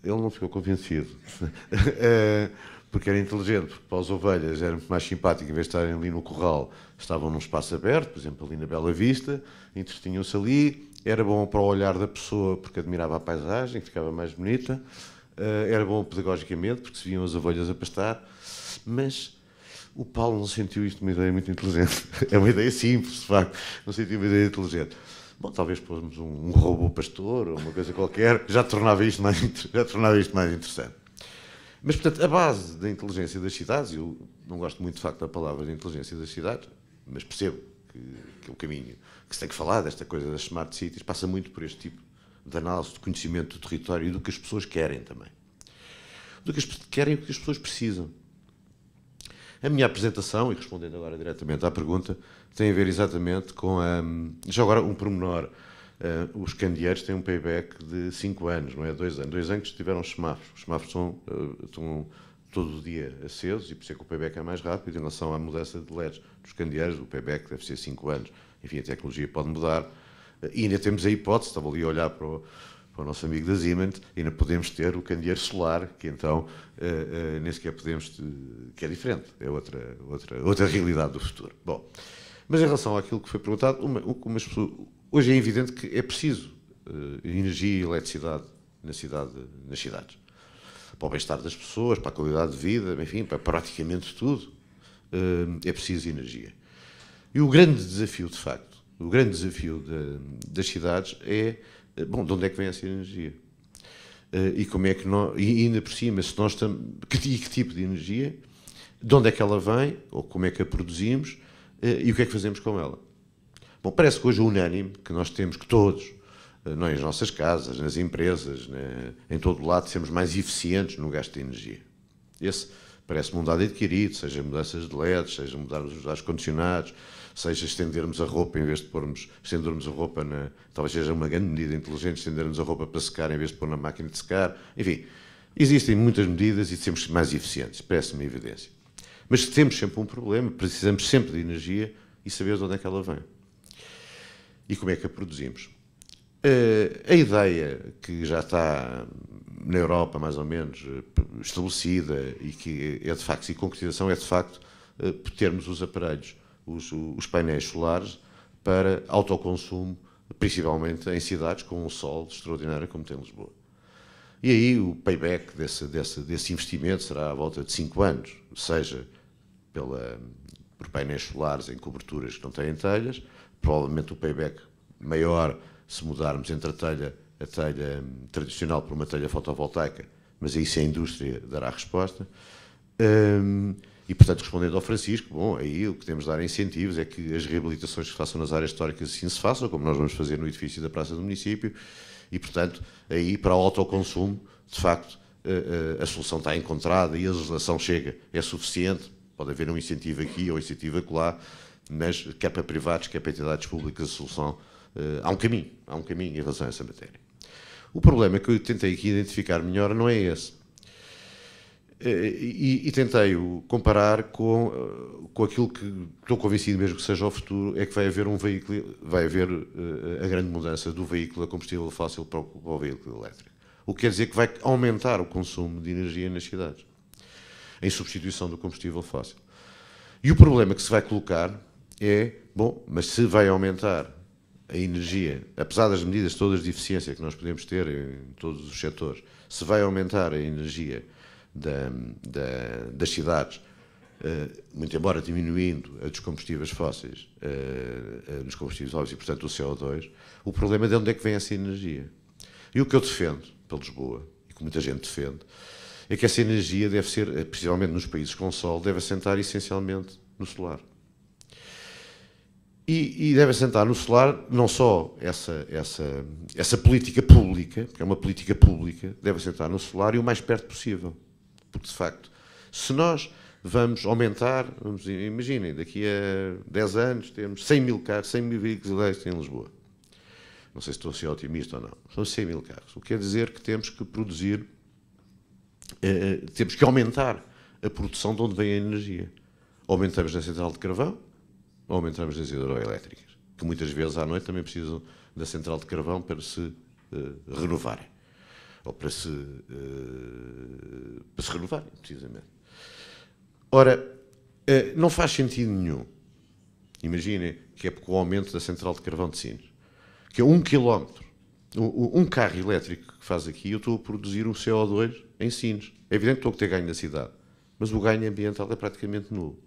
Ele não ficou convencido. [laughs] Eh, porque era inteligente, porque para as ovelhas era muito mais simpático, em vez de estarem ali no corral, estavam num espaço aberto, por exemplo, ali na Bela Vista, entretinham-se ali, era bom para o olhar da pessoa, porque admirava a paisagem, ficava mais bonita, eh, era bom pedagogicamente, porque se viam as ovelhas a pastar, mas o Paulo não sentiu isto uma ideia muito inteligente. [laughs] É uma ideia simples, de facto, não sentiu uma ideia inteligente. Bom, talvez pôsmos um, um robô pastor ou uma coisa qualquer, já tornava isto mais, já tornava isto mais interessante. Mas, portanto, a base da inteligência das cidades, eu não gosto muito de facto da palavra de inteligência das cidades, mas percebo que, que é o caminho que se tem que falar desta coisa das smart cities, passa muito por este tipo de análise de conhecimento do território e do que as pessoas querem também. Do que as querem e do que as pessoas precisam. A minha apresentação, e respondendo agora diretamente à pergunta, tem a ver exatamente com a. Hum, já agora, um pormenor Uh, os candeeiros têm um payback de 5 anos, não é 2 anos. 2 anos tiveram os semáforos. Os semáforos são, uh, estão todo o dia acesos e por isso é que o payback é mais rápido em relação à mudança de LEDs dos candeeiros. O payback deve ser 5 anos. Enfim, a tecnologia pode mudar. Uh, e ainda temos a hipótese, estava ali a olhar para o, para o nosso amigo da Siemens, ainda podemos ter o candeeiro solar, que então uh, uh, nem sequer podemos, que é diferente, é outra, outra, outra realidade do futuro. Bom, mas em relação àquilo que foi perguntado, uma, uma, Hoje é evidente que é preciso uh, energia e eletricidade na cidade, nas cidades. Para o bem-estar das pessoas, para a qualidade de vida, enfim, para praticamente tudo, uh, é preciso energia. E o grande desafio, de facto, o grande desafio de, das cidades é, eh, bom, de onde é que vem essa energia? Uh, e como é que nós, e ainda por cima, se nós estamos, que, e que tipo de energia, de onde é que ela vem, ou como é que a produzimos, e o que é que fazemos com ela. Bom, parece que hoje é unânime que nós temos que todos, eh, nas é nossas casas, nas empresas, né, em todo o lado, sermos mais eficientes no gasto de energia. Esse parece-me um dado adquirido, seja mudanças de LEDs, seja mudarmos os ar-condicionados, seja estendermos a roupa em vez de pormos, estendermos a roupa na, talvez seja uma grande medida inteligente, estendermos a roupa para secar em vez de pôr na máquina de secar, enfim, existem muitas medidas e sermos mais eficientes, parece-me evidência. Mas temos sempre um problema, precisamos sempre de energia e saber de onde é que ela vem e como é que a produzimos. Eh, a ideia que já está na Europa, mais ou menos, eh, estabelecida e que é de facto, e concretização é de facto eh, termos os aparelhos, os, os painéis solares para autoconsumo, principalmente em cidades com um sol extraordinário como tem Lisboa. E aí o payback desse, desse, desse investimento será à volta de 5 anos, seja pela, por painéis solares em coberturas que não têm telhas, provavelmente o payback maior se mudarmos entre a telha, a telha hum, tradicional por uma telha fotovoltaica, mas aí sim a indústria dará a resposta. Um, e, portanto, respondendo ao Francisco, bom, aí o que temos de dar incentivos é que as reabilitações que se façam nas áreas históricas assim se façam, como nós vamos fazer no edifício da Praça do Município, e, portanto, aí para o autoconsumo, de facto, a, eh, eh, a solução está encontrada e a legislação chega, é suficiente, pode haver um incentivo aqui ou um incentivo acolá, mas quer para privados, quer para entidades públicas, a solução, uh, há um caminho, há um caminho em relação a essa matéria. O problema que eu tentei aqui identificar melhor não é esse. Eh, e, e tentei-o comparar com, eh, com aquilo que estou convencido mesmo que seja o futuro, é que vai haver um veículo, vai haver a grande mudança do veículo a combustível fóssil para o, para o veículo elétrico. O que quer dizer que vai aumentar o consumo de energia nas cidades, em substituição do combustível fóssil. E o problema que se vai colocar é, bom, mas se vai aumentar a energia, apesar das medidas todas de eficiência que nós podemos ter em todos os setores, se vai aumentar a energia da, da, das cidades, eh, muito embora diminuindo a dos combustíveis fósseis, nos eh, combustíveis óbvios e, portanto, o CO2, o problema é de onde é que vem essa energia. E o que eu defendo, para Lisboa, e que muita gente defende, é que essa energia deve ser, eh, principalmente nos países com sol, deve assentar essencialmente no solar. E, e, deve assentar no solar não só essa, essa, essa política pública, porque é uma política pública, deve assentar no solar e o mais perto possível. Porque, de facto, se nós vamos aumentar, vamos, imaginem, daqui a 10 anos temos 100 mil carros, 100 mil veículos elétricos em Lisboa. Não sei se estou a ser otimista ou não. São 100 mil carros. O que quer dizer que temos que produzir, eh, eh, temos que aumentar a produção de onde vem a energia. Aumentamos na central de carvão, ou aumentarmos as hidroelétricas, que muitas vezes à noite também precisam da central de carvão para se uh, renovarem, ou para se, uh, para se renovarem, precisamente. Ora, uh, não faz sentido nenhum, imaginem que é com o aumento da central de carvão de Sines, que é um quilómetro, um, um carro elétrico que faz aqui, eu estou a produzir o CO2 em Sines. É evidente que estou a ter ganho na cidade, mas o ganho ambiental é praticamente nulo.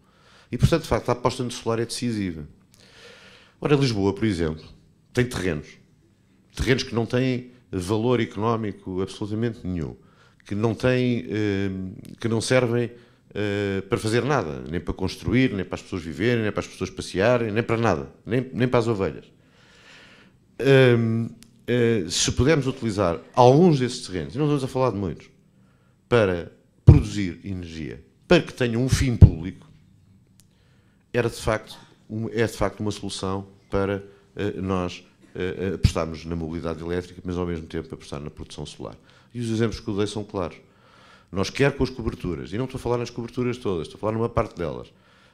E, portanto, de facto, a aposta no solar é decisiva. Ora, Lisboa, por exemplo, tem terrenos. Terrenos que não têm valor económico absolutamente nenhum. Que não, têm, eh, que não servem eh, para fazer nada. Nem para construir, nem para as pessoas viverem, nem para as pessoas passearem, nem para nada. Nem, nem para as ovelhas. Ehm, eh, se pudermos utilizar alguns desses terrenos, e não estamos a falar de muitos, para produzir energia, para que tenham um fim público, era de facto, é de facto uma solução para eh, nós eh, eh, apostarmos na mobilidade elétrica, mas ao mesmo tempo apostar na produção solar. E os exemplos que eu dei são claros. Nós, quer com as coberturas, e não estou a falar nas coberturas todas, estou a falar numa parte delas,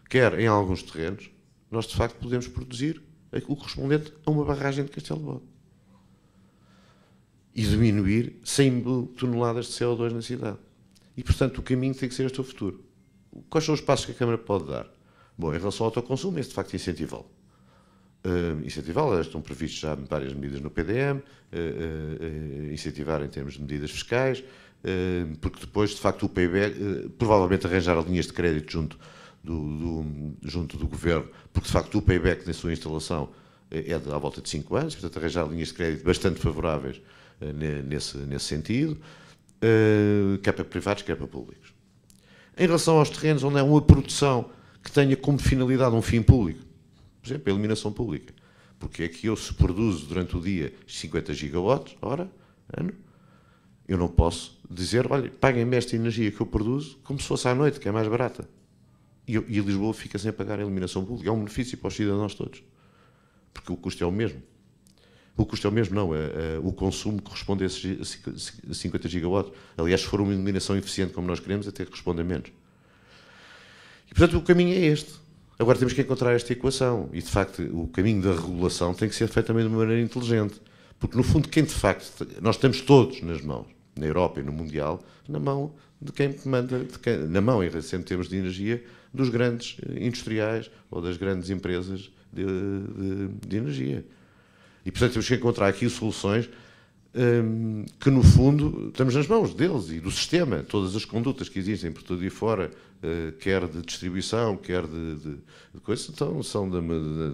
quer em alguns terrenos, nós de facto podemos produzir o correspondente a uma barragem de Castelo Bode. E diminuir 100 mil toneladas de CO2 na cidade. E, portanto, o caminho tem que ser este o futuro. Quais são os passos que a Câmara pode dar? Bom, em relação ao autoconsumo, esse de facto é incentivá-lo. Uh, incentivá-lo, estão previstas já várias medidas no PDM, uh, eh, uh, eh, incentivar em termos de medidas fiscais, porque depois, de facto, o PIB provavelmente arranjar linhas de crédito junto do, do, junto do governo, porque de facto o payback na sua instalação é à volta de 5 anos, portanto arranjar linhas de crédito bastante favoráveis nesse, nesse sentido, quer para privados, quer para públicos. Em relação aos terrenos onde há uma produção que tenha como finalidade um fim público. Por exemplo, a eliminação pública. Porque é que eu, se produzo durante o dia 50 gigawatts, hora, ano, eu não posso dizer, olha, paguem-me esta energia que eu produzo como se fosse à noite, que é mais barata. E, e Lisboa fica sem pagar a iluminação pública. É um benefício para os cidadãos todos. Porque o custo é o mesmo. O custo é o mesmo, não. É, é, o consumo corresponde a esses 50 gigawatts. Aliás, se for uma iluminação eficiente como nós queremos, até que a menos. E, portanto, o caminho é este. Agora temos que encontrar esta equação. E, de facto, o caminho da regulação tem que ser feito também de uma maneira inteligente. Porque, no fundo, quem de facto. Nós temos todos nas mãos, na Europa e no Mundial, na mão de quem manda. De quem, na mão, em recente termos de energia, dos grandes eh, industriais ou das grandes empresas de, de, de energia. E, portanto, temos que encontrar aqui soluções hum, que, no fundo, estamos nas mãos deles e do sistema. Todas as condutas que existem por tudo e fora, uh, quer de distribuição, quer de, de, de coisas, então são de,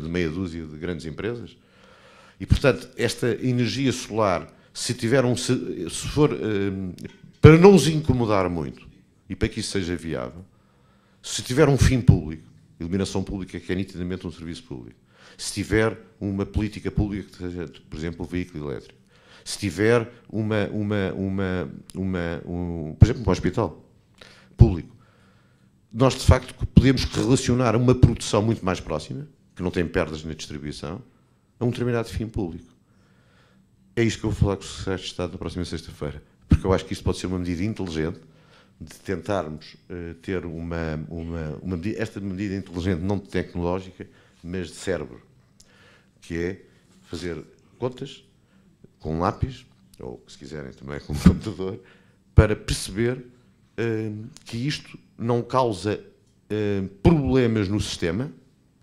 de, meia dúzia de grandes empresas. E, portanto, esta energia solar, se tiver um. Se, se for. Uh, para não os incomodar muito e para que isso seja viável, se tiver um fim público, iluminação pública que é nitidamente um serviço público, se tiver uma política pública que seja, por exemplo, o veículo elétrico, se tiver uma, uma, uma, uma um, por exemplo, um hospital público, nós de facto podemos relacionar uma produção muito mais próxima, que não tem perdas na distribuição, a um determinado fim público. É isto que eu vou falar com o Secretário de Estado na próxima sexta-feira, porque eu acho que isto pode ser uma medida inteligente de tentarmos uh, ter uma, uma, uma medida, esta medida inteligente não de tecnológica, mas de cérebro, que é fazer contas com lápis, ou se quiserem também com computador, para perceber uh, que isto não causa uh, problemas no sistema,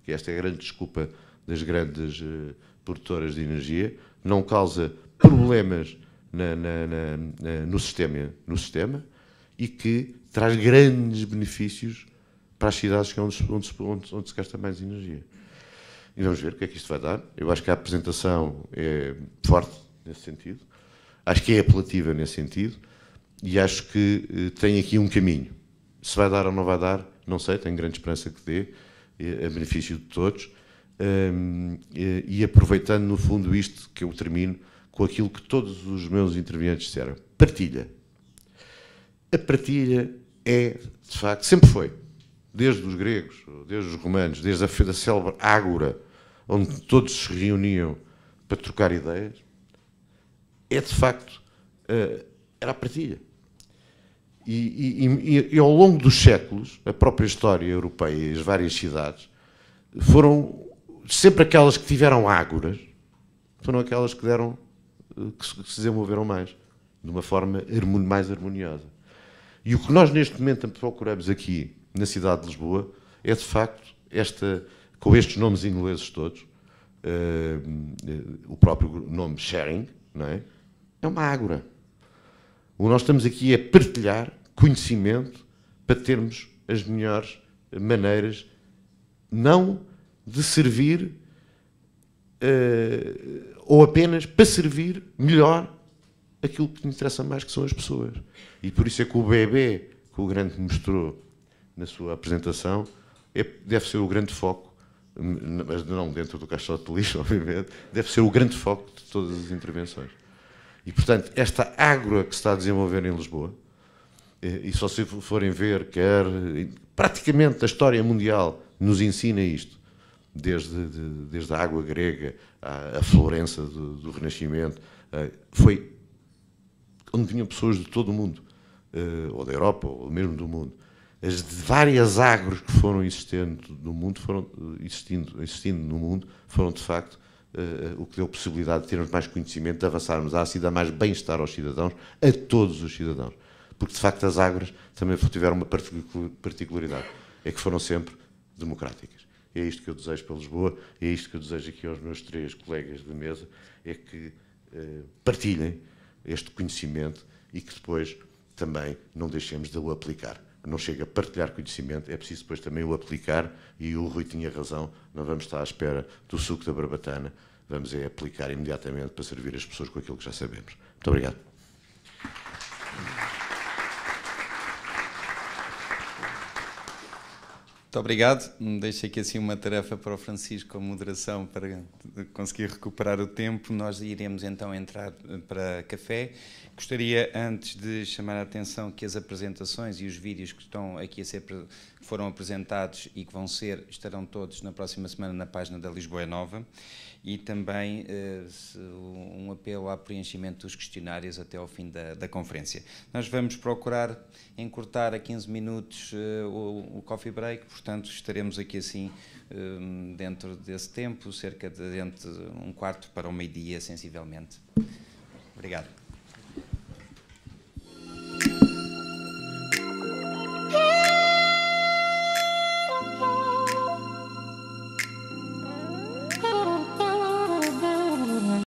que esta é a grande desculpa das grandes uh, produtoras de energia, não causa problemas na, na, na, no, sistema, no sistema e que traz grandes benefícios para as cidades que é onde, onde, onde, onde se gasta mais energia. E vamos ver o que é que isto vai dar. Eu acho que a apresentação é forte nesse sentido, acho que é apelativa nesse sentido e acho que eh, tem aqui um caminho. Se vai dar ou não vai dar, não sei, tenho grande esperança que dê, a benefício de todos. Hum, e aproveitando, no fundo, isto que eu termino com aquilo que todos os meus intervenientes disseram: partilha. A partilha é, de facto, sempre foi, desde os gregos, desde os romanos, desde a, da célebre Ágora, onde todos se reuniam para trocar ideias, é de facto, eh, era a partilha. E, e, e, ao longo dos séculos, a própria história europeia e as várias cidades foram sempre aquelas que tiveram ágoras, foram aquelas que deram eh, que se, desenvolveram mais, de uma forma mais harmoniosa. E o que nós neste momento procuramos aqui na cidade de Lisboa é de facto esta, com estes nomes ingleses todos, uh, uh, o próprio nome Sharing, não é? É uma ágora o que nós estamos aqui é partilhar conhecimento para termos as melhores maneiras, não de servir uh, ou apenas para servir melhor aquilo que nos interessa mais, que são as pessoas. E por isso é que o bebê que o Grande mostrou na sua apresentação é, deve ser o grande foco, mas não dentro do caixote de lixo, [laughs] obviamente, deve ser o grande foco de todas as intervenções. E, portanto, esta água que se está a desenvolver em Lisboa, eh, e só se forem ver, quer praticamente a história mundial nos ensina isto, desde, de, desde a água grega à, à Florença do, do Renascimento, eh, foi onde vinham pessoas de todo o mundo, eh, ou da Europa, ou mesmo do mundo. As várias agros que foram existindo no mundo, foram existindo, existindo no mundo, foram de facto eh, o que deu possibilidade de termos mais conhecimento, de avançarmos ácido, a mais bem-estar aos cidadãos, a todos os cidadãos. Porque, de facto, as águas também tiveram uma particularidade, é que foram sempre democráticas. É isto que eu desejo para Lisboa, é isto que eu desejo aqui aos meus três colegas de mesa, é que eh, partilhem este conhecimento e que depois também não deixemos de o aplicar não chega a partilhar conhecimento, é preciso depois também o aplicar, e o Rui tinha razão, não vamos estar à espera do suco da barbatana, vamos é aplicar imediatamente para servir as pessoas com aquilo que já sabemos. Muito obrigado. Muito obrigado. Deixo aqui assim uma tarefa para o Francisco com moderação para conseguir recuperar o tempo. Nós iremos então entrar para café. Gostaria, antes de chamar a atenção que as apresentações e os vídeos que estão aqui a ser que foram apresentados e que vão ser, estarão todos na próxima semana na página da Lisboa Nova e também uh, um apelo ao preenchimento dos questionários até ao fim da, da conferência. Nós vamos procurar encurtar a 15 minutos uh, o, o, coffee break, portanto estaremos aqui assim eh, dentro desse tempo, cerca de entre um quarto para o meio-dia, sensivelmente. Obrigado.